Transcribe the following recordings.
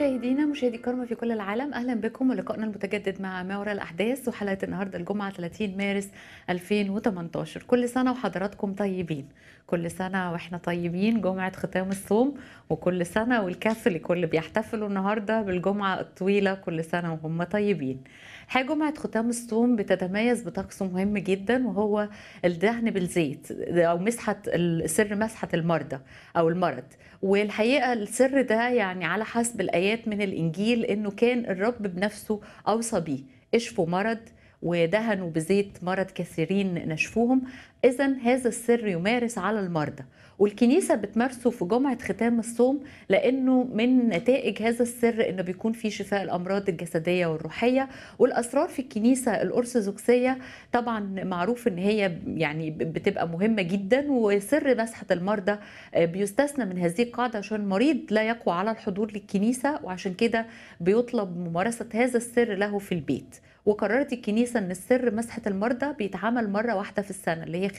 مشاهدينا مشاهدي كرمة في كل العالم أهلا بكم ولقائنا المتجدد مع ما وراء الأحداث وحلقة النهاردة الجمعة 30 مارس 2018 كل سنة وحضراتكم طيبين كل سنة وإحنا طيبين جمعة ختام الصوم وكل سنة والكاثوليك كل بيحتفلوا النهاردة بالجمعة الطويلة كل سنة وهم طيبين حياه جمعه ختام الصوم بتتميز بطقس مهم جدا وهو الدهن بالزيت او مسحه سر مسحه المرضى او المرض والحقيقه السر ده يعني على حسب الايات من الانجيل انه كان الرب بنفسه اوصى بيه اشفوا مرض ودهنوا بزيت مرض كثيرين نشفوهم اذا هذا السر يمارس على المرضى والكنيسه بتمارسه في جمعه ختام الصوم لانه من نتائج هذا السر انه بيكون في شفاء الامراض الجسديه والروحيه والاسرار في الكنيسه الارثوذكسيه طبعا معروف ان هي يعني بتبقى مهمه جدا وسر مسحه المرضى آه، بيستثنى من هذه القاعده عشان المريض لا يقوى على الحضور للكنيسه وعشان كده بيطلب ممارسه هذا السر له في البيت وقررت الكنيسه ان السر مسحه المرضى بيتعمل مره واحده في السنه اللي هي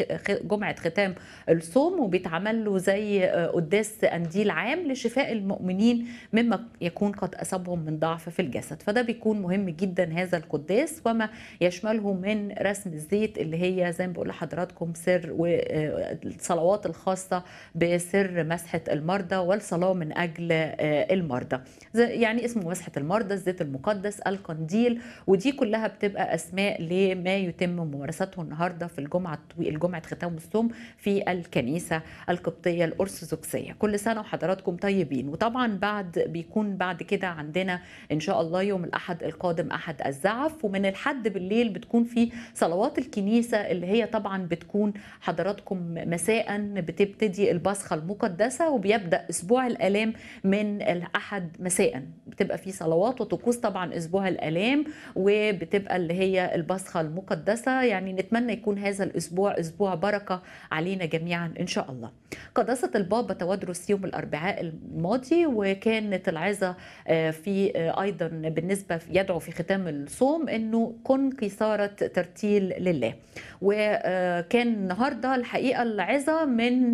جمعه ختام الصوم وبيتعمل له زي آه، قداس قنديل عام لشفاء المؤمنين مما يكون قد اصابهم من ضعف في الجسد فده بيكون مهم جدا هذا القداس وما يشمله من رسم الزيت اللي هي زي ما بقول لحضراتكم سر والصلوات آه، الخاصه بسر مسحه المرضى والصلاه من اجل آه، المرضى يعني اسمه مسحه المرضى الزيت المقدس القنديل ودي كلها كلها بتبقى اسماء لما يتم ممارسته النهارده في الجمعه الجمعه ختام الصوم في الكنيسه القبطيه الارثوذكسيه كل سنه وحضراتكم طيبين وطبعا بعد بيكون بعد كده عندنا ان شاء الله يوم الاحد القادم احد الزعف ومن الحد بالليل بتكون في صلوات الكنيسه اللي هي طبعا بتكون حضراتكم مساء بتبتدي البصخه المقدسه وبيبدا اسبوع الالام من الاحد مساء بتبقى في صلوات وطقوس طبعا اسبوع الالام وب بتبقى اللي هي البصخة المقدسة يعني نتمنى يكون هذا الأسبوع أسبوع بركة علينا جميعا إن شاء الله قداسة البابا توادرس يوم الأربعاء الماضي وكانت العظة آه، في آه، أيضا بالنسبة يدعو في ختام الصوم أنه كن قيصارة ترتيل لله وكان آه، النهاردة الحقيقة العظة من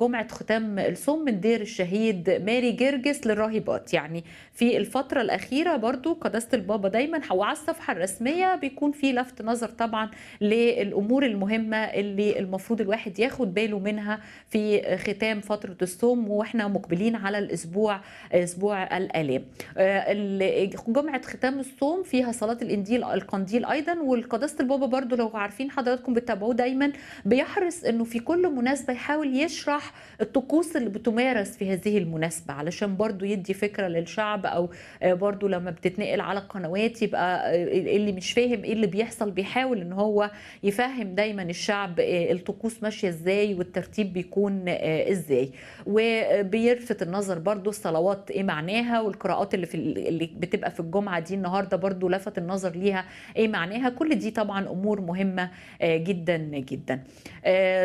جمعة ختام الصوم من دير الشهيد ماري جرجس للراهبات يعني في الفترة الأخيرة برضو قداسة البابا دايما وعلى الصفحة الرسمية بيكون في لفت نظر طبعا للأمور المهمة اللي المفروض الواحد ياخد باله منها في ختام فترة الصوم وإحنا مقبلين على الأسبوع أسبوع الآلام آه، جمعة ختام الصوم فيها صلاة الإنديل القنديل أيضا والقداسة البابا برضو لو عارفين حضراتكم بتتابعوه دايما بيحرص أنه في كل مناسبة يحاول يشرح الطقوس اللي بتمارس في هذه المناسبة علشان برضو يدي فكرة للشعب او آه، برضو لما بتتنقل على القنوات يبقى آه، اللي مش فاهم ايه اللي بيحصل بيحاول ان هو يفهم دايما الشعب آه، الطقوس ماشيه ازاي والترتيب بيكون ازاي وبيلفت النظر برضو الصلوات ايه معناها والقراءات اللي في اللي بتبقى في الجمعه دي النهارده برضو لفت النظر ليها ايه معناها كل دي طبعا امور مهمه جدا جدا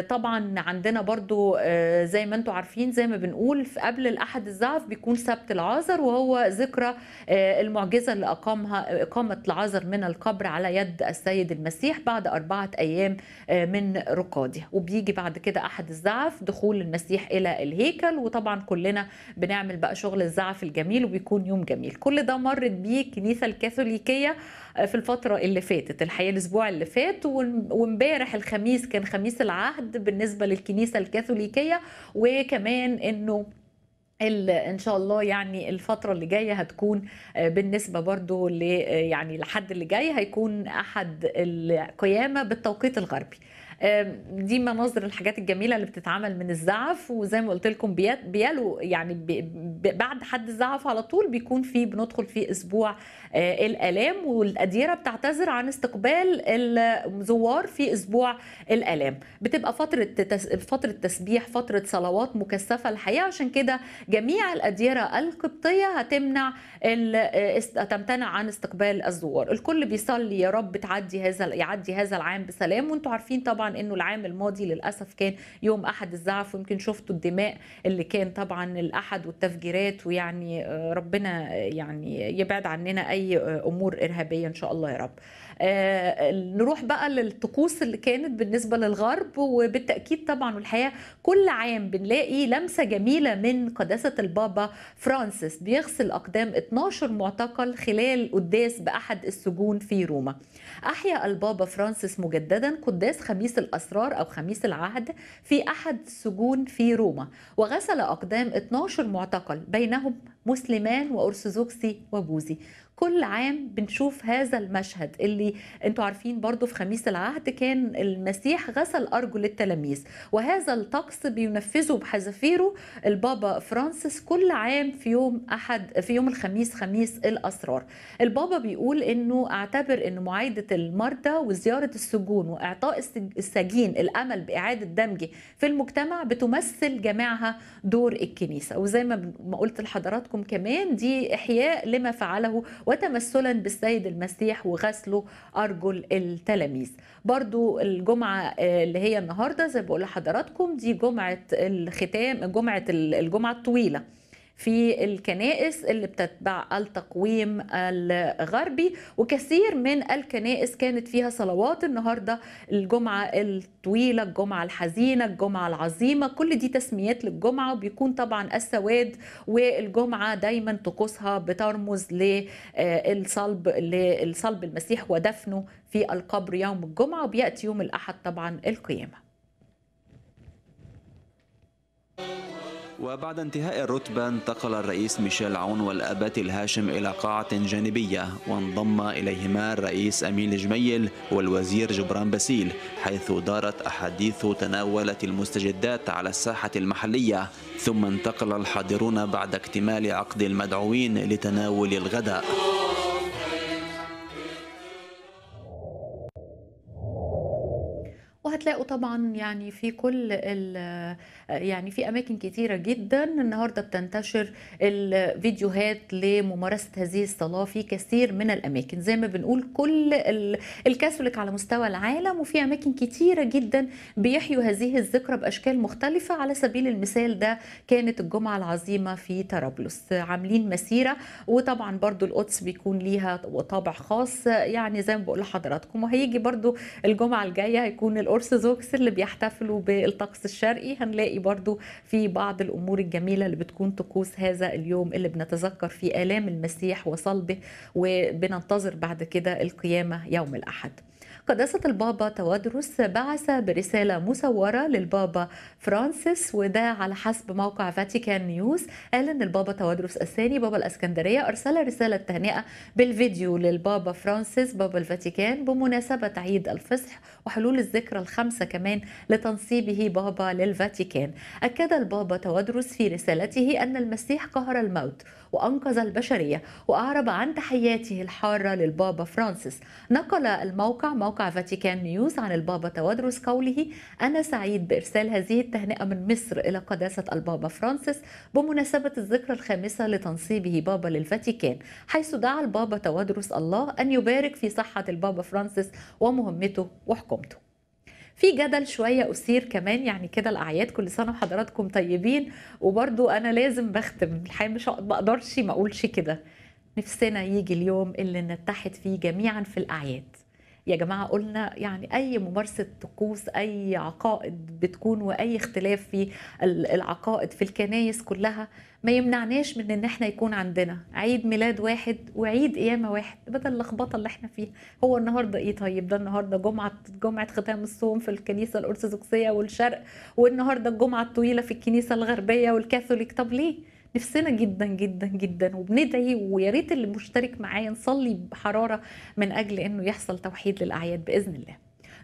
طبعا عندنا برضو زي ما انتم عارفين زي ما بنقول قبل الاحد الزعف بيكون سبت العازر وهو ذكرى آه، المعجزة اللي أقامها إقامة العذر من القبر على يد السيد المسيح بعد أربعة أيام آه، من رقاده وبيجي بعد كده أحد الزعف دخول المسيح إلى الهيكل وطبعا كلنا بنعمل بقى شغل الزعف الجميل وبيكون يوم جميل كل ده مرت بيه الكنيسة الكاثوليكية آه، في الفترة اللي فاتت الحقيقة الأسبوع اللي فات وامبارح الخميس كان خميس العهد بالنسبة للكنيسة الكاثوليكية وكمان إنه ان شاء الله يعني الفتره اللي جايه هتكون آه، بالنسبه برضو ل يعني لحد اللي جاي هيكون احد القيامه بالتوقيت الغربي دي مناظر الحاجات الجميله اللي بتتعمل من الزعف وزي ما قلت لكم بيالو يعني بعد حد الزعف على طول بيكون في بندخل في اسبوع آه، الآلام والأديرة بتعتذر عن استقبال الزوار في أسبوع الآلام بتبقى فترة فترة تسبيح فترة صلوات مكثفة الحقيقة عشان كده جميع الأديرة القبطية هتمنع آه، تمتنع عن استقبال الزوار الكل بيصلي يا رب تعدي هذا يعدي هذا العام بسلام وانتم عارفين طبعا انه العام الماضي للاسف كان يوم احد الزعف ويمكن شفتوا الدماء اللي كان طبعا الاحد والتفجيرات ويعني آه، ربنا يعني يبعد عننا اي اي امور ارهابيه ان شاء الله يا رب آه، نروح بقى للطقوس اللي كانت بالنسبه للغرب وبالتاكيد طبعا والحقيقه كل عام بنلاقي لمسه جميله من قداسه البابا فرانسيس بيغسل اقدام 12 معتقل خلال قداس باحد السجون في روما احيا البابا فرانسيس مجددا قداس خميس الاسرار او خميس العهد في احد السجون في روما وغسل اقدام 12 معتقل بينهم مسلمان وارثوذكسي وبوذي كل عام بنشوف هذا المشهد اللي انتوا عارفين برضو في خميس العهد كان المسيح غسل أرجل التلاميذ وهذا الطقس بينفذه بحذافيره البابا فرانسيس كل عام في يوم أحد في يوم الخميس خميس الأسرار البابا بيقول أنه أعتبر أن معايدة المرضى وزيارة السجون وإعطاء السجين الأمل بإعادة دمجه في المجتمع بتمثل جميعها دور الكنيسة وزي ما قلت لحضراتكم كمان دي إحياء لما فعله وتمثلا بالسيد المسيح وغسله أرجل التلاميذ برضو الجمعة آه، اللي هي النهاردة زي بقول لحضراتكم دي جمعة الختام جمعة الجمعة الطويلة في الكنائس اللي بتتبع التقويم الغربي وكثير من الكنائس كانت فيها صلوات النهارده الجمعه الطويله الجمعه الحزينه الجمعه العظيمه كل دي تسميات للجمعه وبيكون طبعا السواد والجمعه دايما طقوسها بترمز للصلب آه، للصلب المسيح ودفنه في القبر يوم الجمعه وبياتي يوم الاحد طبعا القيامه. وبعد انتهاء الرتبة انتقل الرئيس ميشيل عون والأبات الهاشم إلى قاعة جانبية وانضم إليهما الرئيس أمين جميل والوزير جبران باسيل حيث دارت أحاديث تناولت المستجدات على الساحة المحلية ثم انتقل الحاضرون بعد اكتمال عقد المدعوين لتناول الغداء وهتلاقوا طبعا يعني في كل يعني في اماكن كتيره جدا النهارده بتنتشر الفيديوهات لممارسه هذه الصلاه في كثير من الاماكن زي ما بنقول كل الكاثوليك على مستوى العالم وفي اماكن كتيره جدا بيحيوا هذه الذكرى باشكال مختلفه على سبيل المثال ده كانت الجمعه العظيمه في طرابلس عاملين مسيره وطبعا برضو القدس بيكون ليها طابع خاص يعني زي ما بقول لحضراتكم وهيجي برضو الجمعه الجايه هيكون الارثوذكس اللي بيحتفلوا بالطقس الشرقي هنلاقي هتلاقي برضو في بعض الامور الجميله اللي بتكون طقوس هذا اليوم اللي بنتذكر فيه الام المسيح وصلبه وبننتظر بعد كده القيامه يوم الاحد قداسة البابا توادروس بعث برسالة مصورة للبابا فرانسيس وده على حسب موقع فاتيكان نيوز قال ان البابا توادروس الثاني بابا الاسكندرية ارسل رسالة تهنئة بالفيديو للبابا فرانسيس بابا الفاتيكان بمناسبة عيد الفصح وحلول الذكرى الخامسة كمان لتنصيبه بابا للفاتيكان أكد البابا توادروس في رسالته أن المسيح قهر الموت وأنقذ البشرية وأعرب عن تحياته الحارة للبابا فرانسيس نقل الموقع موقع فاتيكان نيوز عن البابا تودروس قوله أنا سعيد بإرسال هذه التهنئة من مصر إلى قداسة البابا فرانسيس بمناسبة الذكرى الخامسة لتنصيبه بابا للفاتيكان حيث دعا البابا تودروس الله أن يبارك في صحة البابا فرانسيس ومهمته وحكومته في جدل شويه اثير كمان يعني كده الاعياد كل سنه وحضراتكم طيبين وبرضو انا لازم بختم الحقيقه مش بقدرش ما اقولش كده نفسنا يجي اليوم اللي نتحد فيه جميعا في الاعياد يا جماعه قلنا يعني اي ممارسه طقوس اي عقائد بتكون واي اختلاف في العقائد في الكنايس كلها ما يمنعناش من ان احنا يكون عندنا عيد ميلاد واحد وعيد قيامه واحد بدل اللخبطه اللي احنا فيها هو النهارده ايه طيب ده النهارده جمعه جمعه ختام الصوم في الكنيسه الارثوذكسيه والشرق والنهارده الجمعه الطويله في الكنيسه الغربيه والكاثوليك طب ليه نفسنا جدا جدا جدا وبندعي ويا ريت اللي مشترك معايا نصلي بحراره من اجل انه يحصل توحيد للاعياد باذن الله.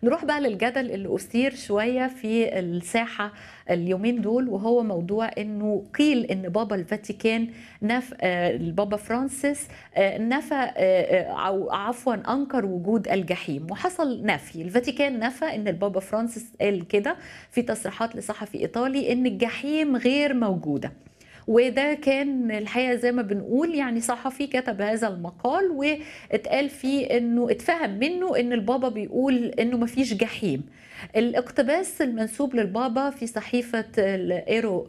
نروح بقى للجدل اللي أثير شوية في الساحة اليومين دول وهو موضوع إنه قيل إن بابا الفاتيكان نف آه، البابا فرانسيس آه، نفى آه، أو عفوا أنكر وجود الجحيم وحصل نفي الفاتيكان نفى إن البابا فرانسيس قال كده في تصريحات لصحفي إيطالي إن الجحيم غير موجودة وده كان الحقيقه زي ما بنقول يعني صحفي كتب هذا المقال واتقال فيه انه اتفهم منه ان البابا بيقول انه مفيش جحيم الاقتباس المنسوب للبابا في صحيفة الإيرو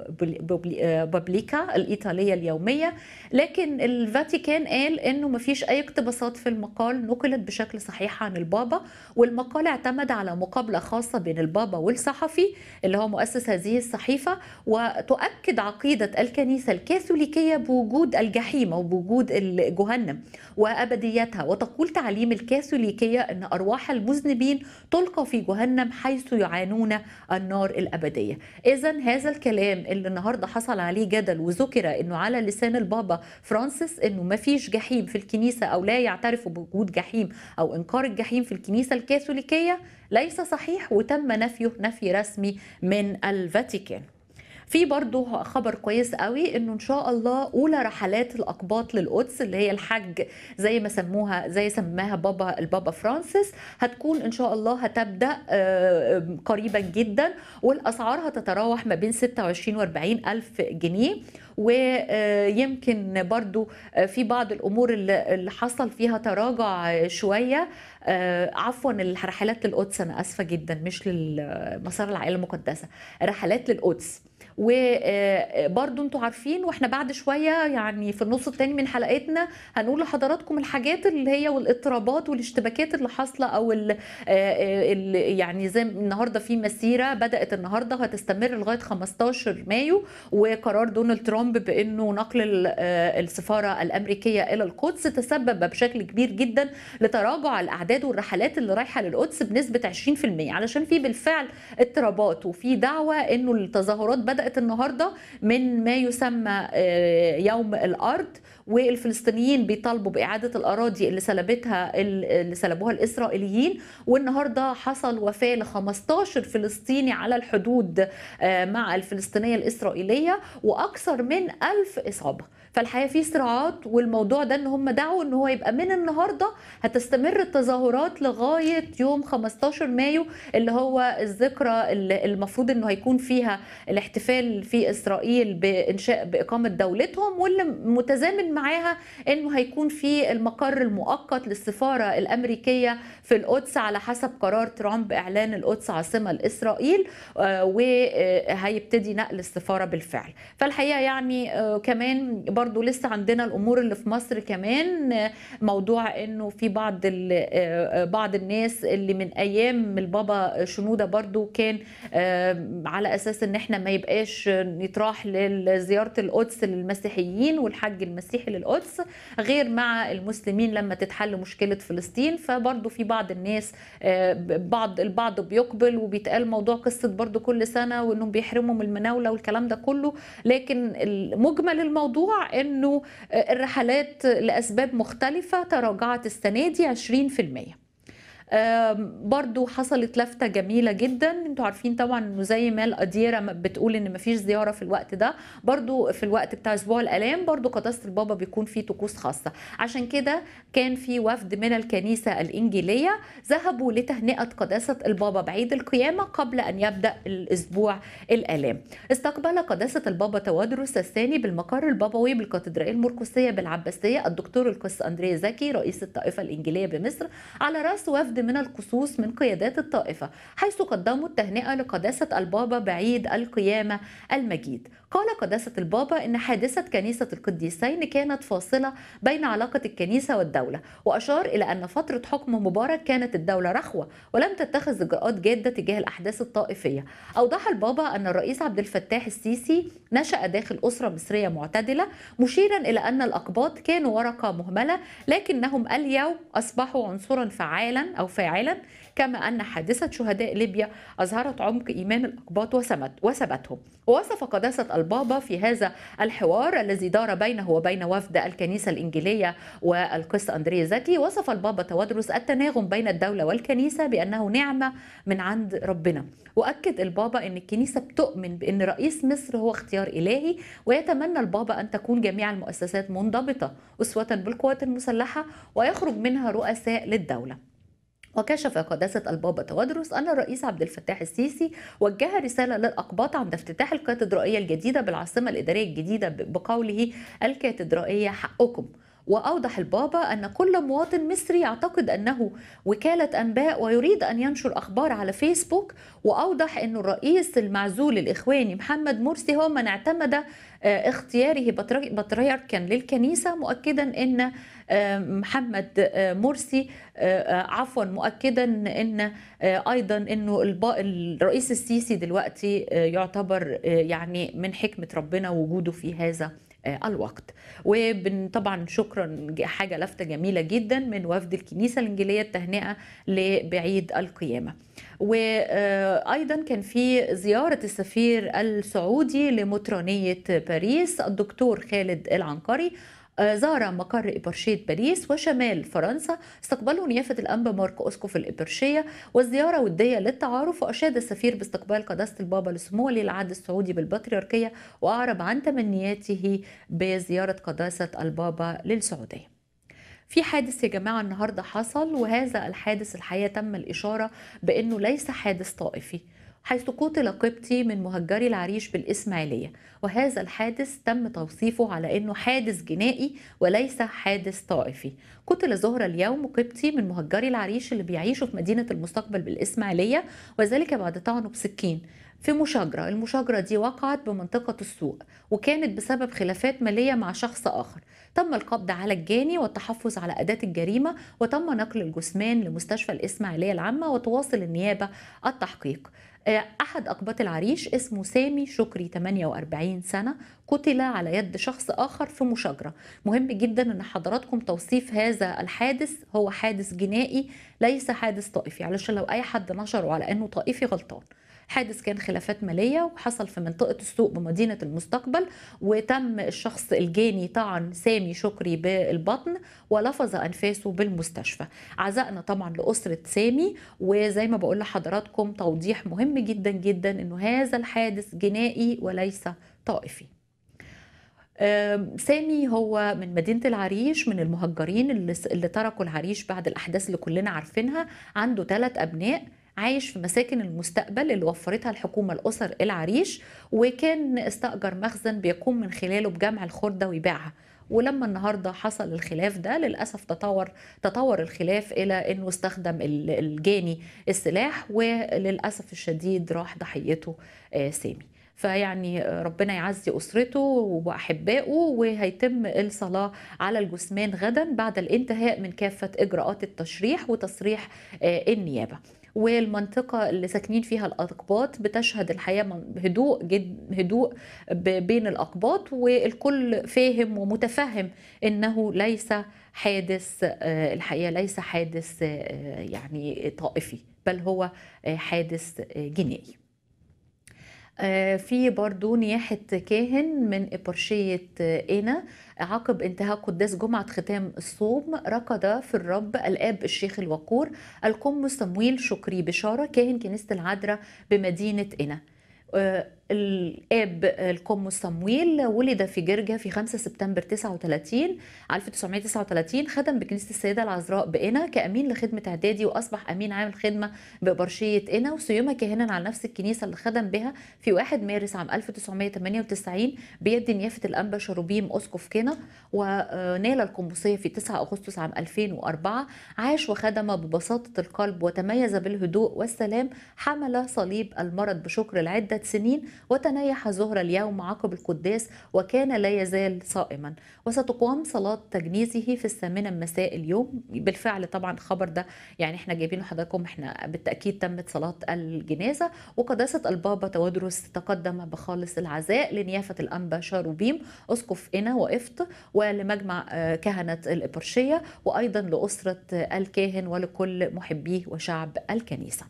بابليكا الإيطالية اليومية لكن الفاتيكان قال أنه ما فيش أي اقتباسات في المقال نقلت بشكل صحيح عن البابا والمقال اعتمد على مقابلة خاصة بين البابا والصحفي اللي هو مؤسس هذه الصحيفة وتؤكد عقيدة الكنيسة الكاثوليكية بوجود الجحيم أو بوجود جهنم وأبديتها وتقول تعليم الكاثوليكية أن أرواح المذنبين تلقى في جهنم حيث يعانون النار الأبدية إذا هذا الكلام اللي النهاردة حصل عليه جدل وذكر أنه على لسان البابا فرانسيس أنه ما فيش جحيم في الكنيسة أو لا يعترف بوجود جحيم أو إنكار الجحيم في الكنيسة الكاثوليكية ليس صحيح وتم نفيه نفي رسمي من الفاتيكان في برضه خبر كويس قوي انه ان شاء الله اولى رحلات الاقباط للقدس اللي هي الحج زي ما سموها زي سماها بابا البابا فرانسيس هتكون ان شاء الله هتبدا آه، قريبا جدا والاسعار هتتراوح ما بين 26 و 40 الف جنيه ويمكن آه، برضو آه، في بعض الامور اللي حصل فيها تراجع شويه عفوا الرحلات للقدس انا اسفه جدا مش لمسار العائله المقدسه رحلات للقدس وبرده آه، آه، انتوا عارفين واحنا بعد شويه يعني في النص الثاني من حلقتنا هنقول لحضراتكم الحاجات اللي هي والاضطرابات والاشتباكات اللي حاصله او الـ آه، ال يعني زي النهارده في مسيره بدات النهارده وهتستمر لغايه 15 مايو وقرار دونالد ترامب بانه نقل السفاره الامريكيه الى القدس تسبب بشكل كبير جدا لتراجع الاعداد والرحلات اللي رايحه للقدس بنسبه 20% علشان في بالفعل اضطرابات وفي دعوه انه التظاهرات بدات بدأت النهاردة من ما يسمى آه، يوم الأرض والفلسطينيين بيطالبوا بإعادة الأراضي اللي سلبتها اللي سلبوها الإسرائيليين والنهاردة حصل وفاة ل 15 فلسطيني على الحدود آه، مع الفلسطينية الإسرائيلية وأكثر من 1000 إصابة فالحقيقه في صراعات والموضوع ده ان هم دعوا ان هو يبقى من النهارده هتستمر التظاهرات لغايه يوم 15 مايو اللي هو الذكرى اللي المفروض انه هيكون فيها الاحتفال في اسرائيل بانشاء باقامه دولتهم واللي متزامن معاها انه هيكون في المقر المؤقت للسفاره الامريكيه في القدس على حسب قرار ترامب اعلان القدس عاصمه لاسرائيل آه، وهيبتدي نقل السفاره بالفعل فالحقيقه يعني آه، كمان برضو لسه عندنا الامور اللي في مصر كمان موضوع انه في بعض آه، بعض الناس اللي من ايام البابا شنوده برضو كان آه، على اساس ان احنا ما يبقاش نتراح لزياره القدس للمسيحيين والحج المسيحي للقدس غير مع المسلمين لما تتحل مشكله فلسطين فبرضو في بعض الناس آه، بعض البعض بيقبل وبيتقال موضوع قصه برضو كل سنه وانهم بيحرموا من المناوله والكلام ده كله لكن مجمل الموضوع انه الرحلات لاسباب مختلفه تراجعت السنه دي 20% برضو حصلت لفتة جميلة جدا انتوا عارفين طبعا انه زي ما القديرة بتقول ان مفيش زيارة في الوقت ده برضو في الوقت بتاع اسبوع الالام برضو قداسة البابا بيكون فيه طقوس خاصة عشان كده كان في وفد من الكنيسة الانجيلية ذهبوا لتهنئة قداسة البابا بعيد القيامة قبل ان يبدأ الاسبوع الالام استقبل قداسة البابا توادرس الثاني بالمقر البابوي بالكاتدرائية المرقسية بالعباسية الدكتور القس أندريا زكي رئيس الطائفة الانجيلية بمصر على راس وفد من القصوص من قيادات الطائفة حيث قدموا التهنئة لقداسة البابا بعيد القيامة المجيد قال قداسة البابا إن حادثة كنيسة القديسين كانت فاصلة بين علاقة الكنيسة والدولة وأشار إلى أن فترة حكم مبارك كانت الدولة رخوة ولم تتخذ إجراءات جادة تجاه الأحداث الطائفية أوضح البابا أن الرئيس عبد الفتاح السيسي نشأ داخل أسرة مصرية معتدلة مشيرا إلى أن الأقباط كانوا ورقة مهملة لكنهم اليوم أصبحوا عنصرا فعالا أو فاعلا كما أن حادثة شهداء ليبيا أظهرت عمق إيمان الأقباط وسمت وثبتهم ووصف قداسة البابا في هذا الحوار الذي دار بينه وبين وفد الكنيسة الإنجيلية والقس أندريا زكي وصف البابا تودرس التناغم بين الدولة والكنيسة بأنه نعمة من عند ربنا وأكد البابا أن الكنيسة بتؤمن بأن رئيس مصر هو اختيار إلهي ويتمنى البابا أن تكون جميع المؤسسات منضبطة أسوة بالقوات المسلحة ويخرج منها رؤساء للدولة وكشف قداسة البابا تودروس أن الرئيس عبد الفتاح السيسي وجه رسالة للأقباط عند افتتاح الكاتدرائية الجديدة بالعاصمة الإدارية الجديدة بقوله الكاتدرائية حقكم وأوضح البابا أن كل مواطن مصري يعتقد أنه وكالة أنباء ويريد أن ينشر أخبار على فيسبوك وأوضح أن الرئيس المعزول الإخواني محمد مرسي هو من اعتمد آه، اختياره بطريركا للكنيسة مؤكدا أن محمد آه، مرسي آه، آه، عفوا مؤكدا ان ايضا انه الرئيس السيسي دلوقتي يعتبر يعني من حكمه ربنا وجوده في هذا الوقت وطبعا شكرا حاجه لفته جميله جدا من وفد الكنيسه الانجيليه التهنئه لبعيد القيامه وايضا كان في زياره السفير السعودي لمطرانيه باريس الدكتور خالد العنقري زار مقر إبرشية باريس وشمال فرنسا استقبله نيافة الأنبا مارك أسقف الإبرشية والزيارة ودية للتعارف وأشاد السفير باستقبال قداسة البابا لسمو ولي العهد السعودي بالبطريركية وأعرب عن تمنياته بزيارة قداسة البابا للسعودية في حادث يا جماعة النهاردة حصل وهذا الحادث الحقيقة تم الإشارة بأنه ليس حادث طائفي حيث قتل قبطي من مهجري العريش بالإسماعيلية وهذا الحادث تم توصيفه على أنه حادث جنائي وليس حادث طائفي قتل ظهر اليوم قبطي من مهجري العريش اللي بيعيشوا في مدينة المستقبل بالإسماعيلية وذلك بعد طعنه بسكين في مشاجرة المشاجرة دي وقعت بمنطقة السوق وكانت بسبب خلافات مالية مع شخص آخر تم القبض على الجاني والتحفظ على أداة الجريمة وتم نقل الجثمان لمستشفى الإسماعيلية العامة وتواصل النيابة التحقيق آه، أحد أقباط العريش اسمه سامي شكري 48 سنة قتل على يد شخص آخر في مشاجرة مهم جدا أن حضراتكم توصيف هذا الحادث هو حادث جنائي ليس حادث طائفي علشان لو أي حد نشره على أنه طائفي غلطان حادث كان خلافات مالية وحصل في منطقة السوق بمدينة المستقبل وتم الشخص الجاني طعن سامي شكري بالبطن ولفظ أنفاسه بالمستشفى عزقنا طبعا لأسرة سامي وزي ما بقول لحضراتكم توضيح مهم جدا جدا أنه هذا الحادث جنائي وليس طائفي سامي هو من مدينة العريش من المهجرين اللي تركوا العريش بعد الأحداث اللي كلنا عارفينها عنده ثلاث أبناء عايش في مساكن المستقبل اللي وفرتها الحكومة لأسر العريش وكان استأجر مخزن بيقوم من خلاله بجمع الخردة ويبيعها ولما النهارده حصل الخلاف ده للاسف تطور تطور الخلاف الى انه استخدم الجاني السلاح وللاسف الشديد راح ضحيته آه، سامي فيعني ربنا يعزي اسرته واحبائه وهيتم الصلاه على الجثمان غدا بعد الانتهاء من كافه اجراءات التشريح وتصريح آه، النيابه والمنطقه اللي ساكنين فيها الاقباط بتشهد الحياه هدوء جد هدوء بين الاقباط والكل فاهم ومتفهم انه ليس حادث آه، الحقيقه ليس حادث آه، يعني طائفي بل هو آه، حادث جنائي آه، في برضو نياحة كاهن من إبرشية إينا آه، عقب انتهاء قداس جمعة ختام الصوم ركض في الرب الآب الشيخ الوقور القمص صمويل شكري بشارة كاهن كنيسة العدرا بمدينة إينا آه، الاب القم صمويل ولد في جرجا في 5 سبتمبر 39 1939 خدم بكنيسه السيده العذراء بإنا كامين لخدمه اعدادي واصبح امين عام الخدمه بابرشيه إنا وسيما كاهنا على نفس الكنيسه اللي خدم بها في 1 مارس عام 1998 بيد نيافه الانبا شروبيم اسقف كنا ونال القمصيه في 9 اغسطس عام 2004 عاش وخدم ببساطه القلب وتميز بالهدوء والسلام حمل صليب المرض بشكر لعده سنين وتنيح ظهر اليوم عقب القداس وكان لا يزال صائما وستقام صلاة تجنيزه في الثامنة مساء اليوم بالفعل طبعا الخبر ده يعني احنا جايبينه حضراتكم احنا بالتأكيد تمت صلاة الجنازة وقداسة البابا تودرس تقدم بخالص العزاء لنيافة الأنبا شاروبيم أسقف إنا وإفط ولمجمع آه، كهنة الإبرشية وأيضا لأسرة الكاهن ولكل محبيه وشعب الكنيسه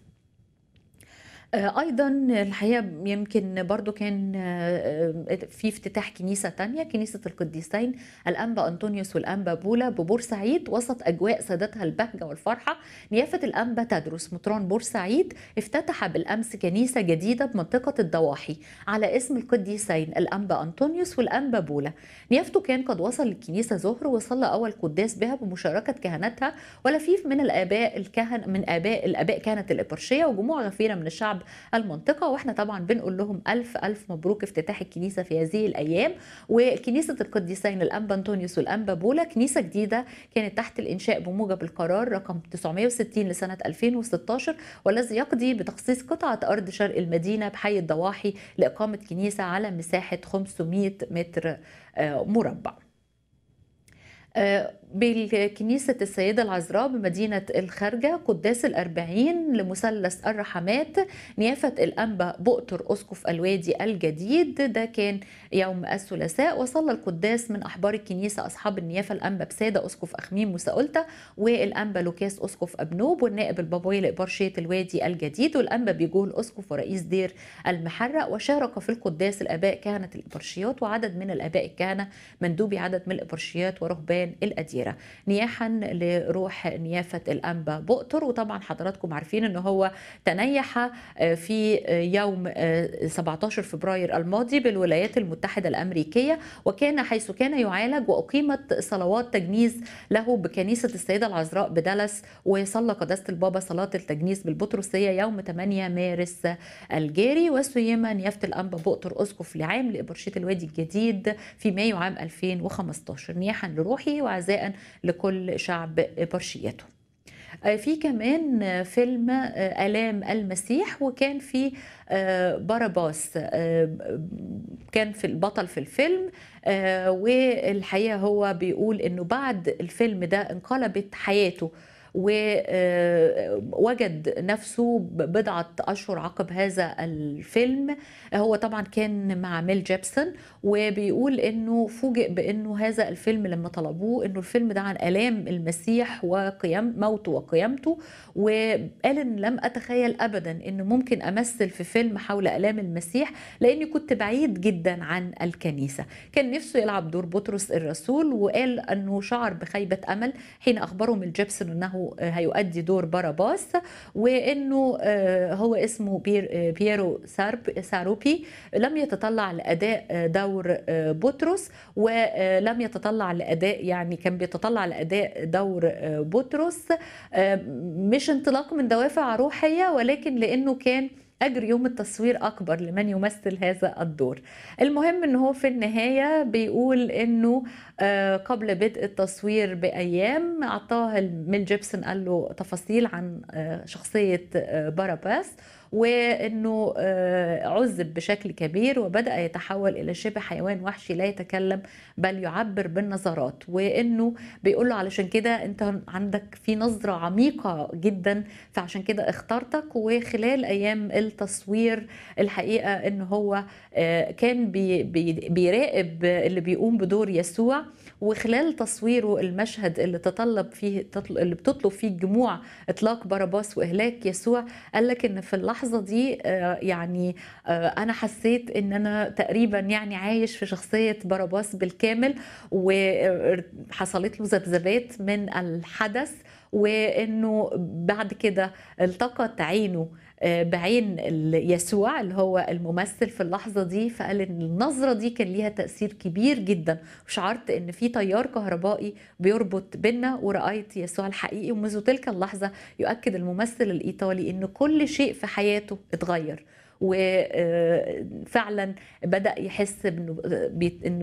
آه، ايضا الحقيقه يمكن برضو كان آه، آه، في افتتاح كنيسه تانية كنيسه القديسين الانبا انطونيوس والانبا بولا ببورسعيد وسط اجواء سادتها البهجه والفرحه نيافه الانبا تدرس مطران بورسعيد افتتح بالامس كنيسه جديده بمنطقه الضواحي على اسم القديسين الانبا انطونيوس والانبا بولا نيافته كان قد وصل للكنيسه ظهر وصلى اول قداس بها بمشاركه كهنتها ولفيف من الاباء الكهن من اباء الاباء كانت الابرشيه وجموع غفيره من الشعب شعب المنطقه واحنا طبعا بنقول لهم الف الف مبروك افتتاح الكنيسه في هذه الايام وكنيسه القديسين الانبا انطونيوس والانبا بولا كنيسه جديده كانت تحت الانشاء بموجب القرار رقم 960 لسنه 2016 والذي يقضي بتخصيص قطعه ارض شرق المدينه بحي الضواحي لاقامه كنيسه على مساحه 500 متر آه، مربع. آه، بكنيسة السيدة العذراء بمدينة الخارجة قداس الأربعين لمثلث الرحمات نيافة الأنبا بؤتر أسقف الوادي الجديد ده كان يوم الثلاثاء وصلى القداس من أحبار الكنيسة أصحاب النيافة الأنبا بسادة أسقف أخميم مساولتة والأنبا لوكاس أسقف أبنوب والنائب البابوي لإبرشية الوادي الجديد والأنبا بيجول أسقف ورئيس دير المحرق وشارك في القداس الآباء كهنة الإبرشيات وعدد من الآباء الكهنة مندوبي عدد من الإبرشيات ورهبان الأديان كبيرة نياحا لروح نيافة الأنبا بؤتر وطبعا حضراتكم عارفين أنه هو تنيح آه، في يوم 17 آه، فبراير الماضي بالولايات المتحدة الأمريكية وكان حيث كان يعالج وأقيمت صلوات تجنيز له بكنيسة السيدة العذراء بدلس وصلى قداسة البابا صلاة التجنيز بالبطرسية يوم 8 مارس الجاري وسيم نيافة الأنبا بؤتر أسقف لعام لإبرشية الوادي الجديد في مايو عام 2015 نياحا لروحه وعزاء لكل شعب برشيته آه، في كمان فيلم آه، ألام المسيح وكان في آه، باراباس كان في البطل في الفيلم والحقيقة هو بيقول أنه بعد الفيلم ده انقلبت حياته ووجد آه، نفسه بضعة أشهر عقب هذا الفيلم هو طبعا كان مع ميل جيبسون وبيقول أنه فوجئ بأنه هذا الفيلم لما طلبوه أنه الفيلم ده عن آلام المسيح وقيام موته وقيامته وقال أن لم أتخيل أبدا أنه ممكن أمثل في فيلم حول آلام المسيح لأني كنت بعيد جدا عن الكنيسة كان نفسه يلعب دور بطرس الرسول وقال أنه شعر بخيبة أمل حين أخبره ميل جيبسون أنه آه، هيؤدي دور باراباس وانه آه، هو اسمه بيرو آه، سارب ساروبي لم يتطلع لاداء دور بطرس ولم يتطلع لاداء يعني كان بيتطلع لاداء دور بطرس مش انطلاق من دوافع روحيه ولكن لانه كان أجر يوم التصوير أكبر لمن يمثل هذا الدور المهم أنه هو في النهاية بيقول أنه آه، قبل بدء التصوير بأيام أعطاه ميل جيبسون قال له تفاصيل عن آه، شخصية آه، باراباس وانه آه، عذب بشكل كبير وبدا يتحول الى شبه حيوان وحشي لا يتكلم بل يعبر بالنظرات وانه بيقول له علشان كده انت عندك في نظره عميقه جدا فعشان كده اخترتك وخلال ايام التصوير الحقيقه ان هو آه، كان بيراقب اللي بيقوم بدور يسوع وخلال تصويره المشهد اللي تطلب فيه اللي بتطلب فيه الجموع اطلاق باراباس واهلاك يسوع قال لك ان في اللحظه دي آه، يعني آه، انا حسيت ان انا تقريبا يعني عايش في شخصيه باراباس بالكامل وحصلت له ذبذبات من الحدث وانه بعد كده التقت عينه آه، بعين يسوع اللي هو الممثل في اللحظه دي فقال ان النظره دي كان ليها تاثير كبير جدا وشعرت ان في تيار كهربائي بيربط بينا ورايت يسوع الحقيقي ومنذ تلك اللحظه يؤكد الممثل الايطالي ان كل شيء في حياته اتغير وفعلا بدا يحس انه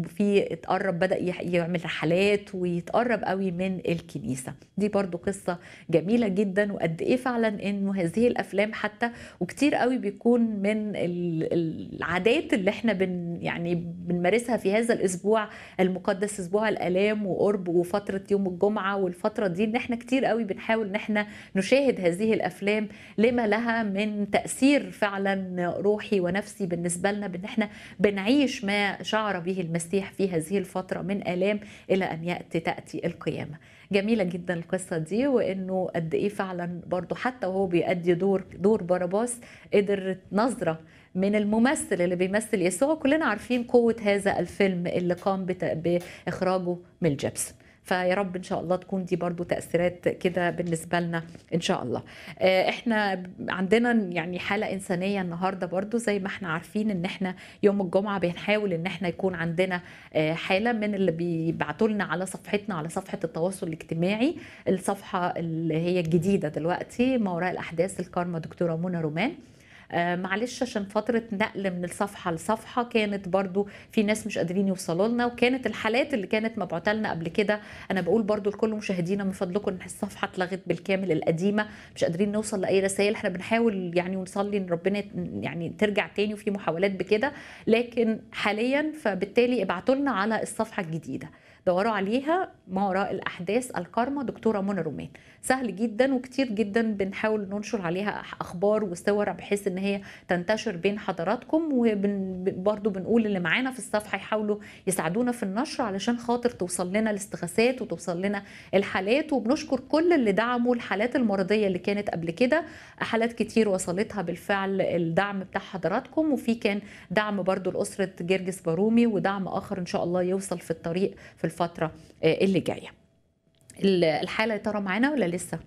في اتقرب بدا يعمل رحلات ويتقرب قوي من الكنيسه دي برضو قصه جميله جدا وقد ايه فعلا انه هذه الافلام حتى وكتير قوي بيكون من العادات اللي احنا بن يعني بنمارسها في هذا الاسبوع المقدس اسبوع الالام وقرب وفتره يوم الجمعه والفتره دي ان احنا كتير قوي بنحاول ان احنا نشاهد هذه الافلام لما لها من تاثير فعلا روحي ونفسي بالنسبة لنا بأن احنا بنعيش ما شعر به المسيح في هذه الفترة من آلام إلى أن يأتي تأتي القيامة جميلة جدا القصة دي وإنه قد إيه فعلا برضو حتى وهو بيأدي دور دور باراباس قدر نظرة من الممثل اللي بيمثل يسوع كلنا عارفين قوة هذا الفيلم اللي قام بإخراجه من الجبس فيا رب ان شاء الله تكون دي برضو تاثيرات كده بالنسبه لنا ان شاء الله آه، احنا عندنا يعني حاله انسانيه النهارده برضو زي ما احنا عارفين ان احنا يوم الجمعه بنحاول ان احنا يكون عندنا آه، حاله من اللي بيبعتوا لنا على صفحتنا على صفحه التواصل الاجتماعي الصفحه اللي هي الجديده دلوقتي ما وراء الاحداث الكارما دكتوره منى رومان آه، معلش عشان فتره نقل من الصفحه لصفحه كانت برضو في ناس مش قادرين يوصلوا لنا وكانت الحالات اللي كانت مبعوته لنا قبل كده انا بقول برضو لكل مشاهدينا من فضلكم ان الصفحه اتلغت بالكامل القديمه مش قادرين نوصل لاي رسائل احنا بنحاول يعني ونصلي ان ربنا يعني ترجع تاني وفي محاولات بكده لكن حاليا فبالتالي ابعتوا لنا على الصفحه الجديده دوروا عليها ما وراء الاحداث الكارما دكتوره منى رومان سهل جدا وكتير جدا بنحاول ننشر عليها اخبار وصور بحيث ان هي تنتشر بين حضراتكم وبرده بنقول اللي معانا في الصفحه يحاولوا يساعدونا في النشر علشان خاطر توصل لنا الاستغاثات وتوصل لنا الحالات وبنشكر كل اللي دعموا الحالات المرضيه اللي كانت قبل كده حالات كتير وصلتها بالفعل الدعم بتاع حضراتكم وفي كان دعم برده لاسره جرجس بارومي ودعم اخر ان شاء الله يوصل في الطريق في الفتره آه، اللي جايه الحاله يا ترى معانا ولا لسه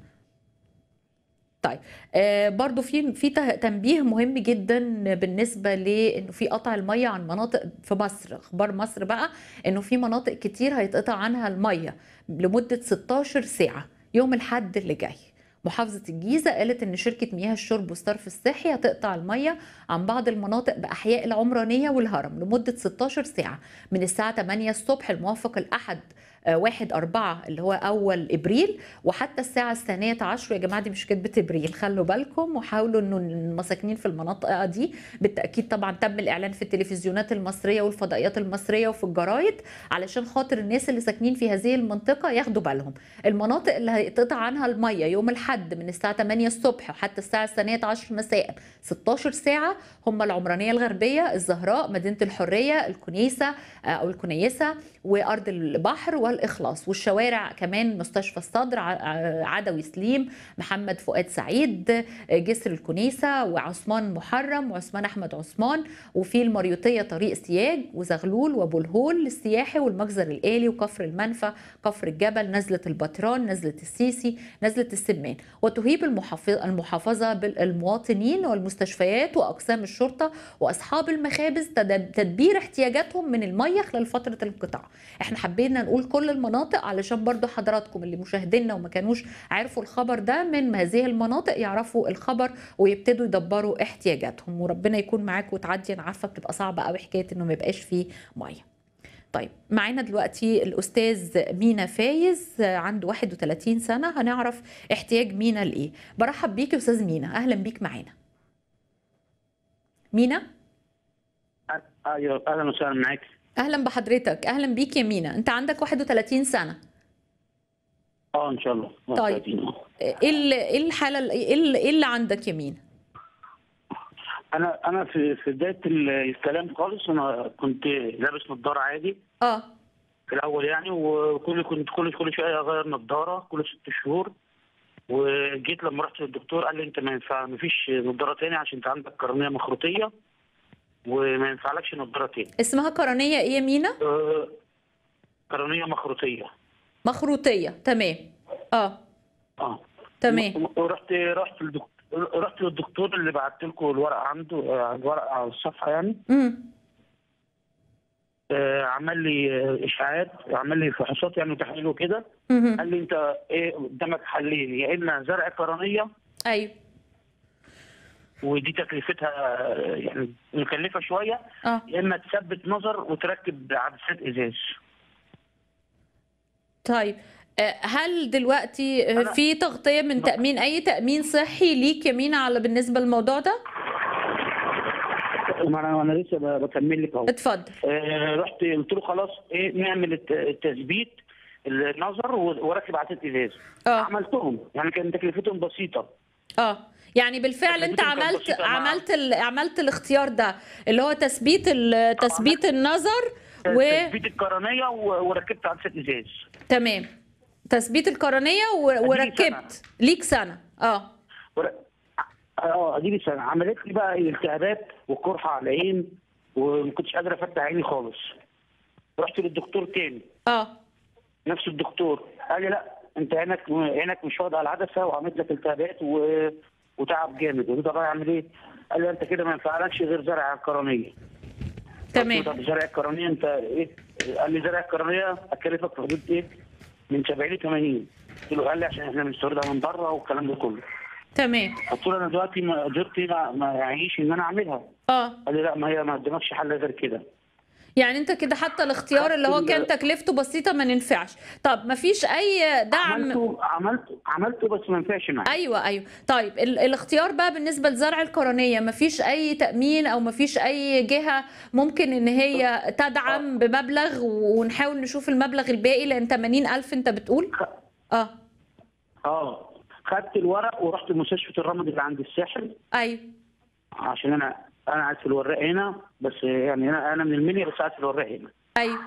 طيب آه برضو في في تنبيه مهم جدا بالنسبه لانه في قطع الميه عن مناطق في مصر اخبار مصر بقى انه في مناطق كتير هيتقطع عنها الميه لمده 16 ساعه يوم الحد اللي جاي محافظة الجيزة قالت إن شركة مياه الشرب والصرف الصحي هتقطع المية عن بعض المناطق بأحياء العمرانية والهرم لمدة 16 ساعة من الساعة 8 الصبح الموافق الأحد 1 آه، 4 اللي هو اول ابريل وحتى الساعه الثانيه عشر يا جماعه دي مش كتبه ابريل خلوا بالكم وحاولوا انه المساكنين في المناطق دي بالتاكيد طبعا تم الاعلان في التلفزيونات المصريه والفضائيات المصريه وفي الجرايد علشان خاطر الناس اللي ساكنين في هذه المنطقه ياخدوا بالهم المناطق اللي هيتقطع عنها الميه يوم الحد من الساعه 8 الصبح وحتى الساعه الثانيه عشر مساء 16 ساعه هم العمرانيه الغربيه الزهراء مدينه الحريه الكنيسه آه، او الكنيسه وارض البحر والاخلاص والشوارع كمان مستشفى الصدر عدوي سليم محمد فؤاد سعيد جسر الكنيسه وعثمان محرم وعثمان احمد عثمان وفي المريوطيه طريق سياج وزغلول الهول السياحي والمجزر الالي وكفر المنفى كفر الجبل نزله البطران نزله السيسي نزله السمان وتهيب المحافظه بالمواطنين والمستشفيات واقسام الشرطه واصحاب المخابز تدبير احتياجاتهم من الميه خلال فتره القطع احنا حبينا نقول كل كل المناطق علشان برضو حضراتكم اللي مشاهدينا وما كانوش عرفوا الخبر ده من هذه المناطق يعرفوا الخبر ويبتدوا يدبروا احتياجاتهم وربنا يكون معاك وتعدي انا عارفه بتبقى صعبه قوي حكايه انه ما يبقاش فيه ميه طيب معانا دلوقتي الاستاذ مينا فايز عنده 31 سنه هنعرف احتياج مينا لايه برحب بيك يا استاذ مينا اهلا بيك معانا مينا أه، ايوه اهلا وسهلا معاك اهلا بحضرتك اهلا بيك يا مينا انت عندك 31 سنه اه ان شاء الله طيب إيه, ايه الحاله إيه, ايه اللي, عندك يا مينا انا انا في في بدايه الكلام خالص انا كنت لابس نظاره عادي اه في الاول يعني وكل كنت كل كل شويه اغير نظاره كل ست شهور وجيت لما رحت للدكتور قال لي انت ما ينفع ما فيش نظاره تاني عشان انت عندك قرنيه مخروطيه وما ينفعلكش نضاره تاني اسمها قرنيه ايه يا مينا؟ آه قرنيه مخروطيه مخروطيه تمام اه اه تمام ورحت رحت للدكتور رحت للدكتور اللي بعت لكم الورق عنده آه، الورق على الصفحه يعني امم عمل لي اشعاعات عمل لي فحوصات يعني تحليل وكده قال لي انت ايه قدامك حلين يا اما زرع قرنيه ايوه ودي تكلفتها آه، يعني مكلفه شويه آه. يا اما تثبت نظر وتركب عدسات ازاز طيب آه، هل دلوقتي في تغطيه من تامين اي تامين صحي ليك يا مينا على بالنسبه للموضوع ده؟ ما انا انا لسه بكمل لك اهو اتفضل آه، رحت قلت له خلاص ايه نعمل التثبيت النظر وركب عدسات ازاز اه عملتهم يعني كانت تكلفتهم بسيطه اه يعني بالفعل انت عملت عملت عملت الاختيار ده اللي هو تثبيت تثبيت النظر و تثبيت القرنيه وركبت عدسه ازاز تمام تثبيت القرنيه وركبت ليك سنه اه اه, آه، دي سنه عملت لي بقى التهابات وقرحه على العين وما كنتش قادره افتح عيني خالص رحت للدكتور تاني اه نفس الدكتور قال لي لا انت عينك عينك مش واضحه على العدسه وعملت لك التهابات و... وتعب جامد وانت طب اعمل ايه؟ قال لي انت كده ما ينفعلكش غير زرع الكرنيه. تمام طب زرع الكرنيه انت ايه؟ قال لي زرع الكرنيه هتكلفك في حدود ايه؟ من 70 ل 80 قلت له قال لي عشان احنا بنستوردها من بره والكلام ده كله تمام قلت له انا دلوقتي ما قدرت ما, اعيش ان انا اعملها اه قال لي لا ما هي ما قدمتش حل غير كده يعني انت كده حتى الاختيار اللي هو كان تكلفته بسيطه ما ننفعش طب ما فيش اي دعم عملته عملته عملته بس ما ينفعش معايا ايوه ايوه طيب الاختيار بقى بالنسبه لزرع القرنيه ما فيش اي تامين او ما فيش اي جهه ممكن ان هي تدعم بمبلغ ونحاول نشوف المبلغ الباقي لان 80000 انت بتقول اه اه خدت الورق ورحت مستشفى الرمد اللي عند الساحل ايوه عشان انا انا قاعد في الوراق هنا بس يعني انا انا من المنيا بس قاعد في الوراق هنا ايوه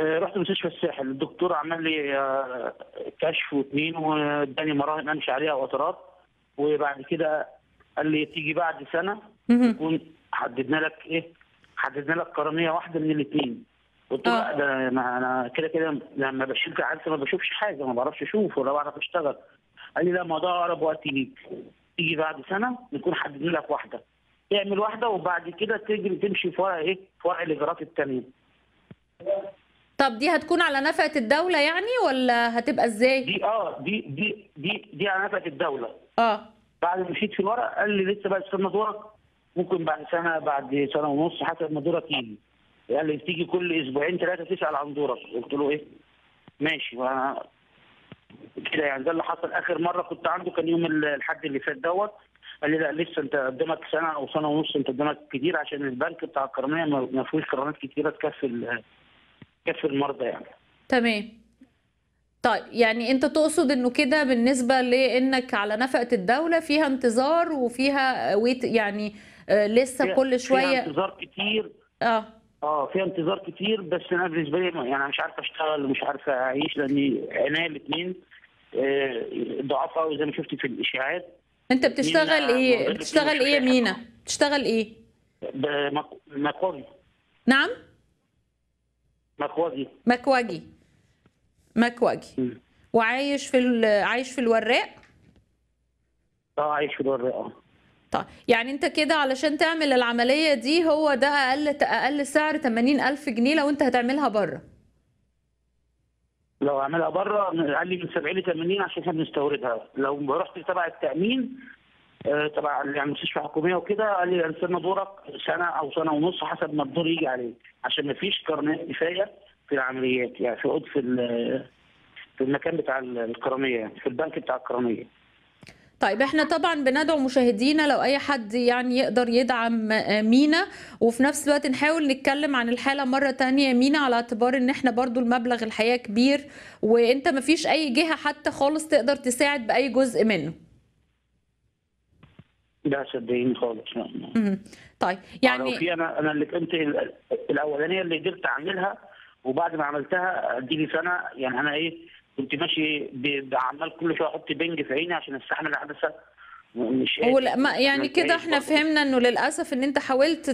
آه، رحت مستشفى الساحل الدكتور عمل لي آه، كشف واثنين واداني مراهم امشي عليها واطراف وبعد كده قال لي تيجي بعد سنه يكون حددنا لك ايه حددنا لك قرنيه واحده من الاثنين قلت له آه. ده انا انا كده كده لما بشيل كحالتي ما بشوفش حاجه ما بعرفش اشوف ولا بعرف اشتغل قال لي لا ما ده اقرب وقت ليك تيجي بعد سنه نكون حددنا لك واحده تعمل واحده وبعد كده تجري تمشي في ايه في ورق الاجراءات الثانيه طب دي هتكون على نفقه الدوله يعني ولا هتبقى ازاي دي اه دي دي دي دي على نفقه الدوله اه بعد ما مشيت في الورق قال لي لسه بقى استنى دورك ممكن بعد سنه بعد سنه ونص حسب ما دورك يجي قال لي تيجي كل اسبوعين ثلاثه تسال عن دورك قلت له ايه ماشي وانا كده يعني ده اللي حصل اخر مره كنت عنده كان يوم الحد اللي فات دوت قال لي لا لسه انت قدامك سنه او سنه ونص انت قدامك كتير عشان البنك بتاع القرنيه ما فيهوش قرارات كتيره تكفي تكفي المرضى يعني تمام طيب يعني انت تقصد انه كده بالنسبه لانك على نفقه الدوله فيها انتظار وفيها ويت يعني آه، لسه كل شويه فيها انتظار كتير اه اه في انتظار كتير بس انا بالنسبه لي يعني انا مش عارف اشتغل ومش عارف اعيش لان عينيا الاثنين آه، ضعاف قوي زي ما شفتي في الاشاعات انت بتشتغل ايه؟ بتشتغل ايه يا يعني. مينا؟ بتشتغل ايه؟ مكواجي نعم؟ مكواجي مكواجي مكواجي وعايش في عايش في الوراق؟ اه عايش في الوراق اه طيب يعني انت كده علشان تعمل العملية دي هو ده اقل اقل سعر 80000 جنيه لو انت هتعملها بره لو اعملها بره اقل من 70 ل 80 عشان احنا بنستوردها لو رحت تبع التامين آه، تبع يعني مستشفى حكوميه وكده قال لي استنى دورك سنه او سنه ونص حسب ما الدور يجي عليه عشان ما فيش كرامات كفايه في العمليات يعني في في في المكان بتاع الكراميه يعني في البنك بتاع الكراميه طيب احنا طبعا بندعو مشاهدينا لو اي حد يعني يقدر يدعم آه، مينا وفي نفس الوقت نحاول نتكلم عن الحاله مره تانية مينا على اعتبار ان احنا برضو المبلغ الحقيقه كبير وانت ما فيش اي جهه حتى خالص تقدر تساعد باي جزء منه لا صدقيني خالص طيب آه، يعني في انا انا اللي كنت الاولانيه اللي قدرت اعملها وبعد ما عملتها اديني سنه يعني انا ايه كنت ماشي بعمال كل شويه احط بنج في عيني عشان استحمل العدسه ومش هو ما يعني كده احنا فهمنا انه للاسف ان انت حاولت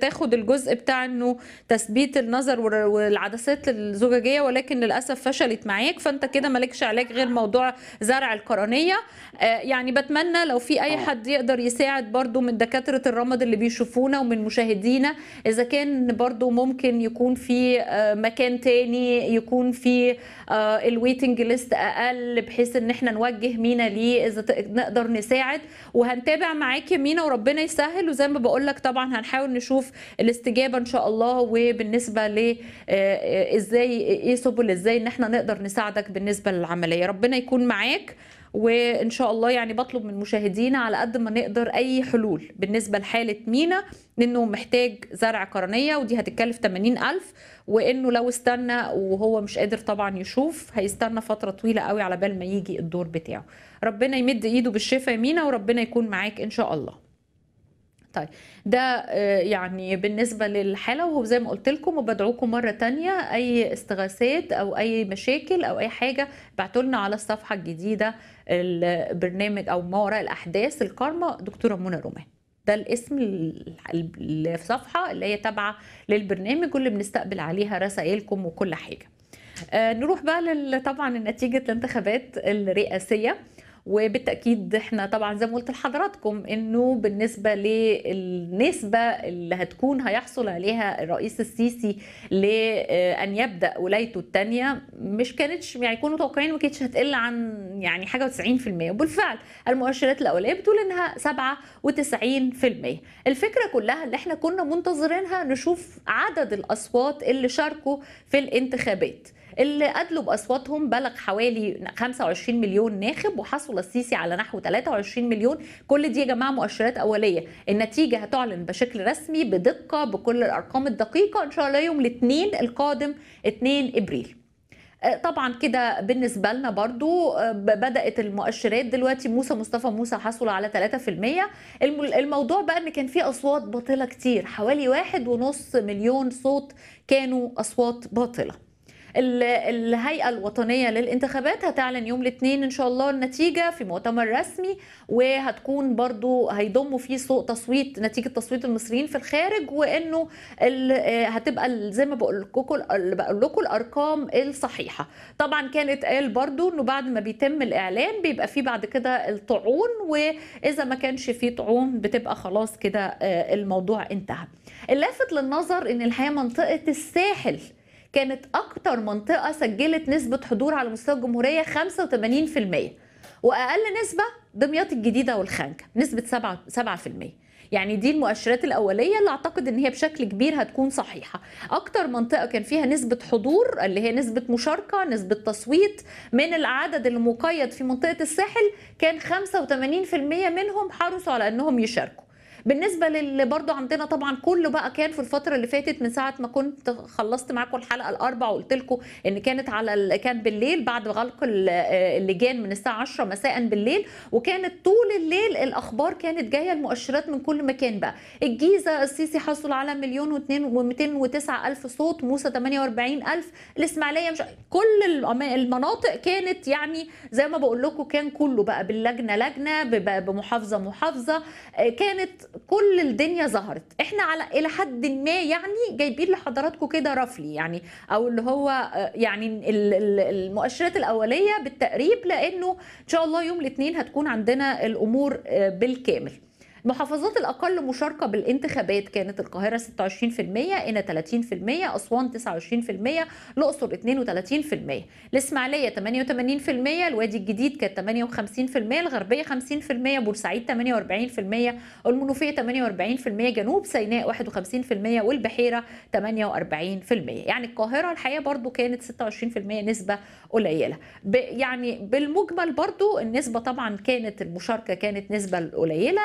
تاخد الجزء بتاع انه تثبيت النظر والعدسات الزجاجيه ولكن للاسف فشلت معاك فانت كده مالكش علاج غير موضوع زرع القرنيه آه، يعني بتمنى لو في اي آه. حد يقدر يساعد برضو من دكاتره الرمد اللي بيشوفونا ومن مشاهدينا اذا كان برضو ممكن يكون في آه، مكان تاني يكون في الويتنج ليست اقل بحيث ان احنا نوجه مينا ليه اذا نقدر نساعد سواعد وهنتابع معاكي مينا وربنا يسهل وزي ما بقول لك طبعا هنحاول نشوف الاستجابه ان شاء الله وبالنسبه ل آه، آه، ازاي ايه سبل ازاي ان احنا نقدر نساعدك بالنسبه للعمليه ربنا يكون معاك وان شاء الله يعني بطلب من مشاهدينا على قد ما نقدر اي حلول بالنسبه لحاله مينا لانه محتاج زرع قرنيه ودي هتتكلف 80000 وانه لو استنى وهو مش قادر طبعا يشوف هيستنى فتره طويله قوي على بال ما يجي الدور بتاعه ربنا يمد ايده بالشفاء يمينا وربنا يكون معاك ان شاء الله طيب ده آه، يعني بالنسبه للحاله وهو زي ما قلت لكم وبدعوكم مره تانية اي استغاثات او اي مشاكل او اي حاجه ابعتوا لنا على الصفحه الجديده البرنامج او ما وراء الاحداث الكارما دكتوره منى رومان ده الاسم الصفحه اللي هي تابعه للبرنامج واللي بنستقبل عليها رسائلكم وكل حاجه آه، نروح بقى طبعا لنتيجه الانتخابات الرئاسيه وبالتاكيد احنا طبعا زي ما قلت لحضراتكم انه بالنسبه للنسبه اللي هتكون هيحصل عليها الرئيس السيسي لان يبدا ولايته الثانيه مش كانتش يعني يكونوا متوقعين ما كانتش هتقل عن يعني حاجه و90% وبالفعل المؤشرات الاوليه بتقول انها 97% الفكره كلها اللي احنا كنا منتظرينها نشوف عدد الاصوات اللي شاركوا في الانتخابات اللي أدلوا بأصواتهم بلغ حوالي 25 مليون ناخب وحصل السيسي على نحو 23 مليون كل دي يا جماعة مؤشرات أولية النتيجة هتعلن بشكل رسمي بدقة بكل الأرقام الدقيقة إن شاء الله يوم الاثنين القادم 2 إبريل آه، طبعا كده بالنسبة لنا برضو آه، بدأت المؤشرات دلوقتي موسى مصطفى موسى حصل على 3% الموضوع بقى ان كان في اصوات باطلة كتير حوالي واحد ونص مليون صوت كانوا اصوات باطلة الهيئة الوطنية للانتخابات هتعلن يوم الاثنين إن شاء الله النتيجة في مؤتمر رسمي وهتكون برضو هيضموا فيه سوق تصويت نتيجة تصويت المصريين في الخارج وإنه هتبقى زي ما بقول لكم بقول لكم الأرقام الصحيحة طبعا كان اتقال برضو إنه بعد ما بيتم الإعلان بيبقى فيه بعد كده الطعون وإذا ما كانش فيه طعون بتبقى خلاص كده آه، الموضوع انتهى اللافت للنظر إن الحقيقة منطقة الساحل كانت اكتر منطقه سجلت نسبه حضور على مستوى الجمهوريه 85% واقل نسبه دمياط الجديده والخانكه نسبه 7 7% يعني دي المؤشرات الاوليه اللي اعتقد ان هي بشكل كبير هتكون صحيحه اكتر منطقه كان فيها نسبه حضور اللي هي نسبه مشاركه نسبه تصويت من العدد المقيد في منطقه الساحل كان 85% منهم حرصوا على انهم يشاركوا بالنسبه للي برضو عندنا طبعا كله بقى كان في الفتره اللي فاتت من ساعه ما كنت خلصت معاكم الحلقه الاربع وقلت لكم ان كانت على كان بالليل بعد غلق آه، اللجان من الساعه 10 مساء بالليل وكانت طول الليل الاخبار كانت جايه المؤشرات من كل مكان بقى الجيزه السيسي حصل على مليون و209 الف صوت موسى 48 الف الاسماعيليه مش كل المناطق كانت يعني زي ما بقول لكم كان كله بقى باللجنه لجنه بمحافظه محافظه آه، كانت كل الدنيا ظهرت احنا على الى حد ما يعني جايبين لحضراتكم كده رفلي يعني او اللي هو آه، يعني المؤشرات الاوليه بالتقريب لانه ان شاء الله يوم الاثنين هتكون عندنا الامور آه، بالكامل المحافظات الأقل مشاركة بالانتخابات كانت القاهرة 26% انا 30% أسوان 29% الأقصر 32% الإسماعيلية 88% الوادي الجديد كانت 58% الغربية 50% بورسعيد 48% المنوفية 48% جنوب سيناء 51% والبحيرة 48% يعني القاهرة الحقيقة برضو كانت 26% نسبة قليلة يعني بالمجمل برضو النسبة طبعا كانت المشاركة كانت نسبة قليلة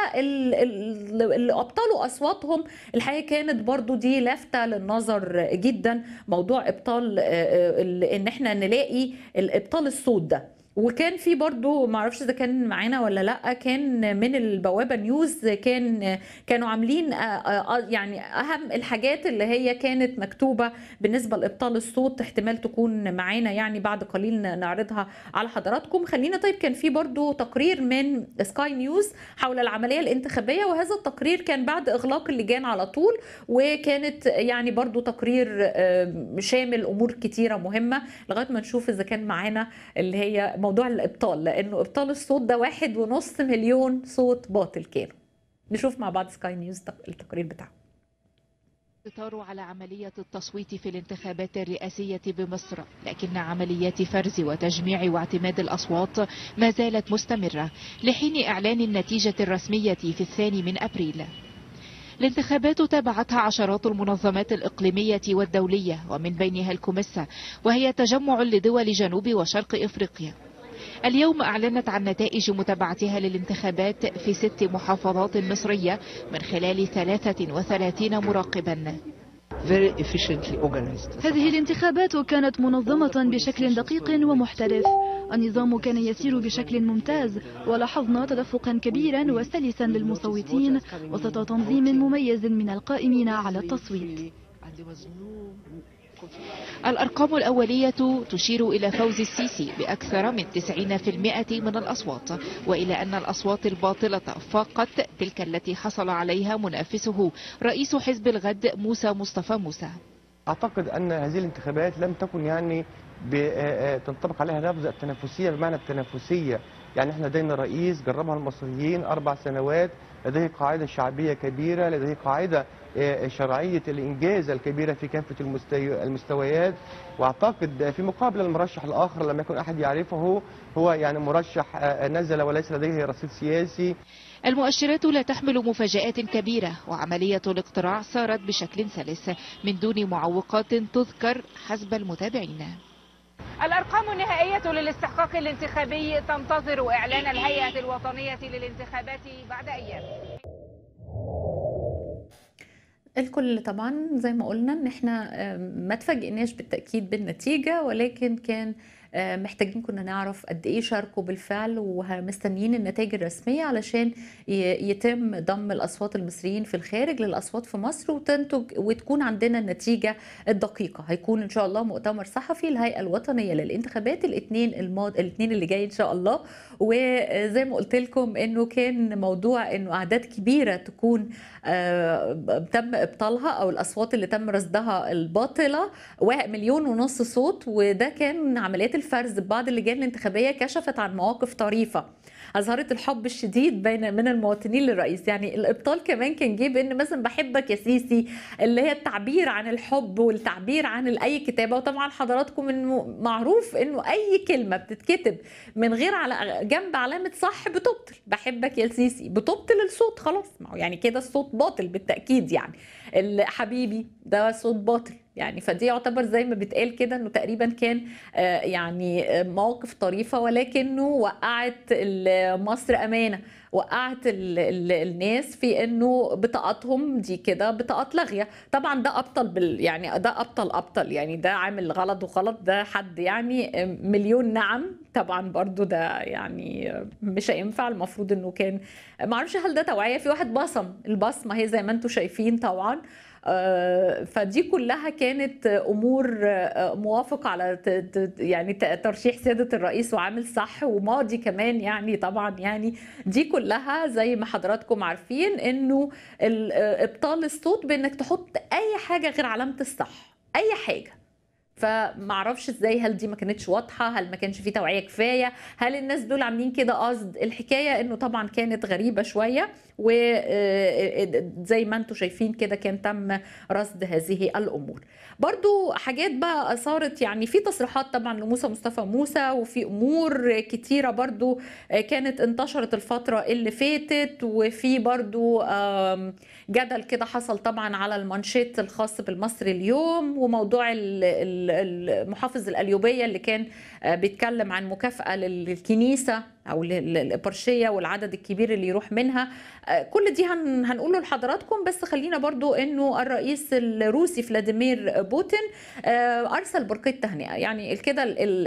اللي ابطلوا اصواتهم الحقيقه كانت برضو دي لافته للنظر جدا موضوع ابطال آه، آه، ان احنا نلاقي ابطال الصوت ده وكان في برضو معرفش اذا كان معانا ولا لا كان من البوابه نيوز كان كانوا عاملين آه، آه، آه، يعني اهم الحاجات اللي هي كانت مكتوبه بالنسبه لابطال الصوت احتمال تكون معانا يعني بعد قليل نعرضها على حضراتكم خلينا طيب كان في برضو تقرير من سكاي نيوز حول العمليه الانتخابيه وهذا التقرير كان بعد اغلاق اللجان على طول وكانت يعني برضو تقرير شامل امور كتيره مهمه لغايه ما نشوف اذا كان معانا اللي هي موضوع الابطال لانه ابطال الصوت ده واحد ونص مليون صوت باطل كانوا نشوف مع بعض سكاي نيوز التقرير بتاعه الاستطار على عملية التصويت في الانتخابات الرئاسية بمصر لكن عمليات فرز وتجميع واعتماد الأصوات ما زالت مستمرة لحين إعلان النتيجة الرسمية في الثاني من أبريل الانتخابات تابعتها عشرات المنظمات الإقليمية والدولية ومن بينها الكوميسا وهي تجمع لدول جنوب وشرق إفريقيا اليوم أعلنت عن نتائج متابعتها للانتخابات في ست محافظات مصرية من خلال 33 مراقبا هذه الانتخابات كانت منظمة بشكل دقيق ومحترف النظام كان يسير بشكل ممتاز ولاحظنا تدفقا كبيرا وسلسا للمصوتين وسط تنظيم مميز من القائمين على التصويت الأرقام الأولية تشير إلى فوز السيسي بأكثر من 90% من الأصوات وإلى أن الأصوات الباطلة فاقت تلك التي حصل عليها منافسه رئيس حزب الغد موسى مصطفى موسى أعتقد أن هذه الانتخابات لم تكن يعني تنطبق عليها لفظ التنافسية بمعنى التنافسية يعني احنا لدينا رئيس جربها المصريين أربع سنوات لديه قاعدة شعبية كبيرة لديه قاعدة آه، شرعية الإنجاز الكبيرة في كافة المستويات وأعتقد في مقابل المرشح الآخر لم يكن أحد يعرفه هو يعني مرشح آه، آه، نزل وليس لديه رصيد سياسي المؤشرات لا تحمل مفاجآت كبيرة وعملية الاقتراع سارت بشكل سلس من دون معوقات تذكر حسب المتابعين الأرقام النهائية للاستحقاق الانتخابي تنتظر إعلان الهيئة الوطنية للانتخابات بعد أيام الكل طبعا زي ما قلنا ان احنا ما تفاجئناش بالتاكيد بالنتيجه ولكن كان آه، محتاجين كنا نعرف قد ايه شاركوا بالفعل ومستنيين النتائج الرسميه علشان يتم ضم الاصوات المصريين في الخارج للاصوات في مصر وتنتج وتكون عندنا النتيجه الدقيقه هيكون ان شاء الله مؤتمر صحفي الهيئه الوطنيه للانتخابات الاثنين الماضي الاثنين اللي جاي ان شاء الله وزي ما قلت لكم انه كان موضوع انه اعداد كبيره تكون آه، تم ابطالها او الاصوات اللي تم رصدها الباطله مليون ونص صوت وده كان عمليات الفرز بعد اللجان الانتخابيه كشفت عن مواقف طريفه اظهرت الحب الشديد بين من المواطنين للرئيس يعني الابطال كمان كان جه بان مثلا بحبك يا سيسي اللي هي التعبير عن الحب والتعبير عن اي كتابه وطبعا حضراتكم انه معروف انه اي كلمه بتتكتب من غير على جنب علامه صح بتبطل بحبك يا سيسي بتبطل الصوت خلاص يعني كده الصوت باطل بالتاكيد يعني حبيبي ده صوت باطل يعني فدي يعتبر زي ما بتقال كده انه تقريبا كان آه، يعني آه، مواقف طريفه ولكنه وقعت مصر امانه وقعت الـ الـ الناس في انه بطاقاتهم دي كده بطاقات لاغيه طبعا ده ابطل بال يعني ده ابطل ابطل يعني ده عامل غلط وغلط ده حد يعني آه، مليون نعم طبعا برضو ده يعني مش هينفع المفروض انه كان معرفش هل ده توعيه في واحد بصم البصمه هي زي ما انتم شايفين طبعا آه، فدي كلها كانت امور آه، موافق على يعني ترشيح سياده الرئيس وعامل صح وماضي كمان يعني طبعا يعني دي كلها زي ما حضراتكم عارفين انه آه، ابطال الصوت بانك تحط اي حاجه غير علامه الصح اي حاجه فمعرفش ازاي هل دي ما كانتش واضحه هل ما كانش في توعيه كفايه هل الناس دول عاملين كده قصد الحكايه انه طبعا كانت غريبه شويه وزي آه، آه، ما انتم شايفين كده كان تم رصد هذه الامور برضو حاجات بقى اثارت يعني في تصريحات طبعا لموسى مصطفى موسى وفي امور كتيره برضو آه، كانت انتشرت الفتره اللي فاتت وفي برضو جدل كده حصل طبعا على المانشيت الخاص بالمصري اليوم وموضوع ال المحافظ الأليوبية اللي كان آه، بيتكلم عن مكافاه للكنيسه او الابرشيه والعدد الكبير اللي يروح منها آه، كل دي هنقوله لحضراتكم بس خلينا برضو انه الرئيس الروسي فلاديمير بوتين آه، ارسل برقيه تهنئه يعني كده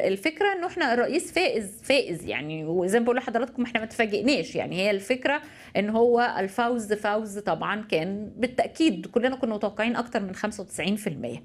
الفكره انه احنا الرئيس فائز فائز يعني وزي ما بقول لحضراتكم احنا ما تفاجئناش يعني هي الفكره ان هو الفوز فوز طبعا كان بالتاكيد كلنا كنا متوقعين اكتر من 95%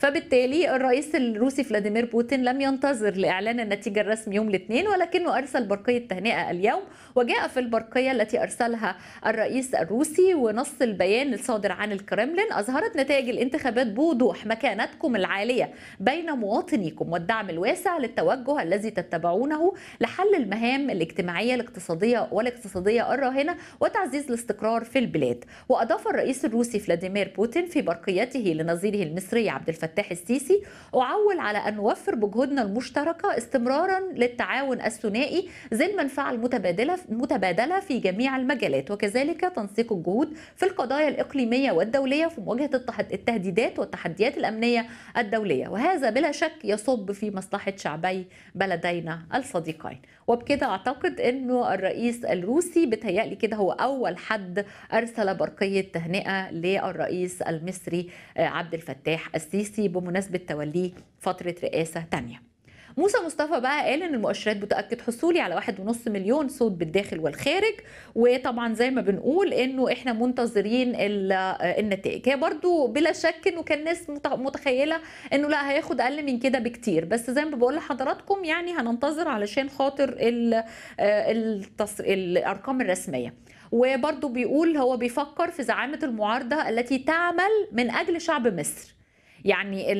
فبالتالي الرئيس الروسي فلاديمير بوتين لم ينتظر لإعلان النتيجة الرسمي يوم الاثنين ولكنه أرسل برقية تهنئة اليوم وجاء في البرقية التي أرسلها الرئيس الروسي ونص البيان الصادر عن الكرملين أظهرت نتائج الانتخابات بوضوح مكانتكم العالية بين مواطنيكم والدعم الواسع للتوجه الذي تتبعونه لحل المهام الاجتماعية الاقتصادية والاقتصادية الراهنة وتعزيز الاستقرار في البلاد وأضاف الرئيس الروسي فلاديمير بوتين في برقيته لنظيره المصري عبد الفتاح الفتاح السيسي أعول على أن نوفر بجهودنا المشتركة استمرارا للتعاون الثنائي ذي المنفعة المتبادلة متبادلة في جميع المجالات وكذلك تنسيق الجهود في القضايا الإقليمية والدولية في مواجهة التهديدات والتحديات الأمنية الدولية وهذا بلا شك يصب في مصلحة شعبي بلدينا الصديقين وبكده اعتقد انه الرئيس الروسي بيتهيألي كده هو اول حد ارسل برقيه تهنئه للرئيس المصري آه، عبد الفتاح السيسي بمناسبه توليه فتره رئاسه تانيه موسى مصطفى بقى قال ان المؤشرات بتاكد حصولي على 1.5 مليون صوت بالداخل والخارج وطبعا زي ما بنقول انه احنا منتظرين النتائج هي برضو بلا شك انه كان ناس متخيله انه لا هياخد اقل من كده بكتير بس زي ما بقول لحضراتكم يعني هننتظر علشان خاطر الـ التص... الارقام الرسميه وبرضه بيقول هو بيفكر في زعامة المعارضة التي تعمل من أجل شعب مصر يعني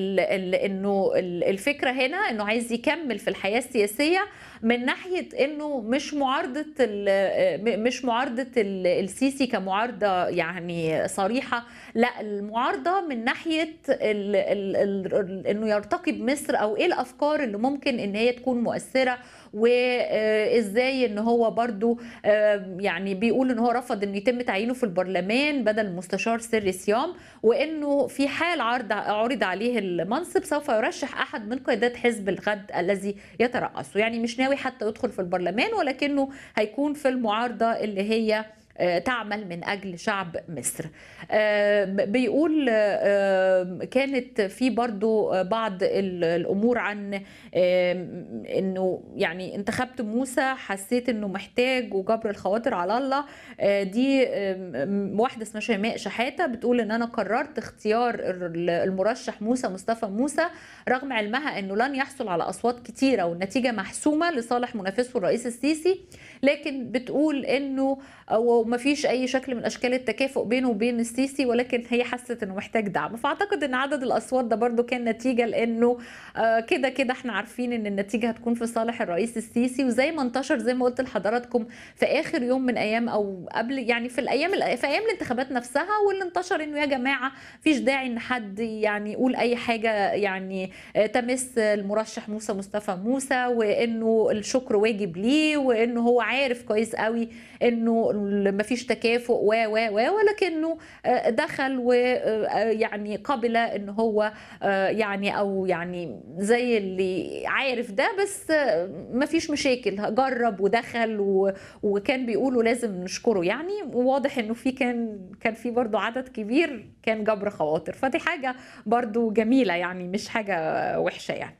انه الفكره هنا انه عايز يكمل في الحياه السياسيه من ناحيه انه مش معارضه آه، مش معارضه السيسي كمعارضه يعني صريحه لا المعارضه من ناحيه الـ الـ الـ انه يرتقي بمصر او ايه الافكار اللي ممكن ان هي تكون مؤثره وازاي ان هو برضو يعني بيقول ان هو رفض ان يتم تعيينه في البرلمان بدل مستشار سري صيام وانه في حال عرض عرض عليه المنصب سوف يرشح احد من قيادات حزب الغد الذي يترأسه يعني مش ناوي ناوي حتى يدخل في البرلمان ولكنه هيكون في المعارضه اللي هي تعمل من أجل شعب مصر آه، بيقول آه، كانت في برضو بعض الأمور عن آه، أنه يعني انتخبت موسى حسيت أنه محتاج وجبر الخواطر على الله دي واحدة اسمها شيماء شحاتة بتقول أن أنا قررت اختيار المرشح موسى مصطفى موسى رغم علمها أنه لن يحصل على أصوات كتيرة والنتيجة محسومة لصالح منافسه الرئيس السيسي لكن بتقول أنه فيش اي شكل من اشكال التكافؤ بينه وبين السيسي ولكن هي حست انه محتاج دعم فاعتقد ان عدد الاصوات ده برضو كان نتيجه لانه آه، كده كده احنا عارفين ان النتيجه هتكون في صالح الرئيس السيسي وزي ما انتشر زي ما قلت لحضراتكم في اخر يوم من ايام او قبل يعني في الايام في ايام الانتخابات نفسها واللي انتشر انه يا جماعه فيش داعي ان حد يعني يقول اي حاجه يعني آه، تمس المرشح موسى مصطفى موسى وانه الشكر واجب ليه وانه هو عارف كويس قوي انه مفيش فيش تكافؤ و و و ولكنه آه، دخل ويعني آه، آه، قبل ان هو يعني او يعني زي اللي عارف ده بس ما فيش مشاكل جرب ودخل وكان بيقولوا لازم نشكره يعني وواضح انه في كان كان في برضه عدد كبير كان جبر خواطر فدي حاجه برضه جميله يعني مش حاجه وحشه يعني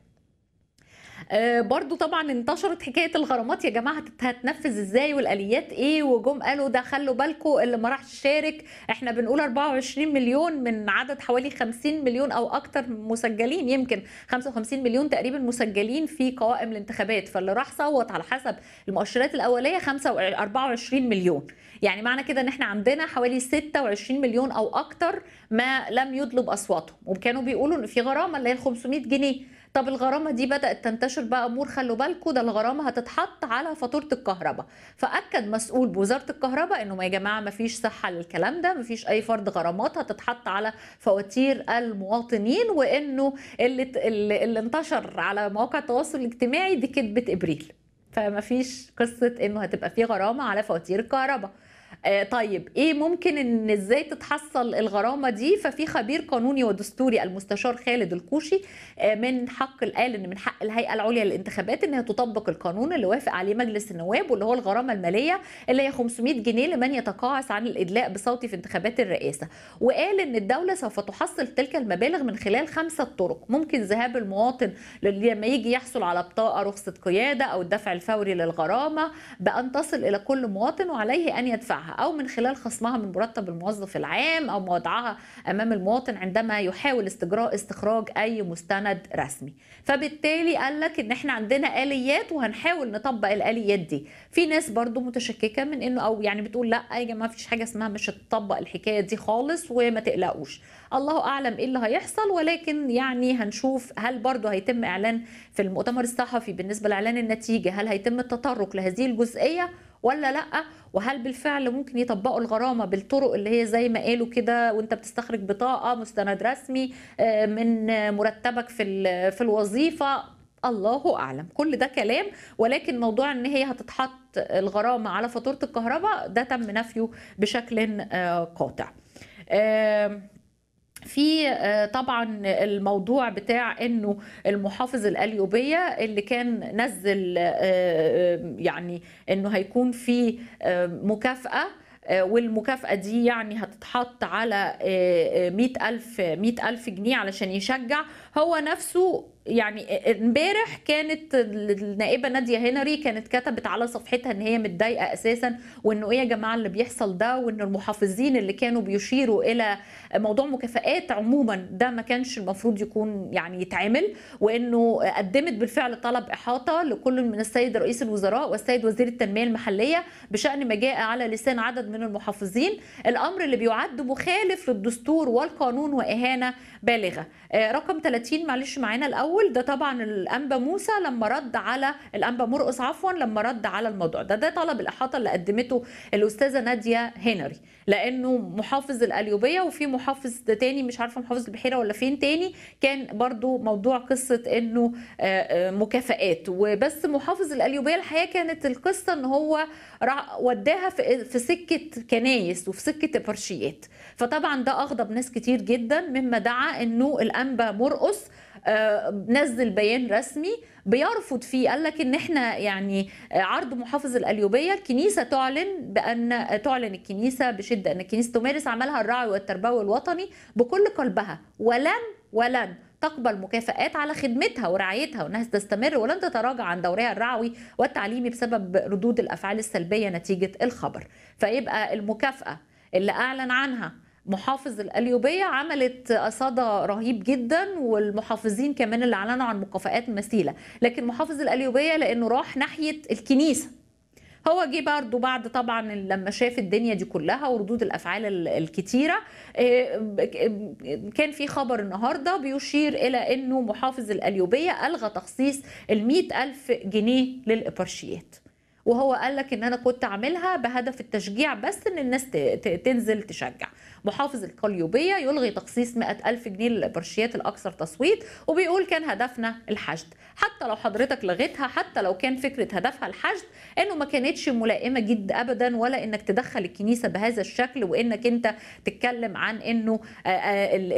آه، برضو طبعا انتشرت حكايه الغرامات يا جماعه هتنفذ ازاي والاليات ايه وجم قالوا ده خلوا بالكم اللي ما راحش يشارك احنا بنقول 24 مليون من عدد حوالي 50 مليون او اكتر مسجلين يمكن 55 مليون تقريبا مسجلين في قوائم الانتخابات فاللي راح صوت على حسب المؤشرات الاوليه 24 مليون يعني معنى كده ان احنا عندنا حوالي 26 مليون او اكتر ما لم يطلب اصواتهم وكانوا بيقولوا ان في غرامه اللي هي 500 جنيه طب الغرامه دي بدات تنتشر بقى امور خلوا بالكم ده الغرامه هتتحط على فاتوره الكهرباء فاكد مسؤول بوزاره الكهرباء انه يا جماعه ما فيش صحه للكلام ده ما فيش اي فرض غرامات هتتحط على فواتير المواطنين وانه اللي اللي انتشر على مواقع التواصل الاجتماعي دي كذبه ابريل فما فيش قصه انه هتبقى في غرامه على فواتير الكهرباء آه، طيب ايه ممكن ان ازاي تتحصل الغرامه دي ففي خبير قانوني ودستوري المستشار خالد الكوشي آه، من حق قال ان من حق الهيئه العليا للانتخابات انها تطبق القانون اللي وافق عليه مجلس النواب واللي هو الغرامه الماليه اللي هي 500 جنيه لمن يتقاعس عن الادلاء بصوتي في انتخابات الرئاسه وقال ان الدوله سوف تحصل تلك المبالغ من خلال خمسه طرق ممكن ذهاب المواطن لما يجي يحصل على بطاقه رخصه قياده او الدفع الفوري للغرامه بان تصل الى كل مواطن وعليه ان يدفعها أو من خلال خصمها من مرتب الموظف العام أو وضعها أمام المواطن عندما يحاول استجراء استخراج أي مستند رسمي فبالتالي قال لك إن إحنا عندنا آليات وهنحاول نطبق الآليات دي في ناس برضو متشككة من إنه أو يعني بتقول لا يا جماعة مفيش حاجة اسمها مش هتطبق الحكاية دي خالص وما تقلقوش الله أعلم إيه اللي هيحصل ولكن يعني هنشوف هل برضو هيتم إعلان في المؤتمر الصحفي بالنسبة لإعلان النتيجة هل هيتم التطرق لهذه الجزئية ولا لا وهل بالفعل ممكن يطبقوا الغرامه بالطرق اللي هي زي ما قالوا كده وانت بتستخرج بطاقه مستند رسمي آه، من مرتبك في في الوظيفه الله اعلم كل ده كلام ولكن موضوع ان هي هتتحط الغرامه على فاتوره الكهرباء ده تم نفيه بشكل آه، قاطع في آه، طبعا الموضوع بتاع انه المحافظ الاليوبيه اللي كان نزل آه، آه، يعني انه هيكون في مكافاه والمكافأة دي يعني هتتحط على 100000 ألف, ألف جنيه علشان يشجع هو نفسه يعني امبارح كانت النائبه ناديه هنري كانت كتبت على صفحتها ان هي متضايقه اساسا وانه ايه يا جماعه اللي بيحصل ده وان المحافظين اللي كانوا بيشيروا الى موضوع مكافآت عموما ده ما كانش المفروض يكون يعني يتعمل وانه قدمت بالفعل طلب احاطه لكل من السيد رئيس الوزراء والسيد وزير التنميه المحليه بشان ما جاء على لسان عدد من المحافظين الامر اللي بيعد مخالف للدستور والقانون واهانه بالغه آه، رقم 30 معلش معانا الاول ده طبعا الانبا موسى لما رد على الانبا مرقص عفوا لما رد على الموضوع ده ده طلب الاحاطه اللي قدمته الاستاذه ناديه هنري لانه محافظ القليوبيه وفي محافظ تاني مش عارفه محافظ البحيره ولا فين تاني كان برضو موضوع قصه انه آه، آه، مكافئات وبس محافظ القليوبيه الحقيقه كانت القصه ان هو وداها في سكه كنايس وفي سكه ابارشيات فطبعا ده اغضب ناس كتير جدا مما دعا انه الانبا مرقص آه، نزل بيان رسمي بيرفض فيه قال لك ان احنا يعني عرض محافظ الاليوبيه الكنيسه تعلن بان تعلن الكنيسه بشده ان الكنيسه تمارس عملها الراعي والتربوي الوطني بكل قلبها ولن ولن تقبل مكافآت على خدمتها ورعايتها وانها تستمر ولن تتراجع عن دورها الرعوي والتعليمي بسبب ردود الافعال السلبيه نتيجه الخبر فيبقى المكافاه اللي اعلن عنها محافظ الأليوبية عملت صدى رهيب جدا والمحافظين كمان اللي أعلنوا عن مكافآت مثيلة لكن محافظ الأليوبية لأنه راح ناحية الكنيسة هو جه برضه بعد طبعا لما شاف الدنيا دي كلها وردود الافعال الكتيره آه، كان في خبر النهارده بيشير الى انه محافظ الاليوبيه الغى تخصيص ال ألف جنيه للابرشيات وهو قال لك ان انا كنت اعملها بهدف التشجيع بس ان الناس تنزل تشجع محافظ القليوبيه يلغي تخصيص 100000 جنيه للبرشيات الاكثر تصويت وبيقول كان هدفنا الحشد حتى لو حضرتك لغيتها حتى لو كان فكره هدفها الحشد انه ما كانتش ملائمه جدا ابدا ولا انك تدخل الكنيسه بهذا الشكل وانك انت تتكلم عن انه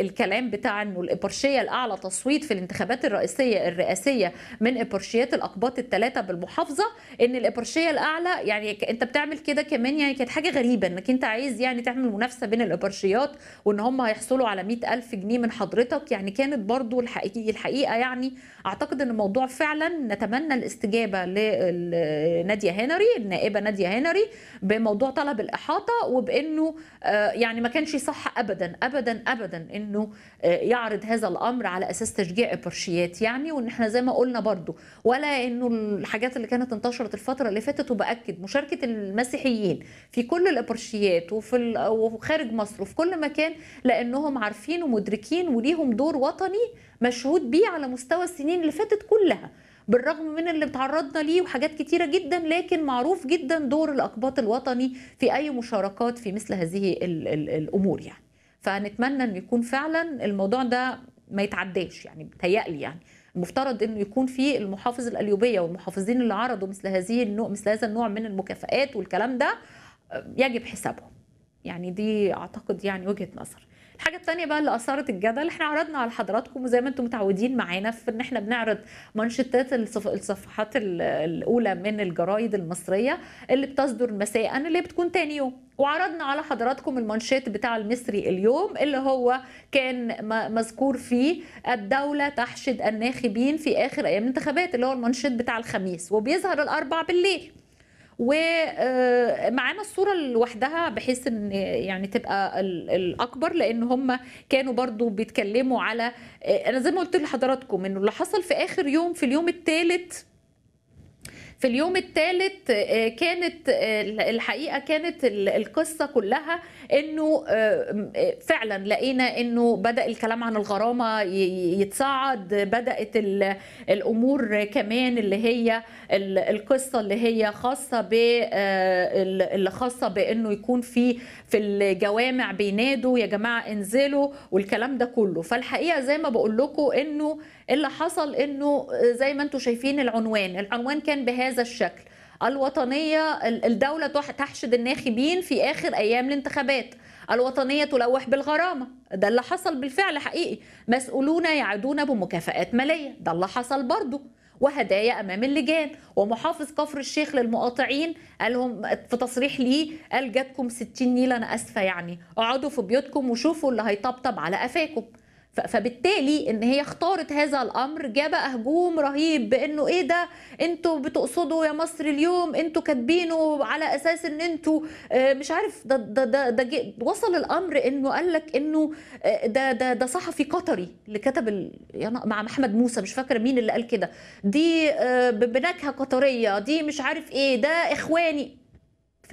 الكلام بتاع انه الابرشيه الاعلى تصويت في الانتخابات الرئيسيه الرئاسيه من ابرشيات الاقباط الثلاثه بالمحافظه ان الابرشيه الاعلى يعني انت بتعمل كده كمان يعني كانت حاجه غريبه انك انت عايز يعني تعمل منافسه بين الابرشيه الكرشيات وان هم هيحصلوا على مئة ألف جنيه من حضرتك يعني كانت برضو الحقيقة, الحقيقة يعني أعتقد أن الموضوع فعلا نتمنى الاستجابة لنادية هنري النائبة نادية هنري بموضوع طلب الإحاطة وبأنه آه، يعني ما كانش صح أبدا أبدا أبدا أنه آه، يعرض هذا الأمر على أساس تشجيع إبرشيات يعني وأن احنا زي ما قلنا برضو ولا أنه الحاجات اللي كانت انتشرت الفترة اللي فاتت وبأكد مشاركة المسيحيين في كل الإبرشيات وفي وخارج مصر بيتواصلوا في كل مكان لانهم عارفين ومدركين وليهم دور وطني مشهود بيه على مستوى السنين اللي فاتت كلها بالرغم من اللي تعرضنا ليه وحاجات كتيره جدا لكن معروف جدا دور الاقباط الوطني في اي مشاركات في مثل هذه الـ الـ الامور يعني فنتمنى انه يكون فعلا الموضوع ده ما يتعداش يعني بتهيألي يعني المفترض انه يكون في المحافظ الاليوبيه والمحافظين اللي عرضوا مثل هذه النوع مثل هذا النوع من المكافآت والكلام ده يجب حسابهم يعني دي اعتقد يعني وجهه نظر الحاجه الثانيه بقى اللي اثارت الجدل احنا عرضنا على حضراتكم وزي ما انتم متعودين معانا في ان احنا بنعرض منشطات الصفحات الاولى من الجرايد المصريه اللي بتصدر مساء اللي بتكون تاني يوم وعرضنا على حضراتكم المانشيت بتاع المصري اليوم اللي هو كان مذكور فيه الدولة تحشد الناخبين في آخر أيام الانتخابات اللي هو المانشيت بتاع الخميس وبيظهر الأربع بالليل ومعانا آه، الصوره لوحدها بحيث ان يعني تبقى الاكبر لان هم كانوا برضو بيتكلموا على آه، انا زي ما قلت لحضراتكم انه اللي حصل في اخر يوم في اليوم الثالث في اليوم الثالث آه، كانت آه، الحقيقه كانت القصه كلها انه آه، فعلا لقينا انه بدا الكلام عن الغرامه يتصعد بدات الامور كمان اللي هي القصه اللي هي خاصه ب اللي خاصه بانه يكون في في الجوامع بينادوا يا جماعه انزلوا والكلام ده كله فالحقيقه زي ما بقول لكم انه اللي حصل انه آه، زي ما انتم شايفين العنوان العنوان كان بهذا الشكل الوطنيه الدوله تحشد الناخبين في اخر ايام الانتخابات الوطنيه تلوح بالغرامه ده اللي حصل بالفعل حقيقي مسؤولون يعدون بمكافآت ماليه ده اللي حصل برضه وهدايا امام اللجان ومحافظ كفر الشيخ للمقاطعين قال لهم في تصريح ليه قال جاتكم 60 نيله انا اسفه يعني اقعدوا في بيوتكم وشوفوا اللي هيطبطب على قفاكم فبالتالي ان هي اختارت هذا الامر جاء بقى هجوم رهيب بانه ايه ده انتوا بتقصدوا يا مصر اليوم انتوا كاتبينه على اساس ان انتوا آه، مش عارف ده ده ده, ده وصل الامر انه قال لك انه آه، ده ده ده صحفي قطري اللي كتب ال... مع محمد موسى مش فاكره مين اللي قال كده دي آه، بنكهه قطريه دي مش عارف ايه ده اخواني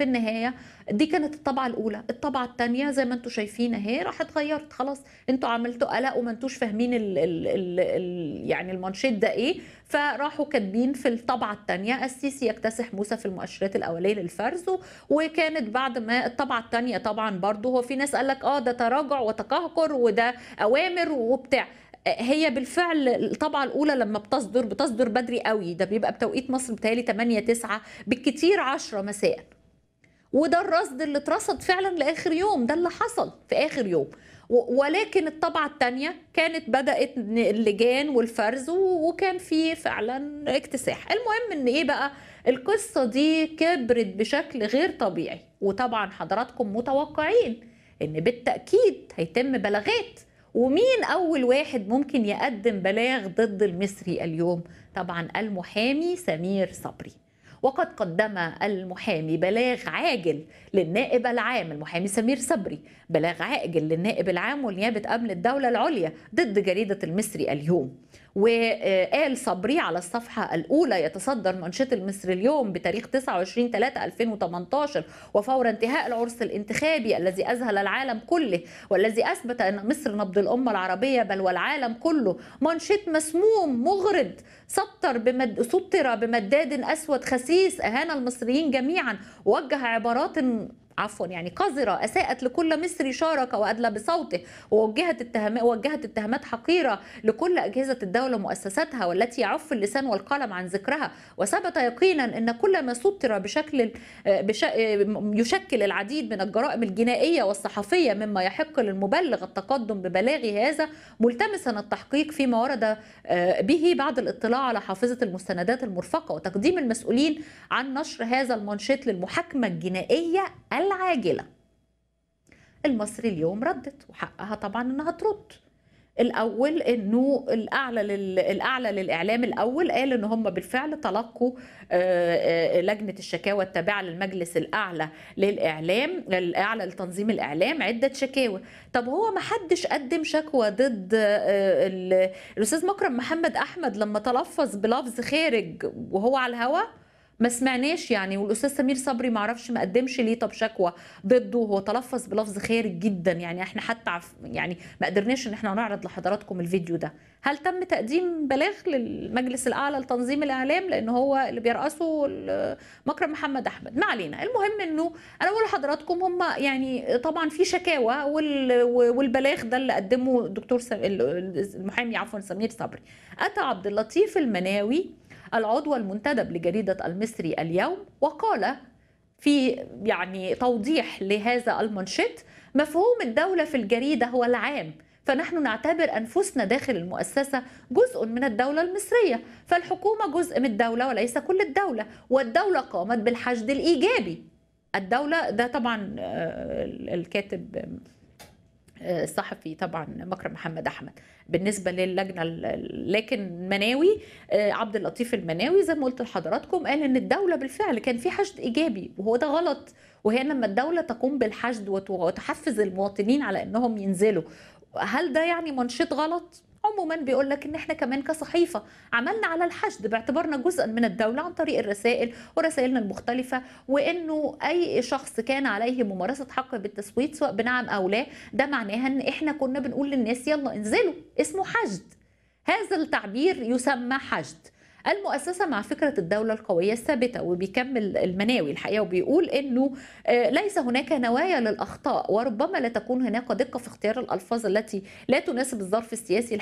في النهايه دي كانت الطبعه الاولى الطبعه الثانيه زي ما انتم شايفين اهي راح اتغيرت خلاص انتوا عملتوا قلق وما انتوش فاهمين الـ الـ الـ الـ يعني المانشيت ده ايه فراحوا كاتبين في الطبعه الثانيه السيسي يكتسح موسى في المؤشرات الاوليه للفرز وكانت بعد ما الطبعه الثانيه طبعا برضه هو في ناس قال لك اه ده تراجع وتقهقر وده اوامر وبتاع هي بالفعل الطبعه الاولى لما بتصدر بتصدر بدري قوي ده بيبقى بتوقيت مصر بتهيألي 8 9 بالكتير 10 مساء وده الرصد اللي اترصد فعلا لاخر يوم ده اللي حصل في اخر يوم ولكن الطبعة الثانية كانت بدأت اللجان والفرز وكان في فعلا اكتساح المهم ان ايه بقى القصة دي كبرت بشكل غير طبيعي وطبعا حضراتكم متوقعين ان بالتأكيد هيتم بلاغات ومين أول واحد ممكن يقدم بلاغ ضد المصري اليوم؟ طبعا المحامي سمير صبري وقد قدم المحامي بلاغ عاجل للنائب العام المحامي سمير صبري بلاغ عاجل للنائب العام ونيابة أمن الدولة العليا ضد جريدة المصري اليوم وقال صبري على الصفحة الأولى يتصدر منشط المصري اليوم بتاريخ 29/3/2018 وفور انتهاء العرس الانتخابي الذي أذهل العالم كله والذي أثبت أن مصر نبض الأمة العربية بل والعالم كله منشط مسموم مغرض سطر بمد... سطر بمداد أسود خسيس أهان المصريين جميعا وجه عبارات عفوا يعني قذرة أساءت لكل مصري شارك وأدلى بصوته ووجهت اتهامات وجهت اتهامات حقيرة لكل أجهزة الدولة ومؤسساتها والتي يعف اللسان والقلم عن ذكرها وثبت يقينا أن كل ما سطر بشكل بش... يشكل العديد من الجرائم الجنائية والصحفية مما يحق للمبلغ التقدم ببلاغه هذا ملتمسا التحقيق فيما ورد آه، به بعد الاطلاع على حافظة المستندات المرفقة وتقديم المسؤولين عن نشر هذا المنشط للمحاكمة الجنائية العاجله المصري اليوم ردت وحقها طبعا انها ترد الاول انه الاعلى لل... الاعلى للاعلام الاول قال ان هم بالفعل تلقوا آه، آه، لجنه الشكاوى التابعه للمجلس الاعلى للاعلام الاعلى لتنظيم الاعلام عده شكاوى طب هو ما حدش قدم شكوى ضد آه، الاستاذ مكرم محمد احمد لما تلفظ بلفظ خارج وهو على الهواء ما سمعناش يعني والاستاذ سمير صبري ما اعرفش ما قدمش ليه طب شكوى ضده هو تلفظ بلفظ خارج جدا يعني احنا حتى عف يعني ما قدرناش ان احنا نعرض لحضراتكم الفيديو ده هل تم تقديم بلاغ للمجلس الاعلى لتنظيم الاعلام لان هو اللي بيرأسه مكرم محمد احمد ما علينا المهم انه انا بقول لحضراتكم هم يعني طبعا في شكاوى والبلاغ ده اللي قدمه الدكتور سم... المحامي عفوا سمير صبري اتى عبد اللطيف المناوي العضو المنتدب لجريدة المصري اليوم وقال في يعني توضيح لهذا المنشط مفهوم الدولة في الجريدة هو العام فنحن نعتبر أنفسنا داخل المؤسسة جزء من الدولة المصرية فالحكومة جزء من الدولة وليس كل الدولة والدولة قامت بالحشد الإيجابي الدولة ده طبعا آه، الكاتب الصحفي طبعا مكرم محمد احمد بالنسبه للجنه لكن مناوي آه، عبد اللطيف المناوي زي ما قلت لحضراتكم قال ان الدوله بالفعل كان في حشد ايجابي وهو ده غلط وهي لما الدوله تقوم بالحشد وتحفز المواطنين على انهم ينزلوا هل ده يعني منشط غلط عموما بيقول لك ان احنا كمان كصحيفه عملنا على الحشد باعتبارنا جزءا من الدوله عن طريق الرسائل ورسائلنا المختلفه وانه اي شخص كان عليه ممارسه حق بالتصويت سواء بنعم او لا ده معناها ان احنا كنا بنقول للناس يلا انزلوا اسمه حشد هذا التعبير يسمى حشد المؤسسة مع فكرة الدولة القوية الثابتة وبيكمل المناوي الحقيقة وبيقول أنه آه، ليس هناك نوايا للأخطاء وربما لا تكون هناك دقة في اختيار الألفاظ التي لا تناسب الظرف السياسي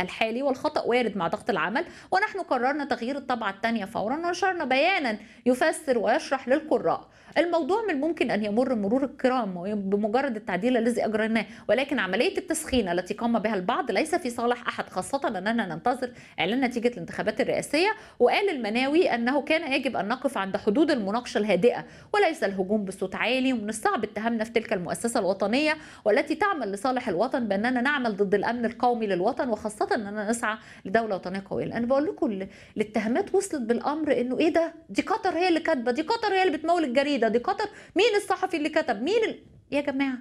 الحالي والخطأ وارد مع ضغط العمل ونحن قررنا تغيير الطبعة الثانية فورا ونشرنا بيانا يفسر ويشرح للقراء الموضوع من الممكن أن يمر مرور الكرام بمجرد التعديل الذي أجريناه ولكن عملية التسخين التي قام بها البعض ليس في صالح أحد خاصة أننا ننتظر إعلان نتيجة الانتخابات الرئاسية وقال المناوي أنه كان يجب أن نقف عند حدود المناقشة الهادئة وليس الهجوم بصوت عالي ومن الصعب اتهامنا في تلك المؤسسة الوطنية والتي تعمل لصالح الوطن بأننا نعمل ضد الأمن القومي للوطن وخاصة أننا نسعى لدولة وطنية قوية أنا بقول لكم الاتهامات وصلت بالأمر أنه إيه ده دي قطر هي اللي كاتبة دي قطر هي اللي بتمول الجريدة المتحده دي قطر مين الصحفي اللي كتب مين ال... يا جماعه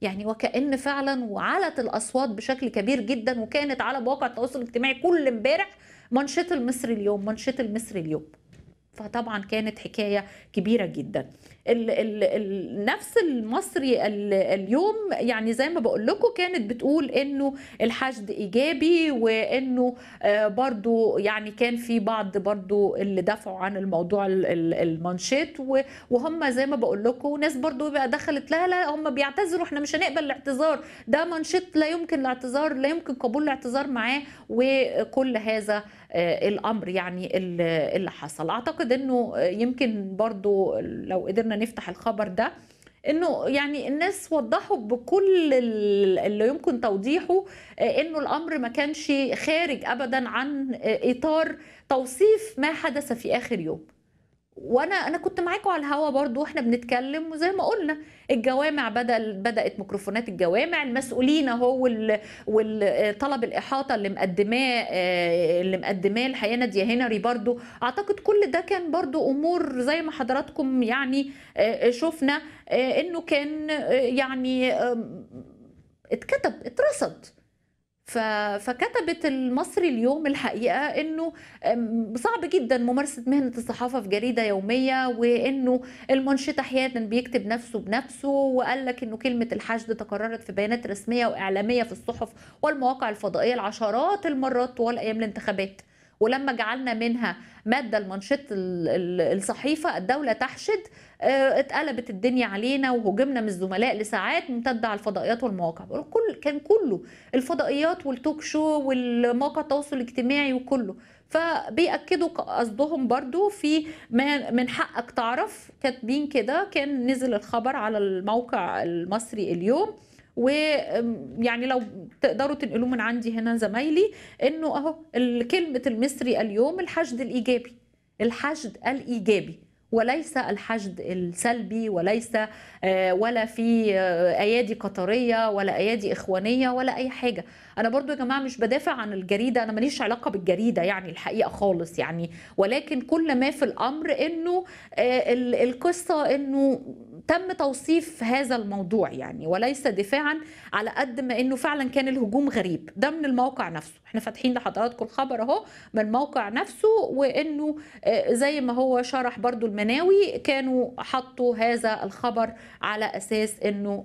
يعني وكأن فعلا وعلت الأصوات بشكل كبير جدا وكانت على مواقع التواصل الاجتماعي كل امبارح منشط المصري اليوم منشط المصري اليوم فطبعا كانت حكايه كبيره جدا ال ال ال نفس المصري اليوم يعني زي ما بقول لكم كانت بتقول انه الحشد ايجابي وانه آه، برضو يعني كان في بعض برضو اللي دفعوا عن الموضوع المانشيت وهم زي ما بقول لكم ناس برضو بقى دخلت لا لا هم بيعتذروا احنا مش هنقبل الاعتذار ده مانشيت لا يمكن الاعتذار لا يمكن قبول الاعتذار معاه وكل هذا آه، الامر يعني اللي حصل اعتقد انه آه، يمكن برضو لو قدرنا نفتح الخبر ده انه يعني الناس وضحوا بكل اللي يمكن توضيحه آه، انه الامر ما كانش خارج ابدا عن اطار توصيف ما حدث في اخر يوم وانا انا كنت معاكم على الهوا برضو واحنا بنتكلم وزي ما قلنا الجوامع بدأ بدات ميكروفونات الجوامع المسؤولين اهو والطلب آه، الاحاطه اللي مقدماه آه، اللي مقدماه الحقيقه ناديه هنري برضو اعتقد كل ده كان برضو امور زي ما حضراتكم يعني آه، شفنا انه كان يعني اتكتب اترصد فكتبت المصري اليوم الحقيقه انه صعب جدا ممارسه مهنه الصحافه في جريده يوميه وانه المنشط احيانا بيكتب نفسه بنفسه وقال لك انه كلمه الحشد تكررت في بيانات رسميه واعلاميه في الصحف والمواقع الفضائيه العشرات المرات طوال ايام الانتخابات ولما جعلنا منها ماده المنشط الصحيفه الدوله تحشد آه، اتقلبت الدنيا علينا وهجمنا من الزملاء لساعات ممتده على الفضائيات والمواقع كل كان كله الفضائيات والتوك شو والمواقع التواصل الاجتماعي وكله فبيأكدوا قصدهم برضو في ما من حقك تعرف كاتبين كده كان نزل الخبر على الموقع المصري اليوم ويعني لو تقدروا تنقلوه من عندي هنا زمايلي انه اهو كلمه المصري اليوم الحشد الايجابي الحشد الايجابي وليس الحشد السلبي وليس آه، ولا في آه، ايادي قطريه ولا ايادي اخوانيه ولا اي حاجه انا برضو يا جماعه مش بدافع عن الجريده انا ماليش علاقه بالجريده يعني الحقيقه خالص يعني ولكن كل ما في الامر انه آه، القصه انه تم توصيف هذا الموضوع يعني وليس دفاعا على قد ما انه فعلا كان الهجوم غريب ده من الموقع نفسه احنا فاتحين لحضراتكم الخبر اهو من الموقع نفسه وانه آه، زي ما هو شرح برضو المناوي كانوا حطوا هذا الخبر على اساس انه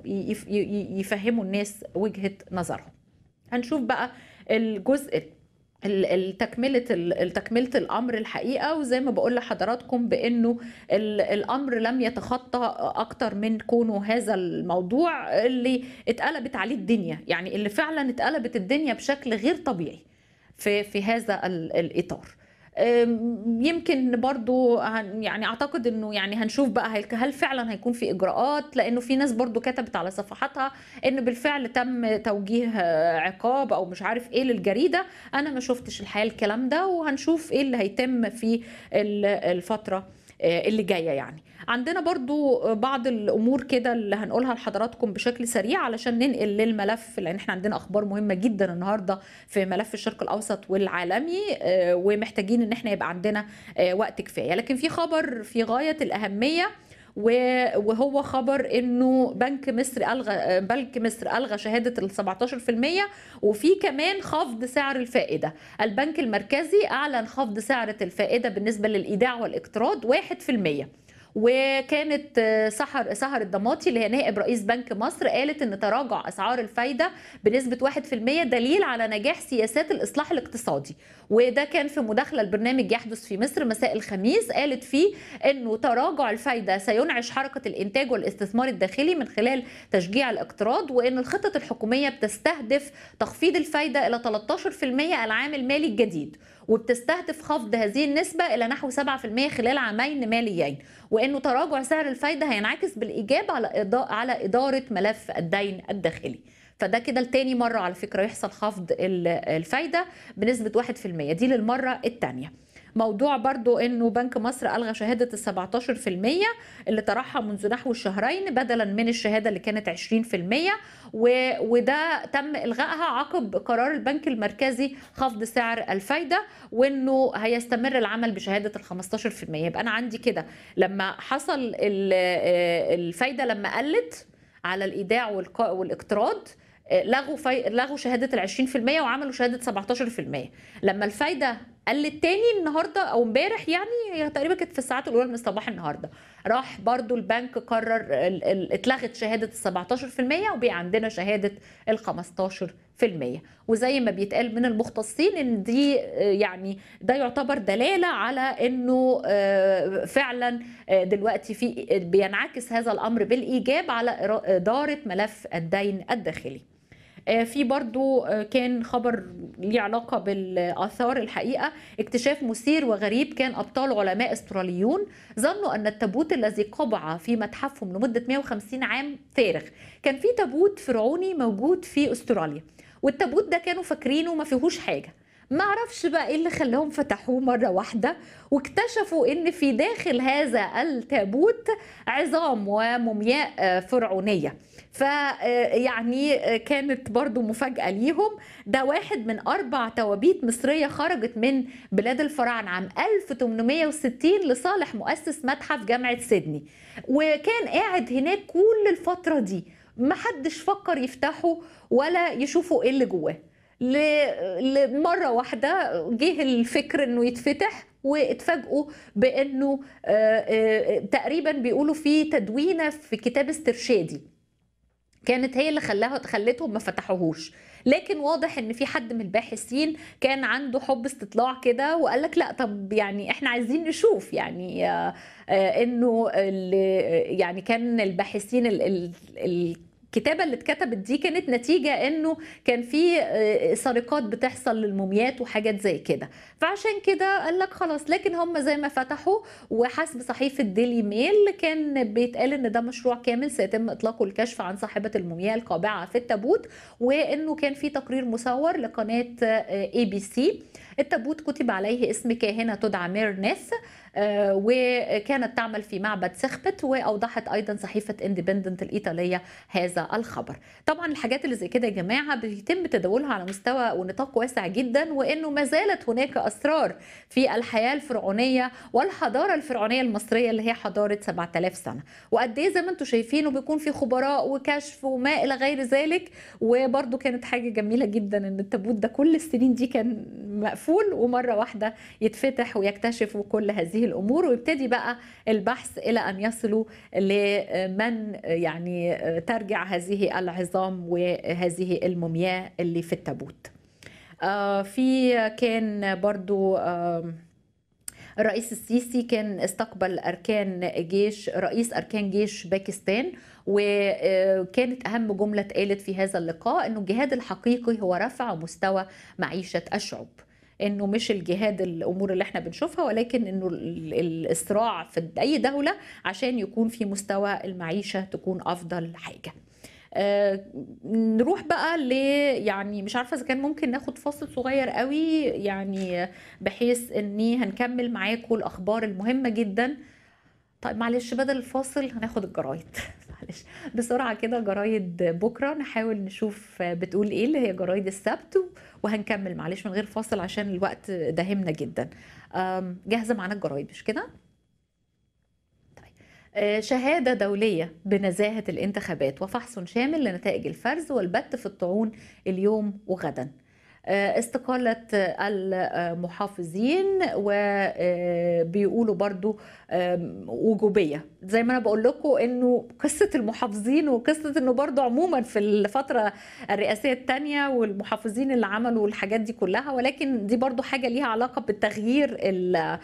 يفهموا الناس وجهه نظرهم هنشوف بقى الجزء تكمله تكمله الامر الحقيقه وزي ما بقول لحضراتكم بانه الامر لم يتخطى اكتر من كونه هذا الموضوع اللي اتقلبت عليه الدنيا يعني اللي فعلا اتقلبت الدنيا بشكل غير طبيعي في في هذا الاطار يمكن برضو يعني اعتقد انه يعني هنشوف بقى هل فعلا هيكون في اجراءات لانه في ناس برضو كتبت على صفحاتها ان بالفعل تم توجيه آه، عقاب او مش عارف ايه للجريده انا ما شفتش الحقيقه الكلام ده وهنشوف ايه اللي هيتم في الفتره آه، اللي جايه يعني عندنا برضو آه، بعض الامور كده اللي هنقولها لحضراتكم بشكل سريع علشان ننقل للملف لان احنا عندنا اخبار مهمه جدا النهارده في ملف الشرق الاوسط والعالمي آه، ومحتاجين ان احنا يبقى عندنا وقت كفايه لكن في خبر في غايه الاهميه وهو خبر انه بنك مصر الغى بنك مصر الغى شهاده ال 17% وفي كمان خفض سعر الفائده البنك المركزي اعلن خفض سعر الفائده بالنسبه للايداع والاقتراض 1% وكانت آه، سحر سهر الضماطي اللي هي نائب رئيس بنك مصر قالت ان تراجع اسعار الفايده بنسبه 1% دليل على نجاح سياسات الاصلاح الاقتصادي وده كان في مداخله البرنامج يحدث في مصر مساء الخميس قالت فيه انه تراجع الفايده سينعش حركه الانتاج والاستثمار الداخلي من خلال تشجيع الاقتراض وان الخطط الحكوميه بتستهدف تخفيض الفايده الى 13% العام المالي الجديد وبتستهدف خفض هذه النسبة إلى نحو 7% خلال عامين ماليين وأنه تراجع سعر الفايدة هينعكس بالإيجاب على على إدارة ملف الدين الداخلي فده كده لتاني مرة على فكرة يحصل خفض الفايدة بنسبة 1% دي للمرة الثانية موضوع برضو انه بنك مصر الغى شهاده ال 17% اللي طرحها منذ نحو شهرين بدلا من الشهاده اللي كانت 20% و... وده تم الغائها عقب قرار البنك المركزي خفض سعر الفايده وانه هيستمر العمل بشهاده ال 15% يبقى انا عندي كده لما حصل آه، الفايده لما قلت على الايداع والاقتراض آه، لغوا في... لغوا شهاده ال 20% وعملوا شهاده 17% لما الفايده قال للتاني النهارده او امبارح يعني هي تقريبا كانت في الساعات الاولى من صباح النهارده راح برضو البنك قرر اتلغت شهاده ال 17% وبقى عندنا شهاده ال 15% وزي ما بيتقال من المختصين ان دي يعني ده يعتبر دلاله على انه آه، فعلا آه، دلوقتي في بينعكس هذا الامر بالايجاب على اداره ملف الدين الداخلي آه، في برضو آه، كان خبر ليه علاقة بالآثار الحقيقة اكتشاف مثير وغريب كان أبطال علماء استراليون ظنوا أن التابوت الذي قبع في متحفهم لمدة 150 عام فارغ كان في تابوت فرعوني موجود في أستراليا والتابوت ده كانوا فاكرينه ما فيهوش حاجه ما عرفش بقى ايه اللي خلاهم فتحوه مره واحده واكتشفوا ان في داخل هذا التابوت عظام ومومياء آه، فرعونيه فيعني آه، آه، كانت برضو مفاجأة ليهم ده واحد من أربع توابيت مصرية خرجت من بلاد الفراعنة عام 1860 لصالح مؤسس متحف جامعة سيدني وكان قاعد هناك كل الفترة دي محدش فكر يفتحه ولا يشوفوا ايه اللي جواه لمره واحده جه الفكر انه يتفتح واتفاجئوا بانه آه، آه، تقريبا بيقولوا في تدوينه في كتاب استرشادي كانت هي اللي خلاها خلتهم ما فتحوهوش لكن واضح ان في حد من الباحثين كان عنده حب استطلاع كده وقال لك لا طب يعني احنا عايزين نشوف يعني آه، انه يعني كان الباحثين ال ال الكتابه اللي اتكتبت دي كانت نتيجه انه كان في آه، سرقات بتحصل للموميات وحاجات زي كده فعشان كده قال لك خلاص لكن هم زي ما فتحوا وحسب صحيفه ديلي ميل كان بيتقال ان ده مشروع كامل سيتم اطلاقه الكشف عن صاحبه المومياء القابعه في التابوت وانه كان في تقرير مصور لقناه اي بي سي التابوت كتب عليه اسم كاهنة تدعى ميرنس آه، وكانت تعمل في معبد سخبت واوضحت ايضا صحيفه اندبندنت الايطاليه هذا الخبر طبعا الحاجات اللي زي كده يا جماعه بيتم تداولها على مستوى ونطاق واسع جدا وانه ما زالت هناك اسرار في الحياه الفرعونيه والحضاره الفرعونيه المصريه اللي هي حضاره 7000 سنه وقد ايه زي ما انتم شايفين وبيكون في خبراء وكشف وما الى غير ذلك وبرده كانت حاجه جميله جدا ان التابوت ده كل السنين دي كان مقفول مقفول ومره واحده يتفتح ويكتشفوا كل هذه الامور ويبتدي بقى البحث الى ان يصلوا لمن يعني ترجع هذه العظام وهذه المومياء اللي في التابوت آه، في كان برضو الرئيس آه، السيسي كان استقبل اركان جيش رئيس اركان جيش باكستان وكانت اهم جمله اتقالت في هذا اللقاء انه الجهاد الحقيقي هو رفع مستوى معيشه الشعوب انه مش الجهاد الامور اللي احنا بنشوفها ولكن انه الصراع في اي دوله عشان يكون في مستوى المعيشه تكون افضل حاجه آه نروح بقى ل يعني مش عارفه اذا كان ممكن ناخد فاصل صغير قوي يعني بحيث اني هنكمل معاكم الاخبار المهمه جدا طيب معلش بدل الفاصل هناخد الجرايد معلش بسرعه كده جرايد بكره نحاول نشوف بتقول ايه اللي هي جرايد السبت وهنكمل معلش من غير فاصل عشان الوقت داهمنا جدا جاهزه معانا الجرايد مش كده طيب. أه، شهادة دولية بنزاهة الانتخابات وفحص شامل لنتائج الفرز والبت في الطعون اليوم وغدا استقالة المحافظين وبيقولوا برضو وجوبية زي ما انا بقول لكم انه قصه المحافظين وقصه انه برضه عموما في الفتره الرئاسيه الثانيه والمحافظين اللي عملوا الحاجات دي كلها ولكن دي برضه حاجه ليها علاقه بالتغيير آه،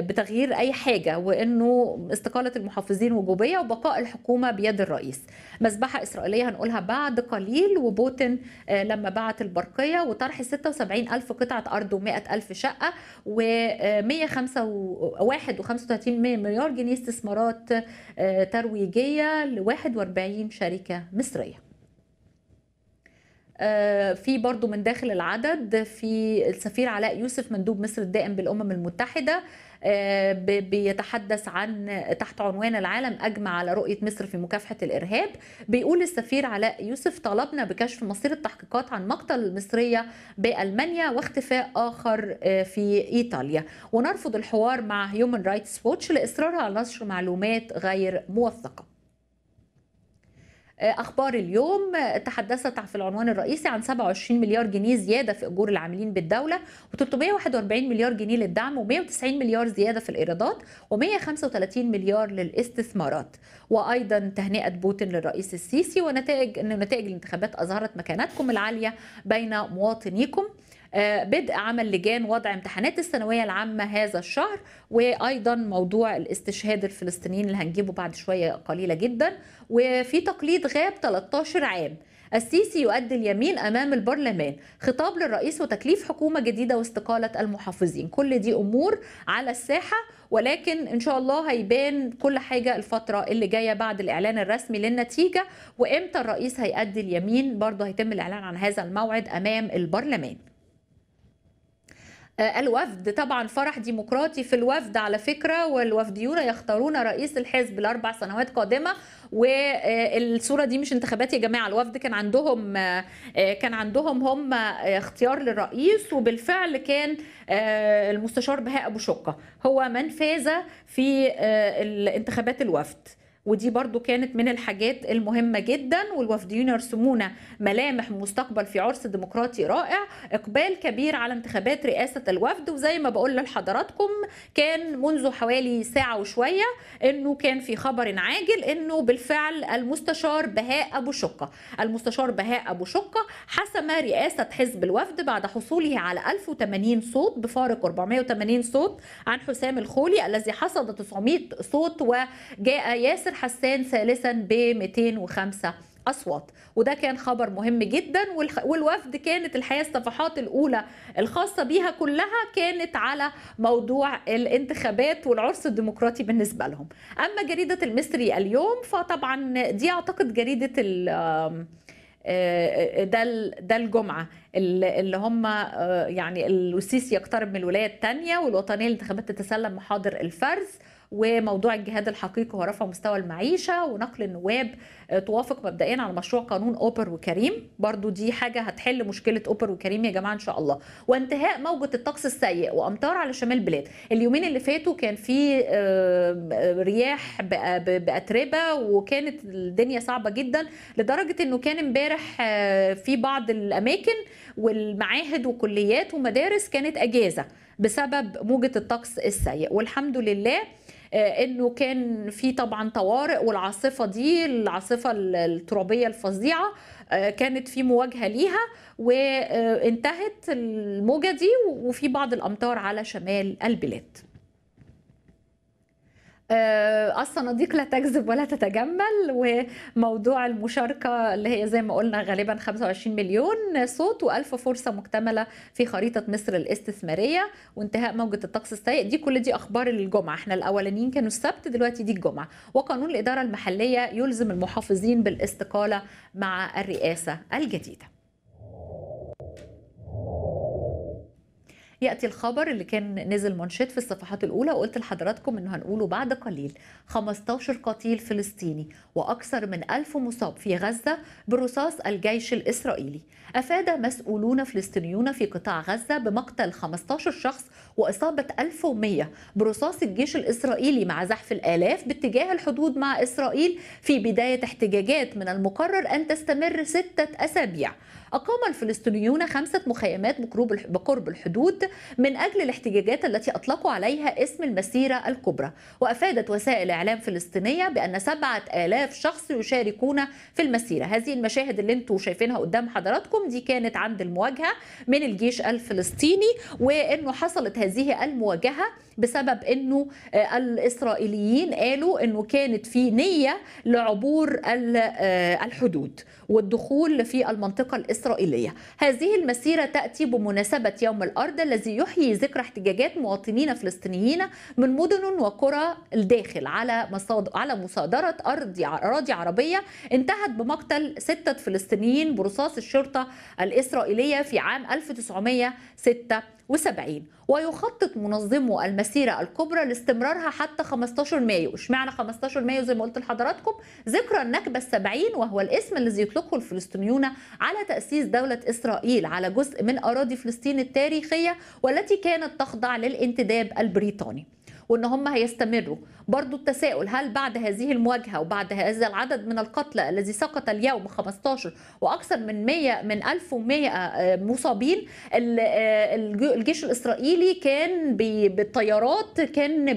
بتغيير اي حاجه وانه استقاله المحافظين وجوبيه وبقاء الحكومه بيد الرئيس مذبحه اسرائيليه هنقولها بعد قليل وبوتن آه، لما بعت البرقيه وطرح 76 ألف قطعة أرض و100 ألف شقة و 135 آه، مليار جنيه استثمارات آه، ترويجية ل 41 شركة مصرية آه، في برضو من داخل العدد في السفير علاء يوسف مندوب مصر الدائم بالأمم المتحدة آه، بيتحدث عن تحت عنوان العالم أجمع على رؤية مصر في مكافحة الإرهاب بيقول السفير علاء يوسف طلبنا بكشف مصير التحقيقات عن مقتل المصرية بألمانيا واختفاء آخر آه، في إيطاليا ونرفض الحوار مع هيومن رايتس ووتش لإصرارها على نشر معلومات غير موثقه اخبار اليوم تحدثت في العنوان الرئيسي عن 27 مليار جنيه زياده في اجور العاملين بالدوله و341 مليار جنيه للدعم و190 مليار زياده في الايرادات و135 مليار للاستثمارات وايضا تهنئه بوتين للرئيس السيسي ونتائج ان نتائج الانتخابات اظهرت مكانتكم العاليه بين مواطنيكم آه، بدء عمل لجان وضع امتحانات الثانويه العامه هذا الشهر وايضا موضوع الاستشهاد الفلسطينيين اللي هنجيبه بعد شويه قليله جدا وفي تقليد غاب 13 عام السيسي يؤدي اليمين امام البرلمان خطاب للرئيس وتكليف حكومه جديده واستقاله المحافظين كل دي امور على الساحه ولكن ان شاء الله هيبان كل حاجه الفتره اللي جايه بعد الاعلان الرسمي للنتيجه وامتى الرئيس هيؤدي اليمين برضه هيتم الاعلان عن هذا الموعد امام البرلمان آه، الوفد طبعا فرح ديمقراطي في الوفد على فكرة والوفديون يختارون رئيس الحزب لأربع سنوات قادمة والصورة دي مش انتخابات يا جماعة الوفد كان عندهم آه، آه، كان عندهم هم اختيار للرئيس وبالفعل كان المستشار بهاء أبو شقة هو من فاز في انتخابات الوفد ودي برضو كانت من الحاجات المهمة جدا والوفديون يرسمون ملامح مستقبل في عرس ديمقراطي رائع إقبال كبير على انتخابات رئاسة الوفد وزي ما بقول لحضراتكم كان منذ حوالي ساعة وشوية أنه كان في خبر عاجل أنه بالفعل المستشار بهاء أبو شقة المستشار بهاء أبو شقة حسم رئاسة حزب الوفد بعد حصوله على 1080 صوت بفارق 480 صوت عن حسام الخولي الذي حصد 900 صوت وجاء ياسر مازن حسان ثالثا ب 205 اصوات وده كان خبر مهم جدا والوفد كانت الحقيقه الصفحات الاولى الخاصه بيها كلها كانت على موضوع الانتخابات والعرس الديمقراطي بالنسبه لهم اما جريده المصري اليوم فطبعا دي اعتقد جريده ال ده ده الجمعه اللي هم يعني السيسي يقترب من الولايه الثانيه والوطنيه الانتخابات تتسلم محاضر الفرز وموضوع الجهاد الحقيقي ورفع مستوى المعيشه ونقل النواب آه، توافق مبدئيا على مشروع قانون اوبر وكريم برضو دي حاجه هتحل مشكله اوبر وكريم يا جماعه ان شاء الله وانتهاء موجه الطقس السيء وامطار على شمال البلاد اليومين اللي فاتوا كان في رياح باتربه وكانت الدنيا صعبه جدا لدرجه انه كان امبارح آه، في بعض الاماكن والمعاهد وكليات ومدارس كانت اجازه بسبب موجه الطقس السيء والحمد لله آه، انه كان في طبعا طوارئ والعاصفه دي العاصفه الترابيه الفظيعه آه، كانت في مواجهه ليها وانتهت الموجه دي وفي بعض الامطار على شمال البلاد الصناديق آه، لا تكذب ولا تتجمل وموضوع المشاركة اللي هي زي ما قلنا غالبا 25 مليون صوت و1000 فرصة مكتملة في خريطة مصر الاستثمارية وانتهاء موجة الطقس السيء دي كل دي أخبار الجمعة احنا الأولانيين كانوا السبت دلوقتي دي الجمعة وقانون الإدارة المحلية يلزم المحافظين بالاستقالة مع الرئاسة الجديدة ياتي الخبر اللي كان نزل منشط في الصفحات الاولى وقلت لحضراتكم انه هنقوله بعد قليل 15 قتيل فلسطيني واكثر من ألف مصاب في غزه برصاص الجيش الاسرائيلي افاد مسؤولون فلسطينيون في قطاع غزه بمقتل 15 شخص وإصابة 1100 برصاص الجيش الإسرائيلي مع زحف الآلاف باتجاه الحدود مع إسرائيل في بداية احتجاجات من المقرر أن تستمر ستة أسابيع أقام الفلسطينيون خمسة مخيمات بقرب الحدود من أجل الاحتجاجات التي أطلقوا عليها اسم المسيرة الكبرى وأفادت وسائل إعلام فلسطينية بأن سبعة آلاف شخص يشاركون في المسيرة هذه المشاهد اللي انتم شايفينها قدام حضراتكم دي كانت عند المواجهة من الجيش الفلسطيني وأنه حصلت هذه المواجهة بسبب انه آه، الاسرائيليين قالوا انه كانت في نية لعبور آه، الحدود والدخول في المنطقة الاسرائيلية هذه المسيرة تأتي بمناسبة يوم الارض الذي يحيي ذكرى احتجاجات مواطنين فلسطينيين من مدن وقرى الداخل على مصاد... على مصادرة ارض اراضي عربية انتهت بمقتل ستة فلسطينيين برصاص الشرطة الاسرائيلية في عام 1996 وسبعين ويخطط منظمو المسيرة الكبرى لاستمرارها حتى 15 مايو اشمعنى 15 مايو زي ما قلت لحضراتكم ذكرى النكبة السبعين وهو الاسم الذي يطلقه الفلسطينيون على تأسيس دولة إسرائيل على جزء من أراضي فلسطين التاريخية والتي كانت تخضع للانتداب البريطاني وان هم هيستمروا برضو التساؤل هل بعد هذه المواجهه وبعد هذا العدد من القتلى الذي سقط اليوم 15 واكثر من 100 من 1100 آه، مصابين آه، الجيش الاسرائيلي كان بالطيارات كان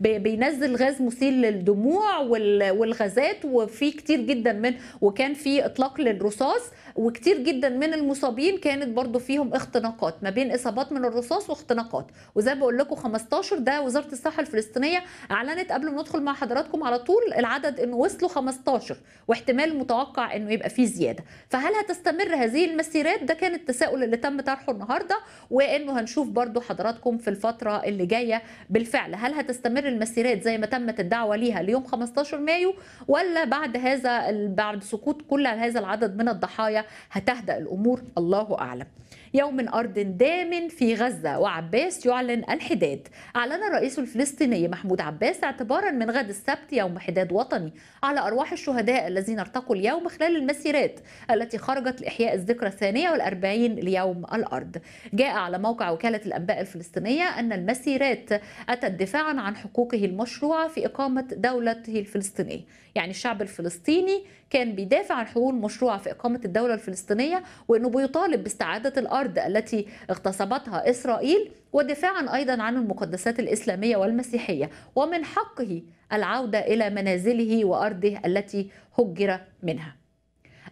بينزل غاز مسيل للدموع والغازات وفي كتير جدا من وكان في اطلاق للرصاص وكتير جدا من المصابين كانت برضو فيهم اختناقات ما بين اصابات من الرصاص واختناقات وزي ما بقول لكم 15 ده وزاره الصحه الفلسطينيه اعلنت قبل ما ندخل مع حضراتكم على طول العدد انه وصلوا 15 واحتمال متوقع انه يبقى فيه زياده فهل هتستمر هذه المسيرات ده كان التساؤل اللي تم طرحه النهارده وانه هنشوف برضو حضراتكم في الفتره اللي جايه بالفعل هل هتستمر المسيرات زي ما تمت الدعوه ليها ليوم 15 مايو ولا بعد هذا بعد سقوط كل هذا العدد من الضحايا شوية هتهدأ الأمور الله أعلم يوم أرض دام في غزة وعباس يعلن الحداد أعلن الرئيس الفلسطيني محمود عباس اعتبارا من غد السبت يوم حداد وطني على أرواح الشهداء الذين ارتقوا اليوم خلال المسيرات التي خرجت لإحياء الذكرى الثانية والأربعين ليوم الأرض جاء على موقع وكالة الأنباء الفلسطينية أن المسيرات أتت دفاعا عن حقوقه المشروعة في إقامة دولته الفلسطينية يعني الشعب الفلسطيني كان بيدافع عن حقوق المشروع في إقامة الدولة الفلسطينية وأنه بيطالب باستعادة الأرض التي اغتصبتها إسرائيل ودفاعا أيضا عن المقدسات الإسلامية والمسيحية ومن حقه العودة إلى منازله وأرضه التي هجر منها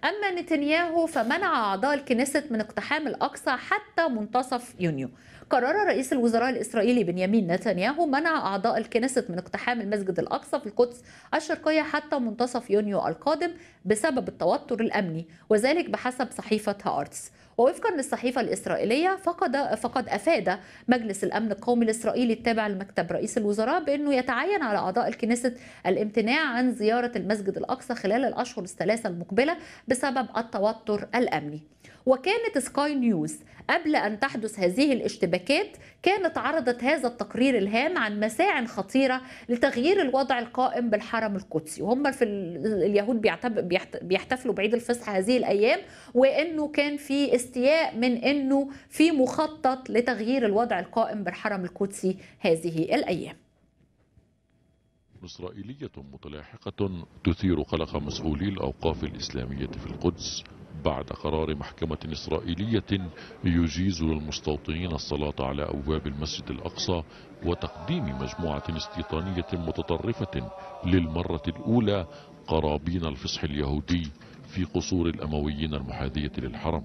أما نتنياهو فمنع أعضاء الكنيسة من اقتحام الأقصى حتى منتصف يونيو قرر رئيس الوزراء الإسرائيلي بنيامين نتنياهو منع أعضاء الكنيست من اقتحام المسجد الأقصى في القدس الشرقية حتى منتصف يونيو القادم بسبب التوتر الأمني وذلك بحسب صحيفة هارتس ووفقا للصحيفة الإسرائيلية فقد فقد أفاد مجلس الأمن القومي الإسرائيلي التابع لمكتب رئيس الوزراء بأنه يتعين على أعضاء الكنيست الامتناع عن زيارة المسجد الأقصى خلال الأشهر الثلاثة المقبلة بسبب التوتر الأمني وكانت سكاي نيوز قبل أن تحدث هذه الاشتباكات كانت عرضت هذا التقرير الهام عن مساع خطيرة لتغيير الوضع القائم بالحرم القدسي وهم في اليهود بيحتفلوا بعيد الفصح هذه الأيام وأنه كان في استياء من أنه في مخطط لتغيير الوضع القائم بالحرم القدسي هذه الأيام إسرائيلية متلاحقة تثير قلق مسؤولي الأوقاف الإسلامية في القدس بعد قرار محكمة إسرائيلية يجيز للمستوطنين الصلاة على أبواب المسجد الأقصى وتقديم مجموعة استيطانية متطرفة للمرة الأولى قرابين الفصح اليهودي في قصور الأمويين المحاذية للحرم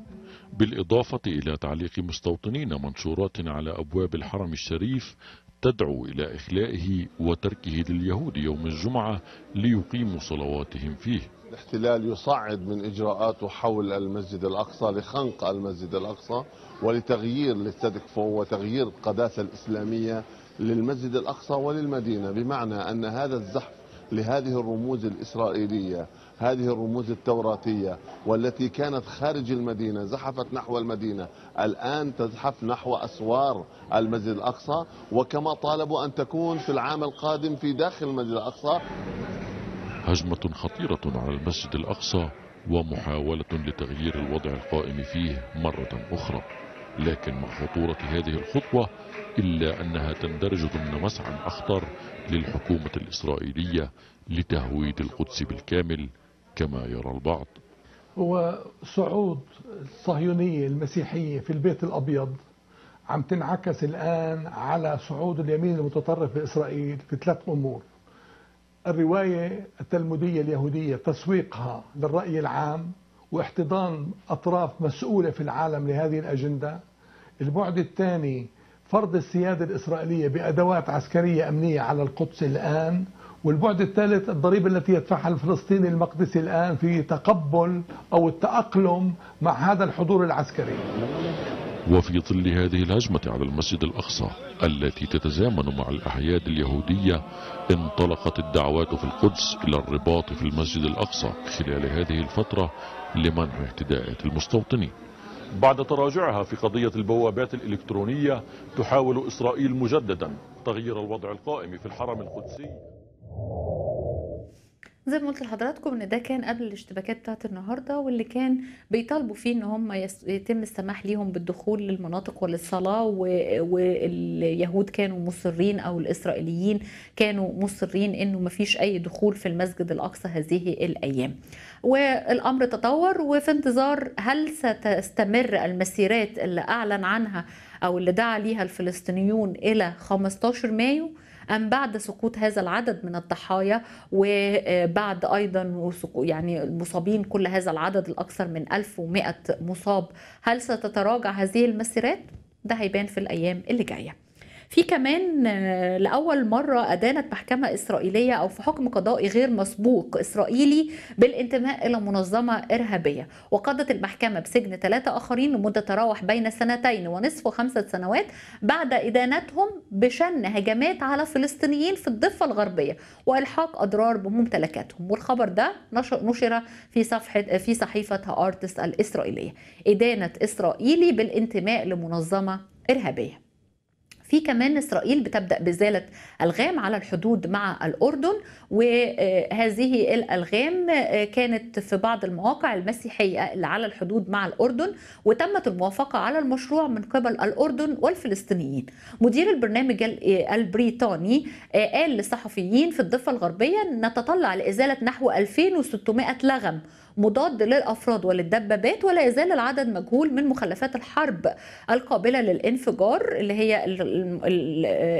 بالإضافة إلى تعليق مستوطنين منشورات على أبواب الحرم الشريف تدعو إلى إخلائه وتركه لليهود يوم الجمعة ليقيموا صلواتهم فيه الاحتلال يصعد من إجراءاته حول المسجد الأقصى لخنق المسجد الأقصى ولتغيير للسدكفو وتغيير القداسة الإسلامية للمسجد الأقصى وللمدينة بمعنى أن هذا الزحف لهذه الرموز الإسرائيلية هذه الرموز التوراتية والتي كانت خارج المدينة زحفت نحو المدينة الآن تزحف نحو أسوار المسجد الأقصى وكما طالبوا أن تكون في العام القادم في داخل المسجد الأقصى هجمة خطيرة على المسجد الأقصى ومحاولة لتغيير الوضع القائم فيه مرة أخرى لكن مع خطورة هذه الخطوة إلا أنها تندرج ضمن مسعى أخطر للحكومة الإسرائيلية لتهويد القدس بالكامل كما يرى البعض هو صعود الصهيونية المسيحية في البيت الأبيض عم تنعكس الآن على صعود اليمين المتطرف بإسرائيل في ثلاث أمور الرواية التلمودية اليهودية تسويقها للرأي العام واحتضان أطراف مسؤولة في العالم لهذه الأجندة البعد الثاني فرض السيادة الإسرائيلية بأدوات عسكرية أمنية على القدس الآن والبعد الثالث الضريبة التي يدفعها الفلسطيني المقدسي الآن في تقبل أو التأقلم مع هذا الحضور العسكري وفي ظل هذه الهجمة على المسجد الأقصى التي تتزامن مع الأعياد اليهودية انطلقت الدعوات في القدس إلى الرباط في المسجد الأقصى خلال هذه الفترة لمنع اعتداءات المستوطنين بعد تراجعها في قضية البوابات الإلكترونية تحاول إسرائيل مجددا تغيير الوضع القائم في الحرم القدسي زي ما قلت لحضراتكم ان ده كان قبل الاشتباكات بتاعت النهارده واللي كان بيطالبوا فيه ان هم يتم السماح ليهم بالدخول للمناطق وللصلاه واليهود كانوا مصرين او الاسرائيليين كانوا مصرين انه ما فيش اي دخول في المسجد الاقصى هذه الايام والامر تطور وفي انتظار هل ستستمر المسيرات اللي اعلن عنها او اللي دعا ليها الفلسطينيون الى 15 مايو أم بعد سقوط هذا العدد من الضحايا وبعد آه، أيضا يعني المصابين كل هذا العدد الأكثر من 1100 مصاب هل ستتراجع هذه المسيرات؟ ده هيبان في الأيام اللي جايه في كمان آه، لاول مره ادانت محكمه اسرائيليه او في حكم قضائي غير مسبوق اسرائيلي بالانتماء الى منظمه ارهابيه وقضت المحكمه بسجن ثلاثه اخرين لمده تراوح بين سنتين ونصف وخمسه سنوات بعد ادانتهم بشن هجمات على فلسطينيين في الضفه الغربيه والحاق اضرار بممتلكاتهم والخبر ده نشر في صفحه في صحيفه هارتس الاسرائيليه ادانه اسرائيلي بالانتماء لمنظمه ارهابيه في كمان اسرائيل بتبدا بازاله الغام على الحدود مع الاردن وهذه الالغام كانت في بعض المواقع المسيحيه اللي على الحدود مع الاردن وتمت الموافقه على المشروع من قبل الاردن والفلسطينيين مدير البرنامج البريطاني قال للصحفيين في الضفه الغربيه نتطلع لازاله نحو 2600 لغم مضاد للأفراد وللدبابات ولا يزال العدد مجهول من مخلفات الحرب القابلة للانفجار اللي هي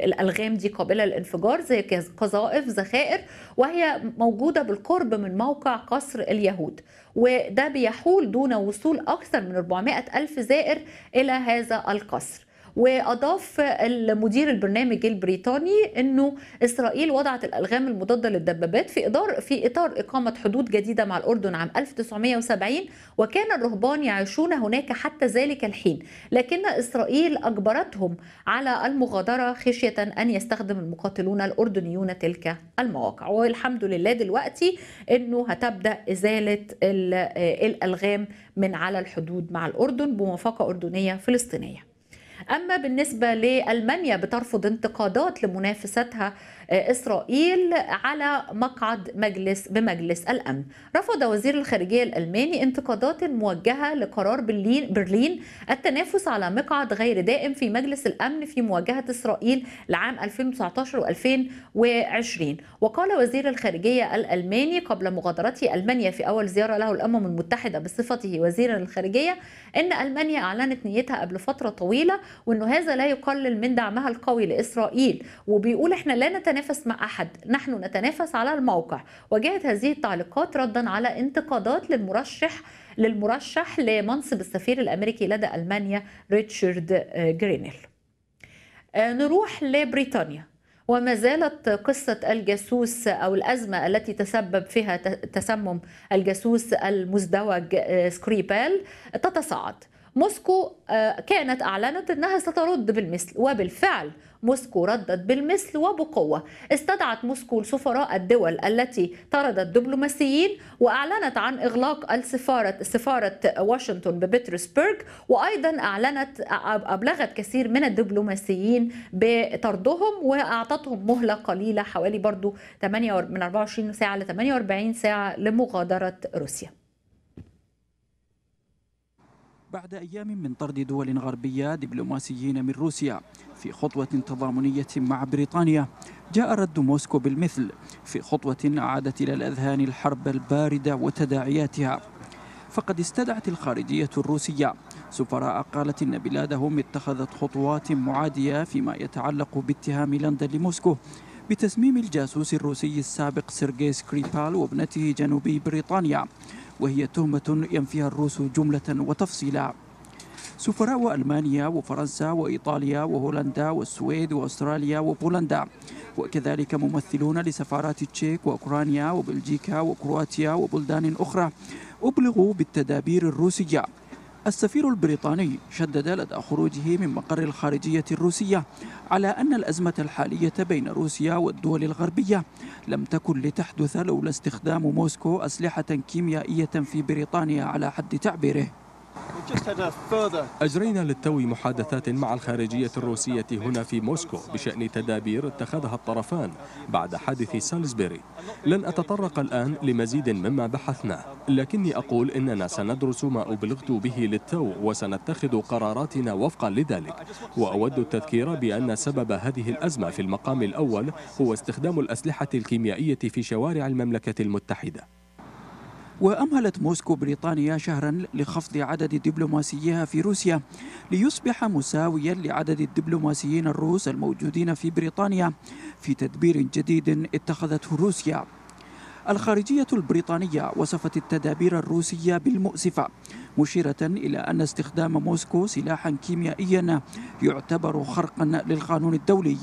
الألغام دي قابلة للانفجار زي قذائف ذخائر وهي موجودة بالقرب من موقع قصر اليهود وده بيحول دون وصول أكثر من 400 ألف زائر إلى هذا القصر واضاف المدير البرنامج البريطاني انه اسرائيل وضعت الالغام المضاده للدبابات في ادار في اطار اقامه حدود جديده مع الاردن عام 1970 وكان الرهبان يعيشون هناك حتى ذلك الحين لكن اسرائيل اجبرتهم على المغادره خشيه ان يستخدم المقاتلون الاردنيون تلك المواقع والحمد لله دلوقتي انه هتبدا ازاله الالغام من على الحدود مع الاردن بموافقه اردنيه فلسطينيه أما بالنسبة لألمانيا بترفض انتقادات لمنافستها إسرائيل على مقعد مجلس بمجلس الأمن رفض وزير الخارجية الألماني انتقادات موجهة لقرار برلين التنافس على مقعد غير دائم في مجلس الأمن في مواجهة إسرائيل لعام 2019 و2020 وقال وزير الخارجية الألماني قبل مغادرته ألمانيا في أول زيارة له الأمم المتحدة بصفته وزيرا الخارجية أن ألمانيا أعلنت نيتها قبل فترة طويلة وأنه هذا لا يقلل من دعمها القوي لإسرائيل وبيقول إحنا لا نتنافس نتنافس مع أحد نحن نتنافس على الموقع وجاءت هذه التعليقات ردا على انتقادات للمرشح للمرشح لمنصب السفير الأمريكي لدى ألمانيا ريتشارد جرينيل آه، آه، نروح لبريطانيا وما زالت قصة الجاسوس أو الأزمة التي تسبب فيها تسمم الجاسوس المزدوج آه، سكريبال تتصاعد موسكو آه، كانت أعلنت أنها سترد بالمثل وبالفعل موسكو ردت بالمثل وبقوة استدعت موسكو سفراء الدول التي طردت دبلوماسيين وأعلنت عن إغلاق السفارة سفارة واشنطن ببطرسبرغ وأيضا أعلنت أبلغت كثير من الدبلوماسيين بطردهم وأعطتهم مهلة قليلة حوالي برضو 8 من 24 ساعة ل 48 ساعة لمغادرة روسيا بعد أيام من طرد دول غربية دبلوماسيين من روسيا في خطوة تضامنية مع بريطانيا جاء رد موسكو بالمثل في خطوة أعادت إلى الأذهان الحرب الباردة وتداعياتها فقد استدعت الخارجية الروسية سفراء قالت إن بلادهم اتخذت خطوات معادية فيما يتعلق باتهام لندن لموسكو بتسميم الجاسوس الروسي السابق سيرجي سكريبال وابنته جنوبي بريطانيا وهي تهمة ينفيها الروس جملة وتفصيلا سفراء ألمانيا وفرنسا وإيطاليا وهولندا والسويد وأستراليا وبولندا وكذلك ممثلون لسفارات التشيك وأوكرانيا وبلجيكا وكرواتيا وبلدان أخرى أبلغوا بالتدابير الروسية السفير البريطاني شدد لدى خروجه من مقر الخارجية الروسية على أن الأزمة الحالية بين روسيا والدول الغربية لم تكن لتحدث لولا استخدام موسكو أسلحة كيميائية في بريطانيا على حد تعبيره أجرينا للتو محادثات مع الخارجية الروسية هنا في موسكو بشأن تدابير اتخذها الطرفان بعد حادث سالزبيري لن أتطرق الآن لمزيد مما بحثناه لكني أقول إننا سندرس ما أبلغت به للتو وسنتخذ قراراتنا وفقا لذلك وأود التذكير بأن سبب هذه الأزمة في المقام الأول هو استخدام الأسلحة الكيميائية في شوارع المملكة المتحدة وأمهلت موسكو بريطانيا شهرا لخفض عدد دبلوماسيها في روسيا ليصبح مساويا لعدد الدبلوماسيين الروس الموجودين في بريطانيا في تدبير جديد اتخذته روسيا الخارجية البريطانية وصفت التدابير الروسية بالمؤسفة مشيرة إلى أن استخدام موسكو سلاحا كيميائيا يعتبر خرقا للقانون الدولي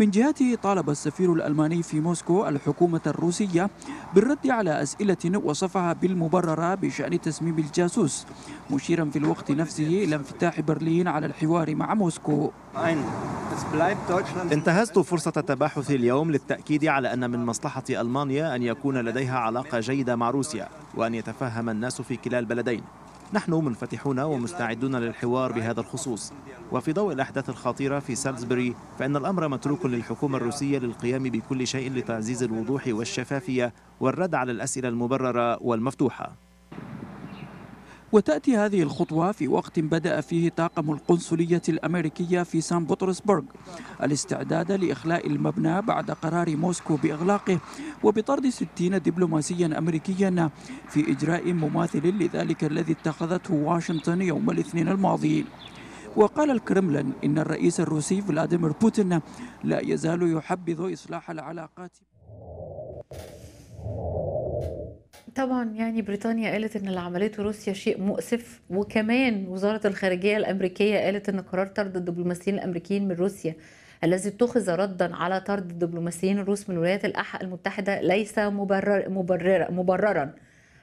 من جهته طالب السفير الألماني في موسكو الحكومة الروسية بالرد على أسئلة وصفها بالمبررة بشأن تسميم الجاسوس مشيرا في الوقت نفسه إلى انفتاح برلين على الحوار مع موسكو انتهزت فرصة التباحث اليوم للتأكيد على أن من مصلحة ألمانيا أن يكون لديها علاقة جيدة مع روسيا وأن يتفهم الناس في كلا البلدين نحن منفتحون ومستعدون للحوار بهذا الخصوص وفي ضوء الأحداث الخطيرة في سالزبري فإن الأمر متروك للحكومة الروسية للقيام بكل شيء لتعزيز الوضوح والشفافية والرد على الأسئلة المبررة والمفتوحة وتأتي هذه الخطوة في وقت بدأ فيه طاقم القنصلية الأمريكية في سان بطرسبرغ الاستعداد لإخلاء المبنى بعد قرار موسكو بإغلاقه وبطرد 60 دبلوماسيا أمريكيا في إجراء مماثل لذلك الذي اتخذته واشنطن يوم الاثنين الماضي وقال الكرملين إن الرئيس الروسي فلاديمير بوتين لا يزال يحبذ إصلاح العلاقات طبعا يعني بريطانيا قالت ان اللي عملته روسيا شيء مؤسف وكمان وزاره الخارجيه الامريكيه قالت ان قرار طرد الدبلوماسيين الامريكيين من روسيا الذي اتخذ ردا على طرد الدبلوماسيين الروس من ولايات المتحده ليس مبرر مبرر مبررا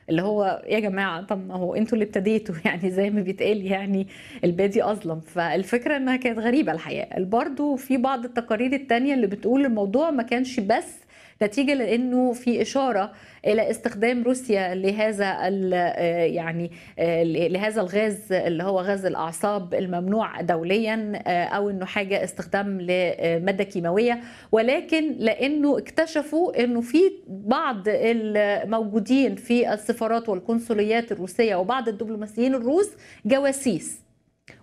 اللي هو يا جماعه طب ما هو انتوا اللي ابتديتوا يعني زي ما بيتقال يعني البادي اظلم فالفكره انها كانت غريبه الحقيقه برضه في بعض التقارير الثانيه اللي بتقول الموضوع ما كانش بس نتيجه لانه في اشاره الى استخدام روسيا لهذا آه، يعني آه، لهذا الغاز اللي هو غاز الاعصاب الممنوع دوليا آه، او انه حاجه استخدام لماده كيماويه ولكن لانه اكتشفوا انه في بعض الموجودين في السفارات والقنصليات الروسيه وبعض الدبلوماسيين الروس جواسيس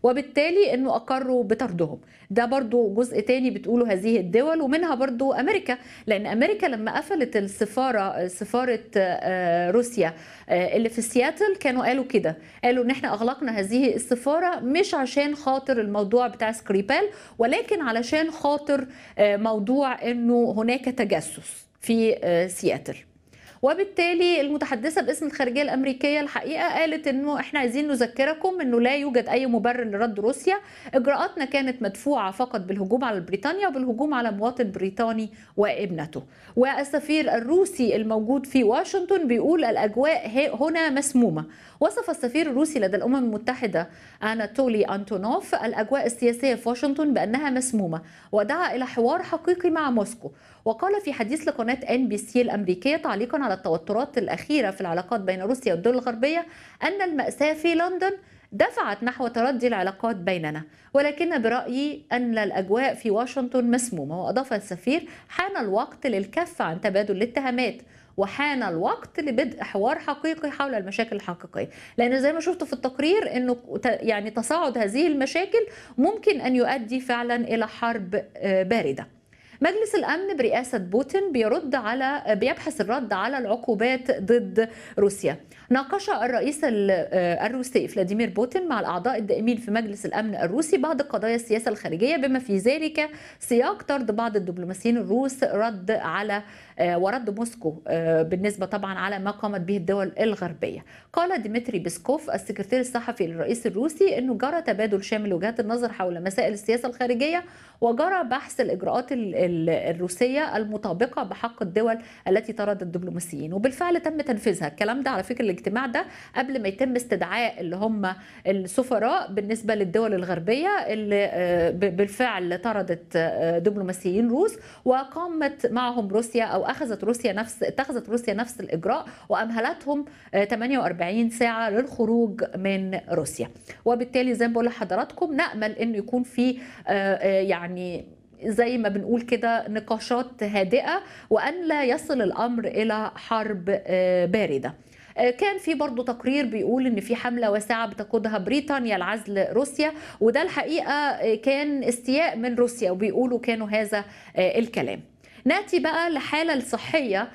وبالتالي انه اقروا بطردهم ده برضو جزء تاني بتقوله هذه الدول ومنها برضو امريكا لان امريكا لما قفلت السفاره سفاره آه، روسيا آه، اللي في سياتل كانوا قالوا كده قالوا ان احنا اغلقنا هذه السفاره مش عشان خاطر الموضوع بتاع سكريبال ولكن علشان خاطر آه، موضوع انه هناك تجسس في سياتل وبالتالي المتحدثه باسم الخارجيه الامريكيه الحقيقه قالت انه احنا عايزين نذكركم انه لا يوجد اي مبرر لرد روسيا اجراءاتنا كانت مدفوعه فقط بالهجوم على بريطانيا وبالهجوم على مواطن بريطاني وابنته والسفير الروسي الموجود في واشنطن بيقول الاجواء هنا مسمومه وصف السفير الروسي لدى الأمم المتحدة أناتولي أنتونوف الأجواء السياسية في واشنطن بأنها مسمومة ودعا إلى حوار حقيقي مع موسكو وقال في حديث لقناة ان بي سي الأمريكية تعليقا على التوترات الأخيرة في العلاقات بين روسيا والدول الغربية أن المأساة في لندن دفعت نحو تردي العلاقات بيننا ولكن برأيي أن الأجواء في واشنطن مسمومة وأضاف السفير حان الوقت للكف عن تبادل الاتهامات وحان الوقت لبدء حوار حقيقي حول المشاكل الحقيقيه لان زي ما شفتوا في التقرير انه يعني تصاعد هذه المشاكل ممكن ان يؤدي فعلا الى حرب آه، بارده مجلس الامن برئاسه بوتين بيرد على بيبحث الرد على العقوبات ضد روسيا ناقش الرئيس آه، الروسي فلاديمير بوتين مع الاعضاء الدائمين في مجلس الامن الروسي بعض قضايا السياسه الخارجيه بما في ذلك سياق طرد بعض الدبلوماسيين الروس رد على آه، ورد موسكو آه، بالنسبة طبعا على ما قامت به الدول الغربية قال ديمتري بيسكوف السكرتير الصحفي للرئيس الروسي أنه جرى تبادل شامل وجهات النظر حول مسائل السياسة الخارجية وجرى بحث الإجراءات الروسية المطابقة بحق الدول التي طرد الدبلوماسيين وبالفعل تم تنفيذها الكلام ده على فكرة الاجتماع ده قبل ما يتم استدعاء اللي هم السفراء بالنسبة للدول الغربية اللي آه، بالفعل طردت دبلوماسيين روس وقامت معهم روسيا أو واخذت اخذت روسيا نفس اتخذت روسيا نفس الاجراء وامهلتهم 48 آه، ساعه للخروج من روسيا وبالتالي زي ما بقول لحضراتكم نامل انه يكون في آه، آه، يعني زي ما بنقول كده نقاشات هادئه وان لا يصل الامر الى حرب بارده كان في برضه تقرير بيقول ان في حمله واسعه بتقودها بريطانيا لعزل روسيا وده الحقيقه كان استياء من روسيا وبيقولوا كانوا هذا الكلام ناتي بقى لحالة الصحية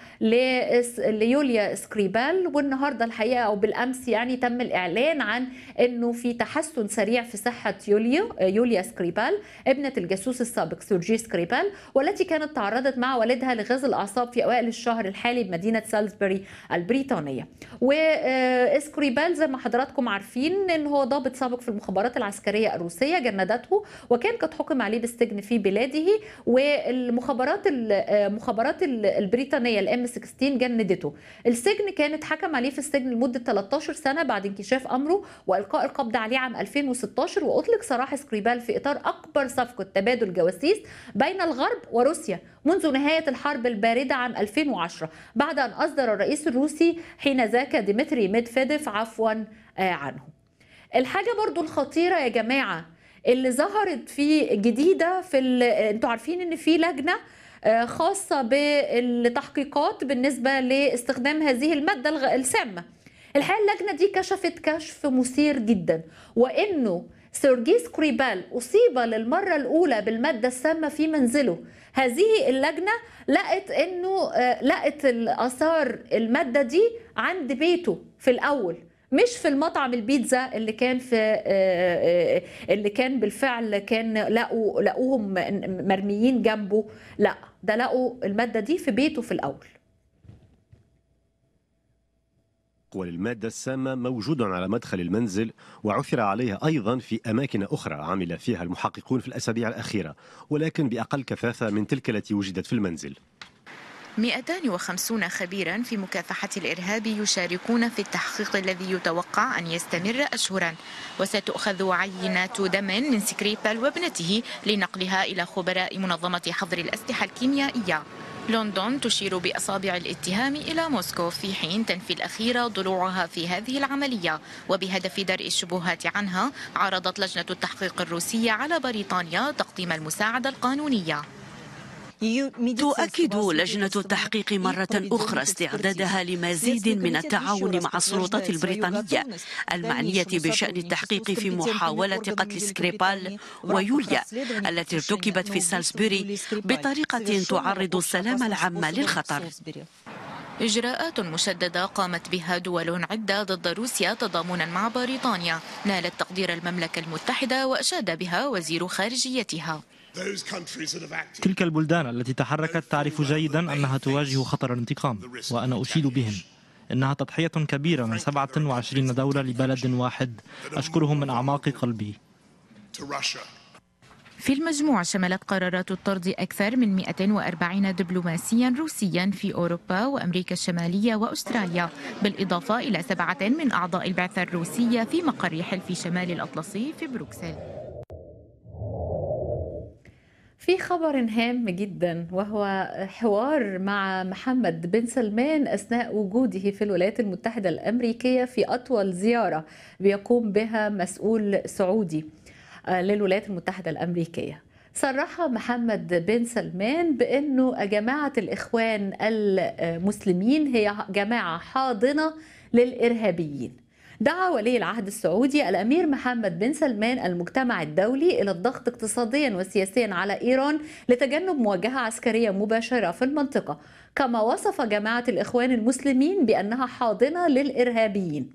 ليوليا سكريبال والنهاردة الحقيقة أو بالأمس يعني تم الإعلان عن انه في تحسن سريع في صحه يوليا آه، يوليا سكريبال ابنه الجاسوس السابق سيرجي سكريبال والتي كانت تعرضت مع والدها لغاز الاعصاب في اوائل الشهر الحالي بمدينه سالزبري البريطانيه وسكريبال زي ما حضراتكم عارفين ان هو ضابط سابق في المخابرات العسكريه الروسيه جندته وكان قد حكم عليه بالسجن في بلاده والمخابرات المخابرات آه، البريطانيه الام 16 جندته السجن كانت حكم عليه في السجن لمده 13 سنه بعد انكشاف امره والقاء إلقاء القبض عليه عام 2016 وأطلق سراح سكريبال في إطار أكبر صفقة تبادل جواسيس بين الغرب وروسيا منذ نهاية الحرب الباردة عام 2010 بعد أن أصدر الرئيس الروسي حين ذاك ديمتري ميدفيديف عفوا آه، عنه الحاجة برضو الخطيرة يا جماعة اللي ظهرت في جديدة في ال... انتوا عارفين ان في لجنة آه، خاصة بالتحقيقات بالنسبة لاستخدام هذه المادة السامة الحقيقه اللجنه دي كشفت كشف مثير جدا وانه سيرجي سكريبال أصيب للمرة الأولى بالمادة السامة في منزله هذه اللجنة لقت أنه آه، لقت الآثار المادة دي عند بيته في الأول مش في المطعم البيتزا اللي كان في آه، آه، اللي كان بالفعل كان لقوا لقوهم مرميين جنبه لا ده لقوا المادة دي في بيته في الأول وللمادة السامة موجود على مدخل المنزل وعثر عليها أيضا في أماكن أخرى عمل فيها المحققون في الأسابيع الأخيرة ولكن بأقل كثافة من تلك التي وجدت في المنزل 250 خبيرا في مكافحة الإرهاب يشاركون في التحقيق الذي يتوقع أن يستمر أشهرا وستؤخذ عينات دم من سكريبال وابنته لنقلها إلى خبراء منظمة حظر الأسلحة الكيميائية لندن تشير بأصابع الاتهام إلى موسكو في حين تنفي الأخيرة ضلوعها في هذه العملية وبهدف درء الشبهات عنها عرضت لجنة التحقيق الروسية على بريطانيا تقديم المساعدة القانونية تؤكد لجنة التحقيق مرة أخرى استعدادها لمزيد من التعاون مع السلطات البريطانية المعنية بشأن التحقيق في محاولة قتل سكريبال ويوليا التي ارتكبت في سالسبوري بطريقة تعرض السلام العام للخطر إجراءات مشددة قامت بها دول عدة ضد روسيا تضامنا مع بريطانيا نالت تقدير المملكة المتحدة وأشاد بها وزير خارجيتها تلك البلدان التي تحركت تعرف جيدا أنها تواجه خطر الانتقام وأنا أشيد بهم إنها تضحية كبيرة من 27 دولة لبلد واحد أشكرهم من أعماق قلبي في المجموع شملت قرارات الطرد أكثر من 140 دبلوماسيا روسيا في أوروبا وأمريكا الشمالية وأستراليا بالإضافة إلى سبعة من أعضاء البعثة الروسية في مقر حلف شمال الأطلسي في بروكسل في خبر هام جدا وهو حوار مع محمد بن سلمان اثناء وجوده في الولايات المتحده الامريكيه في اطول زياره بيقوم بها مسؤول سعودي آه، للولايات المتحده الامريكيه. صرح محمد بن سلمان بانه جماعه الاخوان المسلمين هي جماعه حاضنه للارهابيين. دعا ولي العهد السعودي الأمير محمد بن سلمان المجتمع الدولي إلى الضغط اقتصاديا وسياسيا على إيران لتجنب مواجهة عسكرية مباشرة في المنطقة كما وصف جماعة الإخوان المسلمين بأنها حاضنة للإرهابيين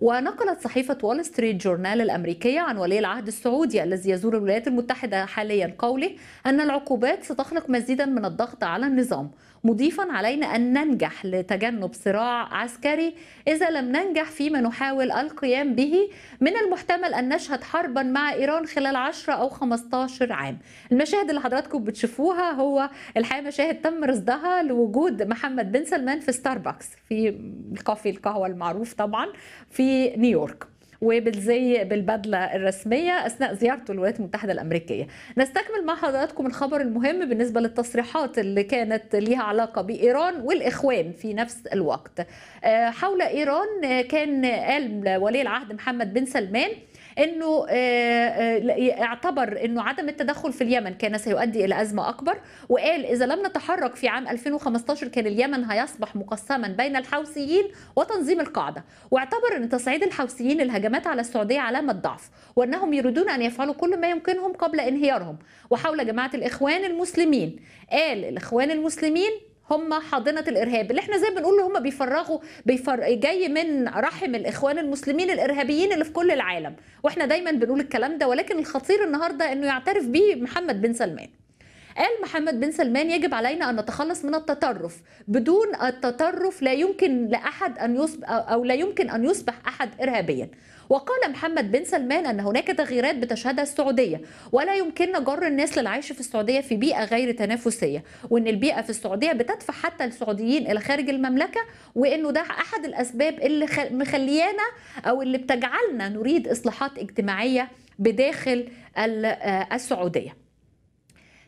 ونقلت صحيفة وول ستريت جورنال الأمريكية عن ولي العهد السعودي الذي يزور الولايات المتحدة حاليا قوله أن العقوبات ستخلق مزيدا من الضغط على النظام مضيفا علينا أن ننجح لتجنب صراع عسكري إذا لم ننجح فيما نحاول القيام به من المحتمل أن نشهد حربا مع إيران خلال 10 أو 15 عام المشاهد اللي حضراتكم بتشوفوها هو الحقيقة مشاهد تم رصدها لوجود محمد بن سلمان في ستاربكس في الكافي القهوة المعروف طبعا في نيويورك وبالزي بالبدله الرسميه اثناء زيارته الولايات المتحده الامريكيه. نستكمل مع حضراتكم الخبر المهم بالنسبه للتصريحات اللي كانت ليها علاقه بايران والاخوان في نفس الوقت. آه، حول ايران آه، كان قال ولي العهد محمد بن سلمان انه اعتبر آه، آه، انه عدم التدخل في اليمن كان سيؤدي الى ازمه اكبر وقال اذا لم نتحرك في عام 2015 كان اليمن هيصبح مقسما بين الحوثيين وتنظيم القاعده واعتبر ان تصعيد الحوثيين الهجمات على السعوديه علامه ضعف وانهم يريدون ان يفعلوا كل ما يمكنهم قبل انهيارهم وحول جماعه الاخوان المسلمين قال الاخوان المسلمين هم حاضنه الارهاب اللي احنا زي ما بنقول هم بيفرغوا بيفر... جاي من رحم الاخوان المسلمين الارهابيين اللي في كل العالم واحنا دايما بنقول الكلام ده ولكن الخطير النهارده انه يعترف بيه محمد بن سلمان قال محمد بن سلمان يجب علينا أن نتخلص من التطرف بدون التطرف لا يمكن لأحد أن يصبح أو لا يمكن أن يصبح أحد إرهابيا وقال محمد بن سلمان أن هناك تغييرات بتشهدها السعودية ولا يمكننا جر الناس للعيش في السعودية في بيئة غير تنافسية وأن البيئة في السعودية بتدفع حتى السعوديين إلى خارج المملكة وأنه ده أحد الأسباب اللي مخليانا أو اللي بتجعلنا نريد إصلاحات اجتماعية بداخل آه، السعودية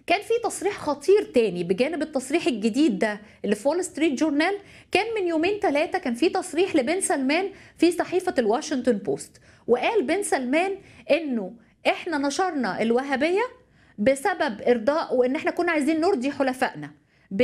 كان في تصريح خطير تاني بجانب التصريح الجديد ده اللي في وول ستريت جورنال كان من يومين ثلاثة كان في تصريح لبن سلمان في صحيفة الواشنطن بوست وقال بن سلمان انه احنا نشرنا الوهابية بسبب ارضاء وان احنا كنا عايزين نرضي حلفائنا ب...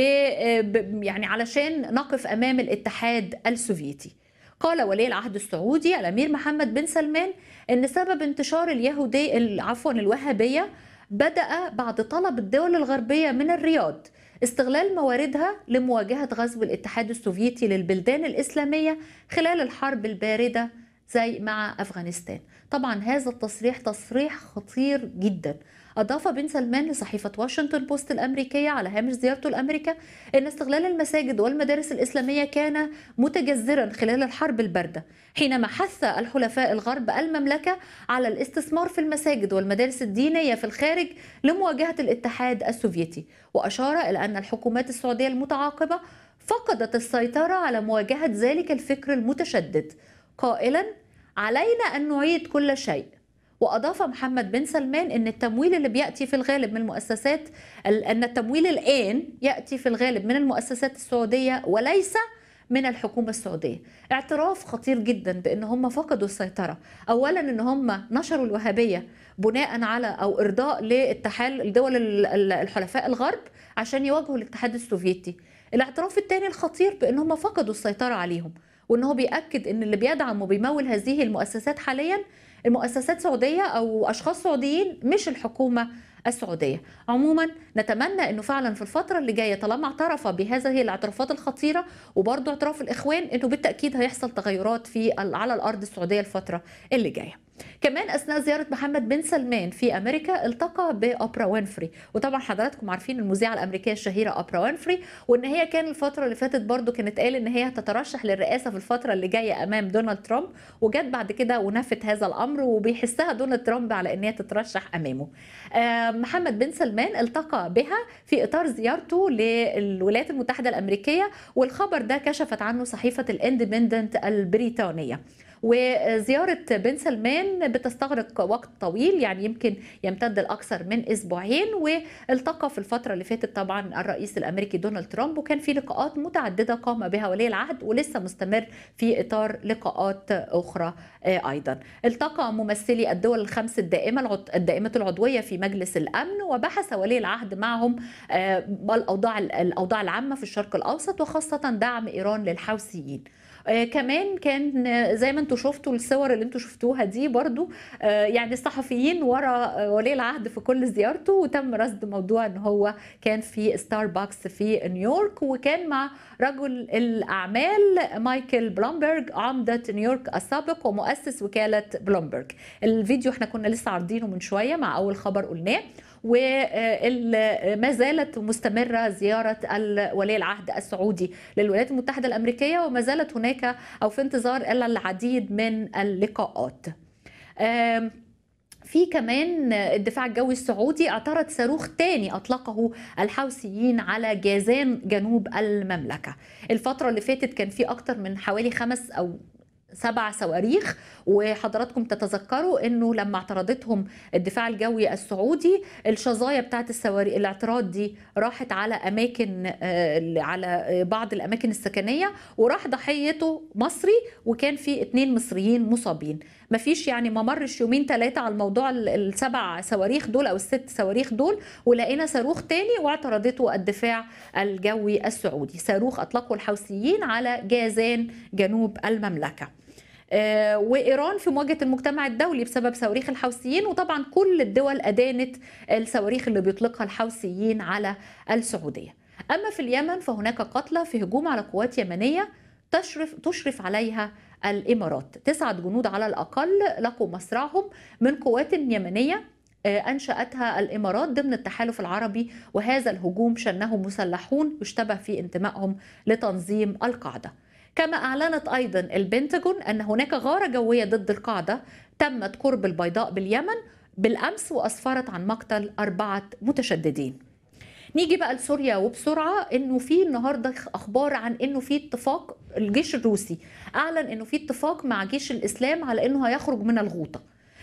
يعني علشان نقف امام الاتحاد السوفيتي قال ولي العهد السعودي الامير محمد بن سلمان ان سبب انتشار اليهودي عفوا الوهابيه بدأ بعد طلب الدول الغربية من الرياض استغلال مواردها لمواجهة غزو الاتحاد السوفيتي للبلدان الإسلامية خلال الحرب الباردة زي مع أفغانستان طبعا هذا التصريح تصريح خطير جدا أضاف بن سلمان لصحيفة واشنطن بوست الأمريكية على هامش زيارته لأمريكا أن استغلال المساجد والمدارس الإسلامية كان متجذرا خلال الحرب الباردة حينما حث الحلفاء الغرب المملكة على الاستثمار في المساجد والمدارس الدينية في الخارج لمواجهة الاتحاد السوفيتي وأشار إلى أن الحكومات السعودية المتعاقبة فقدت السيطرة على مواجهة ذلك الفكر المتشدد قائلا علينا أن نعيد كل شيء واضاف محمد بن سلمان ان التمويل اللي بياتي في الغالب من المؤسسات ان التمويل الان ياتي في الغالب من المؤسسات السعوديه وليس من الحكومة السعودية اعتراف خطير جدا بأن هم فقدوا السيطرة أولا أن هم نشروا الوهابية بناء على أو إرضاء لاتحاد الدول الحلفاء الغرب عشان يواجهوا الاتحاد السوفيتي الاعتراف الثاني الخطير بأن هم فقدوا السيطرة عليهم وأنه بيأكد أن اللي بيدعم وبيمول هذه المؤسسات حاليا المؤسسات سعوديه او اشخاص سعوديين مش الحكومه السعوديه عموما نتمنى انه فعلا في الفتره اللي جايه طالما اعترف بهذه الاعترافات الخطيره وبرضو اعتراف الاخوان انه بالتاكيد هيحصل تغيرات في على الارض السعوديه الفتره اللي جايه كمان أثناء زيارة محمد بن سلمان في أمريكا التقى بأبرا وينفري وطبعا حضراتكم عارفين المذيعة الأمريكية الشهيرة أبرا وينفري وإن هي كان الفترة اللي فاتت برضو كانت قال إن هي هتترشح للرئاسة في الفترة اللي جاية أمام دونالد ترامب وجت بعد كده ونفت هذا الأمر وبيحسها دونالد ترامب على إن هي تترشح أمامه آه، محمد بن سلمان التقى بها في إطار زيارته للولايات المتحدة الأمريكية والخبر ده كشفت عنه صحيفة الاندبندنت البريطانية وزيارة بن سلمان بتستغرق وقت طويل يعني يمكن يمتد لأكثر من أسبوعين والتقى في الفترة اللي فاتت طبعا الرئيس الأمريكي دونالد ترامب وكان في لقاءات متعددة قام بها ولي العهد ولسه مستمر في إطار لقاءات أخرى آه، أيضا التقى ممثلي الدول الخمس الدائمة الدائمة العضوية في مجلس الأمن وبحث ولي العهد معهم آه، الأوضاع الأوضاع العامة في الشرق الأوسط وخاصة دعم إيران للحوثيين آه كمان كان آه، زي ما انتم شفتوا الصور اللي انتم شفتوها دي برضو آه يعني الصحفيين ورا آه، ولي العهد في كل زيارته وتم رصد موضوع ان هو كان في ستاربكس في نيويورك وكان مع رجل الاعمال مايكل بلومبرج عمده نيويورك السابق ومؤسس وكاله بلومبرج الفيديو احنا كنا لسه عارضينه من شويه مع اول خبر قلناه وما زالت مستمرة زيارة ولي العهد السعودي للولايات المتحدة الأمريكية وما زالت هناك أو في انتظار إلا العديد من اللقاءات في كمان الدفاع الجوي السعودي اعترض صاروخ تاني اطلقه الحوثيين على جازان جنوب المملكه الفتره اللي فاتت كان في اكتر من حوالي خمس او سبع صواريخ وحضراتكم تتذكروا انه لما اعترضتهم الدفاع الجوي السعودي الشظايا بتاعت الصواريخ الاعتراض دي راحت على اماكن آه، على بعض الاماكن السكنيه وراح ضحيته مصري وكان في اثنين مصريين مصابين مفيش يعني ما مرش يومين ثلاثه على الموضوع السبع صواريخ دول او الست صواريخ دول ولقينا صاروخ تاني واعترضته الدفاع الجوي السعودي صاروخ اطلقه الحوثيين على جازان جنوب المملكه آه، وايران في مواجهه المجتمع الدولي بسبب صواريخ الحوثيين وطبعا كل الدول ادانت الصواريخ اللي بيطلقها الحوثيين على السعوديه اما في اليمن فهناك قتلى في هجوم على قوات يمنيه تشرف تشرف عليها الامارات تسعه جنود على الاقل لقوا مصرعهم من قوات يمنيه آه، أنشأتها الإمارات ضمن التحالف العربي وهذا الهجوم شنه مسلحون يشتبه في انتمائهم لتنظيم القاعدة كما أعلنت أيضا البنتاجون أن هناك غارة جوية ضد القاعدة تمت قرب البيضاء باليمن بالأمس وأسفرت عن مقتل أربعة متشددين نيجي بقى لسوريا وبسرعه انه في النهارده اخبار عن انه في اتفاق الجيش الروسي اعلن انه في اتفاق مع جيش الاسلام على انه هيخرج من الغوطه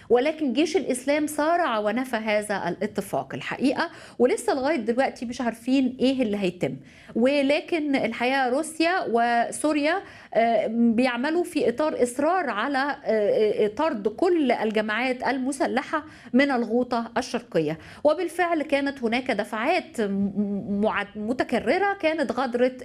ولكن جيش الاسلام صارع ونفى هذا الاتفاق الحقيقه ولسه لغايه دلوقتي مش عارفين ايه اللي هيتم ولكن الحقيقه روسيا وسوريا آه، بيعملوا في اطار اصرار على آه، آه، طرد كل الجماعات المسلحه من الغوطه الشرقيه وبالفعل كانت هناك دفعات متكرره كانت غدرت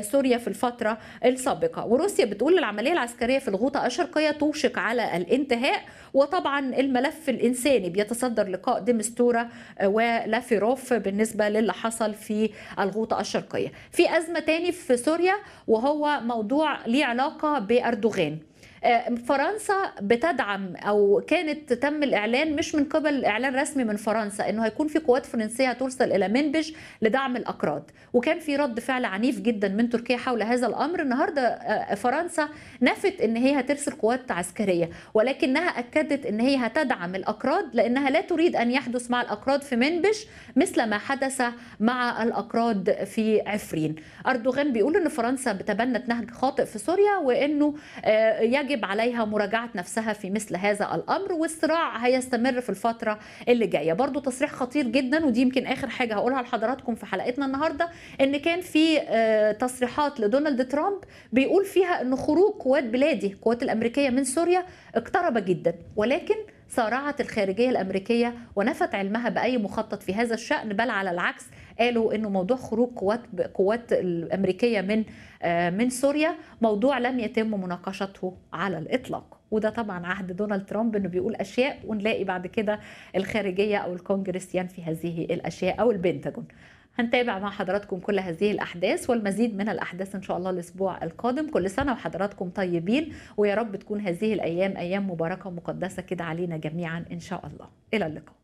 سوريا في الفتره السابقه وروسيا بتقول العمليه العسكريه في الغوطه الشرقيه توشك على الانتهاء وطبعا الملف الانساني بيتصدر لقاء ديمستورا ولافيروف بالنسبه للي حصل في الغوطه الشرقيه الشرقيه في ازمه تاني في سوريا وهو موضوع ليه علاقه باردوغان آه، فرنسا بتدعم او كانت تم الاعلان مش من قبل اعلان رسمي من فرنسا انه هيكون في قوات فرنسيه هترسل الى منبج لدعم الاكراد وكان في رد فعل عنيف جدا من تركيا حول هذا الامر النهارده آه، فرنسا نفت ان هي هترسل قوات عسكريه ولكنها اكدت ان هي هتدعم الاكراد لانها لا تريد ان يحدث مع الاكراد في منبش مثل ما حدث مع الاكراد في عفرين اردوغان بيقول ان فرنسا تبنت نهج خاطئ في سوريا وانه آه، يجب يجب عليها مراجعة نفسها في مثل هذا الأمر والصراع هيستمر في الفترة اللي جاية برضو تصريح خطير جدا ودي يمكن آخر حاجة هقولها لحضراتكم في حلقتنا النهاردة إن كان في آه، تصريحات لدونالد ترامب بيقول فيها إن خروج قوات بلادي القوات الأمريكية من سوريا اقترب جدا ولكن صارعت الخارجية الأمريكية ونفت علمها بأي مخطط في هذا الشأن بل على العكس قالوا انه موضوع خروج قوات قوات الامريكيه من آه، من سوريا موضوع لم يتم مناقشته على الاطلاق وده طبعا عهد دونالد ترامب انه بيقول اشياء ونلاقي بعد كده الخارجيه او الكونجرس ينفي هذه الاشياء او البنتاجون هنتابع مع حضراتكم كل هذه الأحداث والمزيد من الأحداث إن شاء الله الأسبوع القادم كل سنة وحضراتكم طيبين ويا رب تكون هذه الأيام أيام مباركة ومقدسة كده علينا جميعا إن شاء الله إلى اللقاء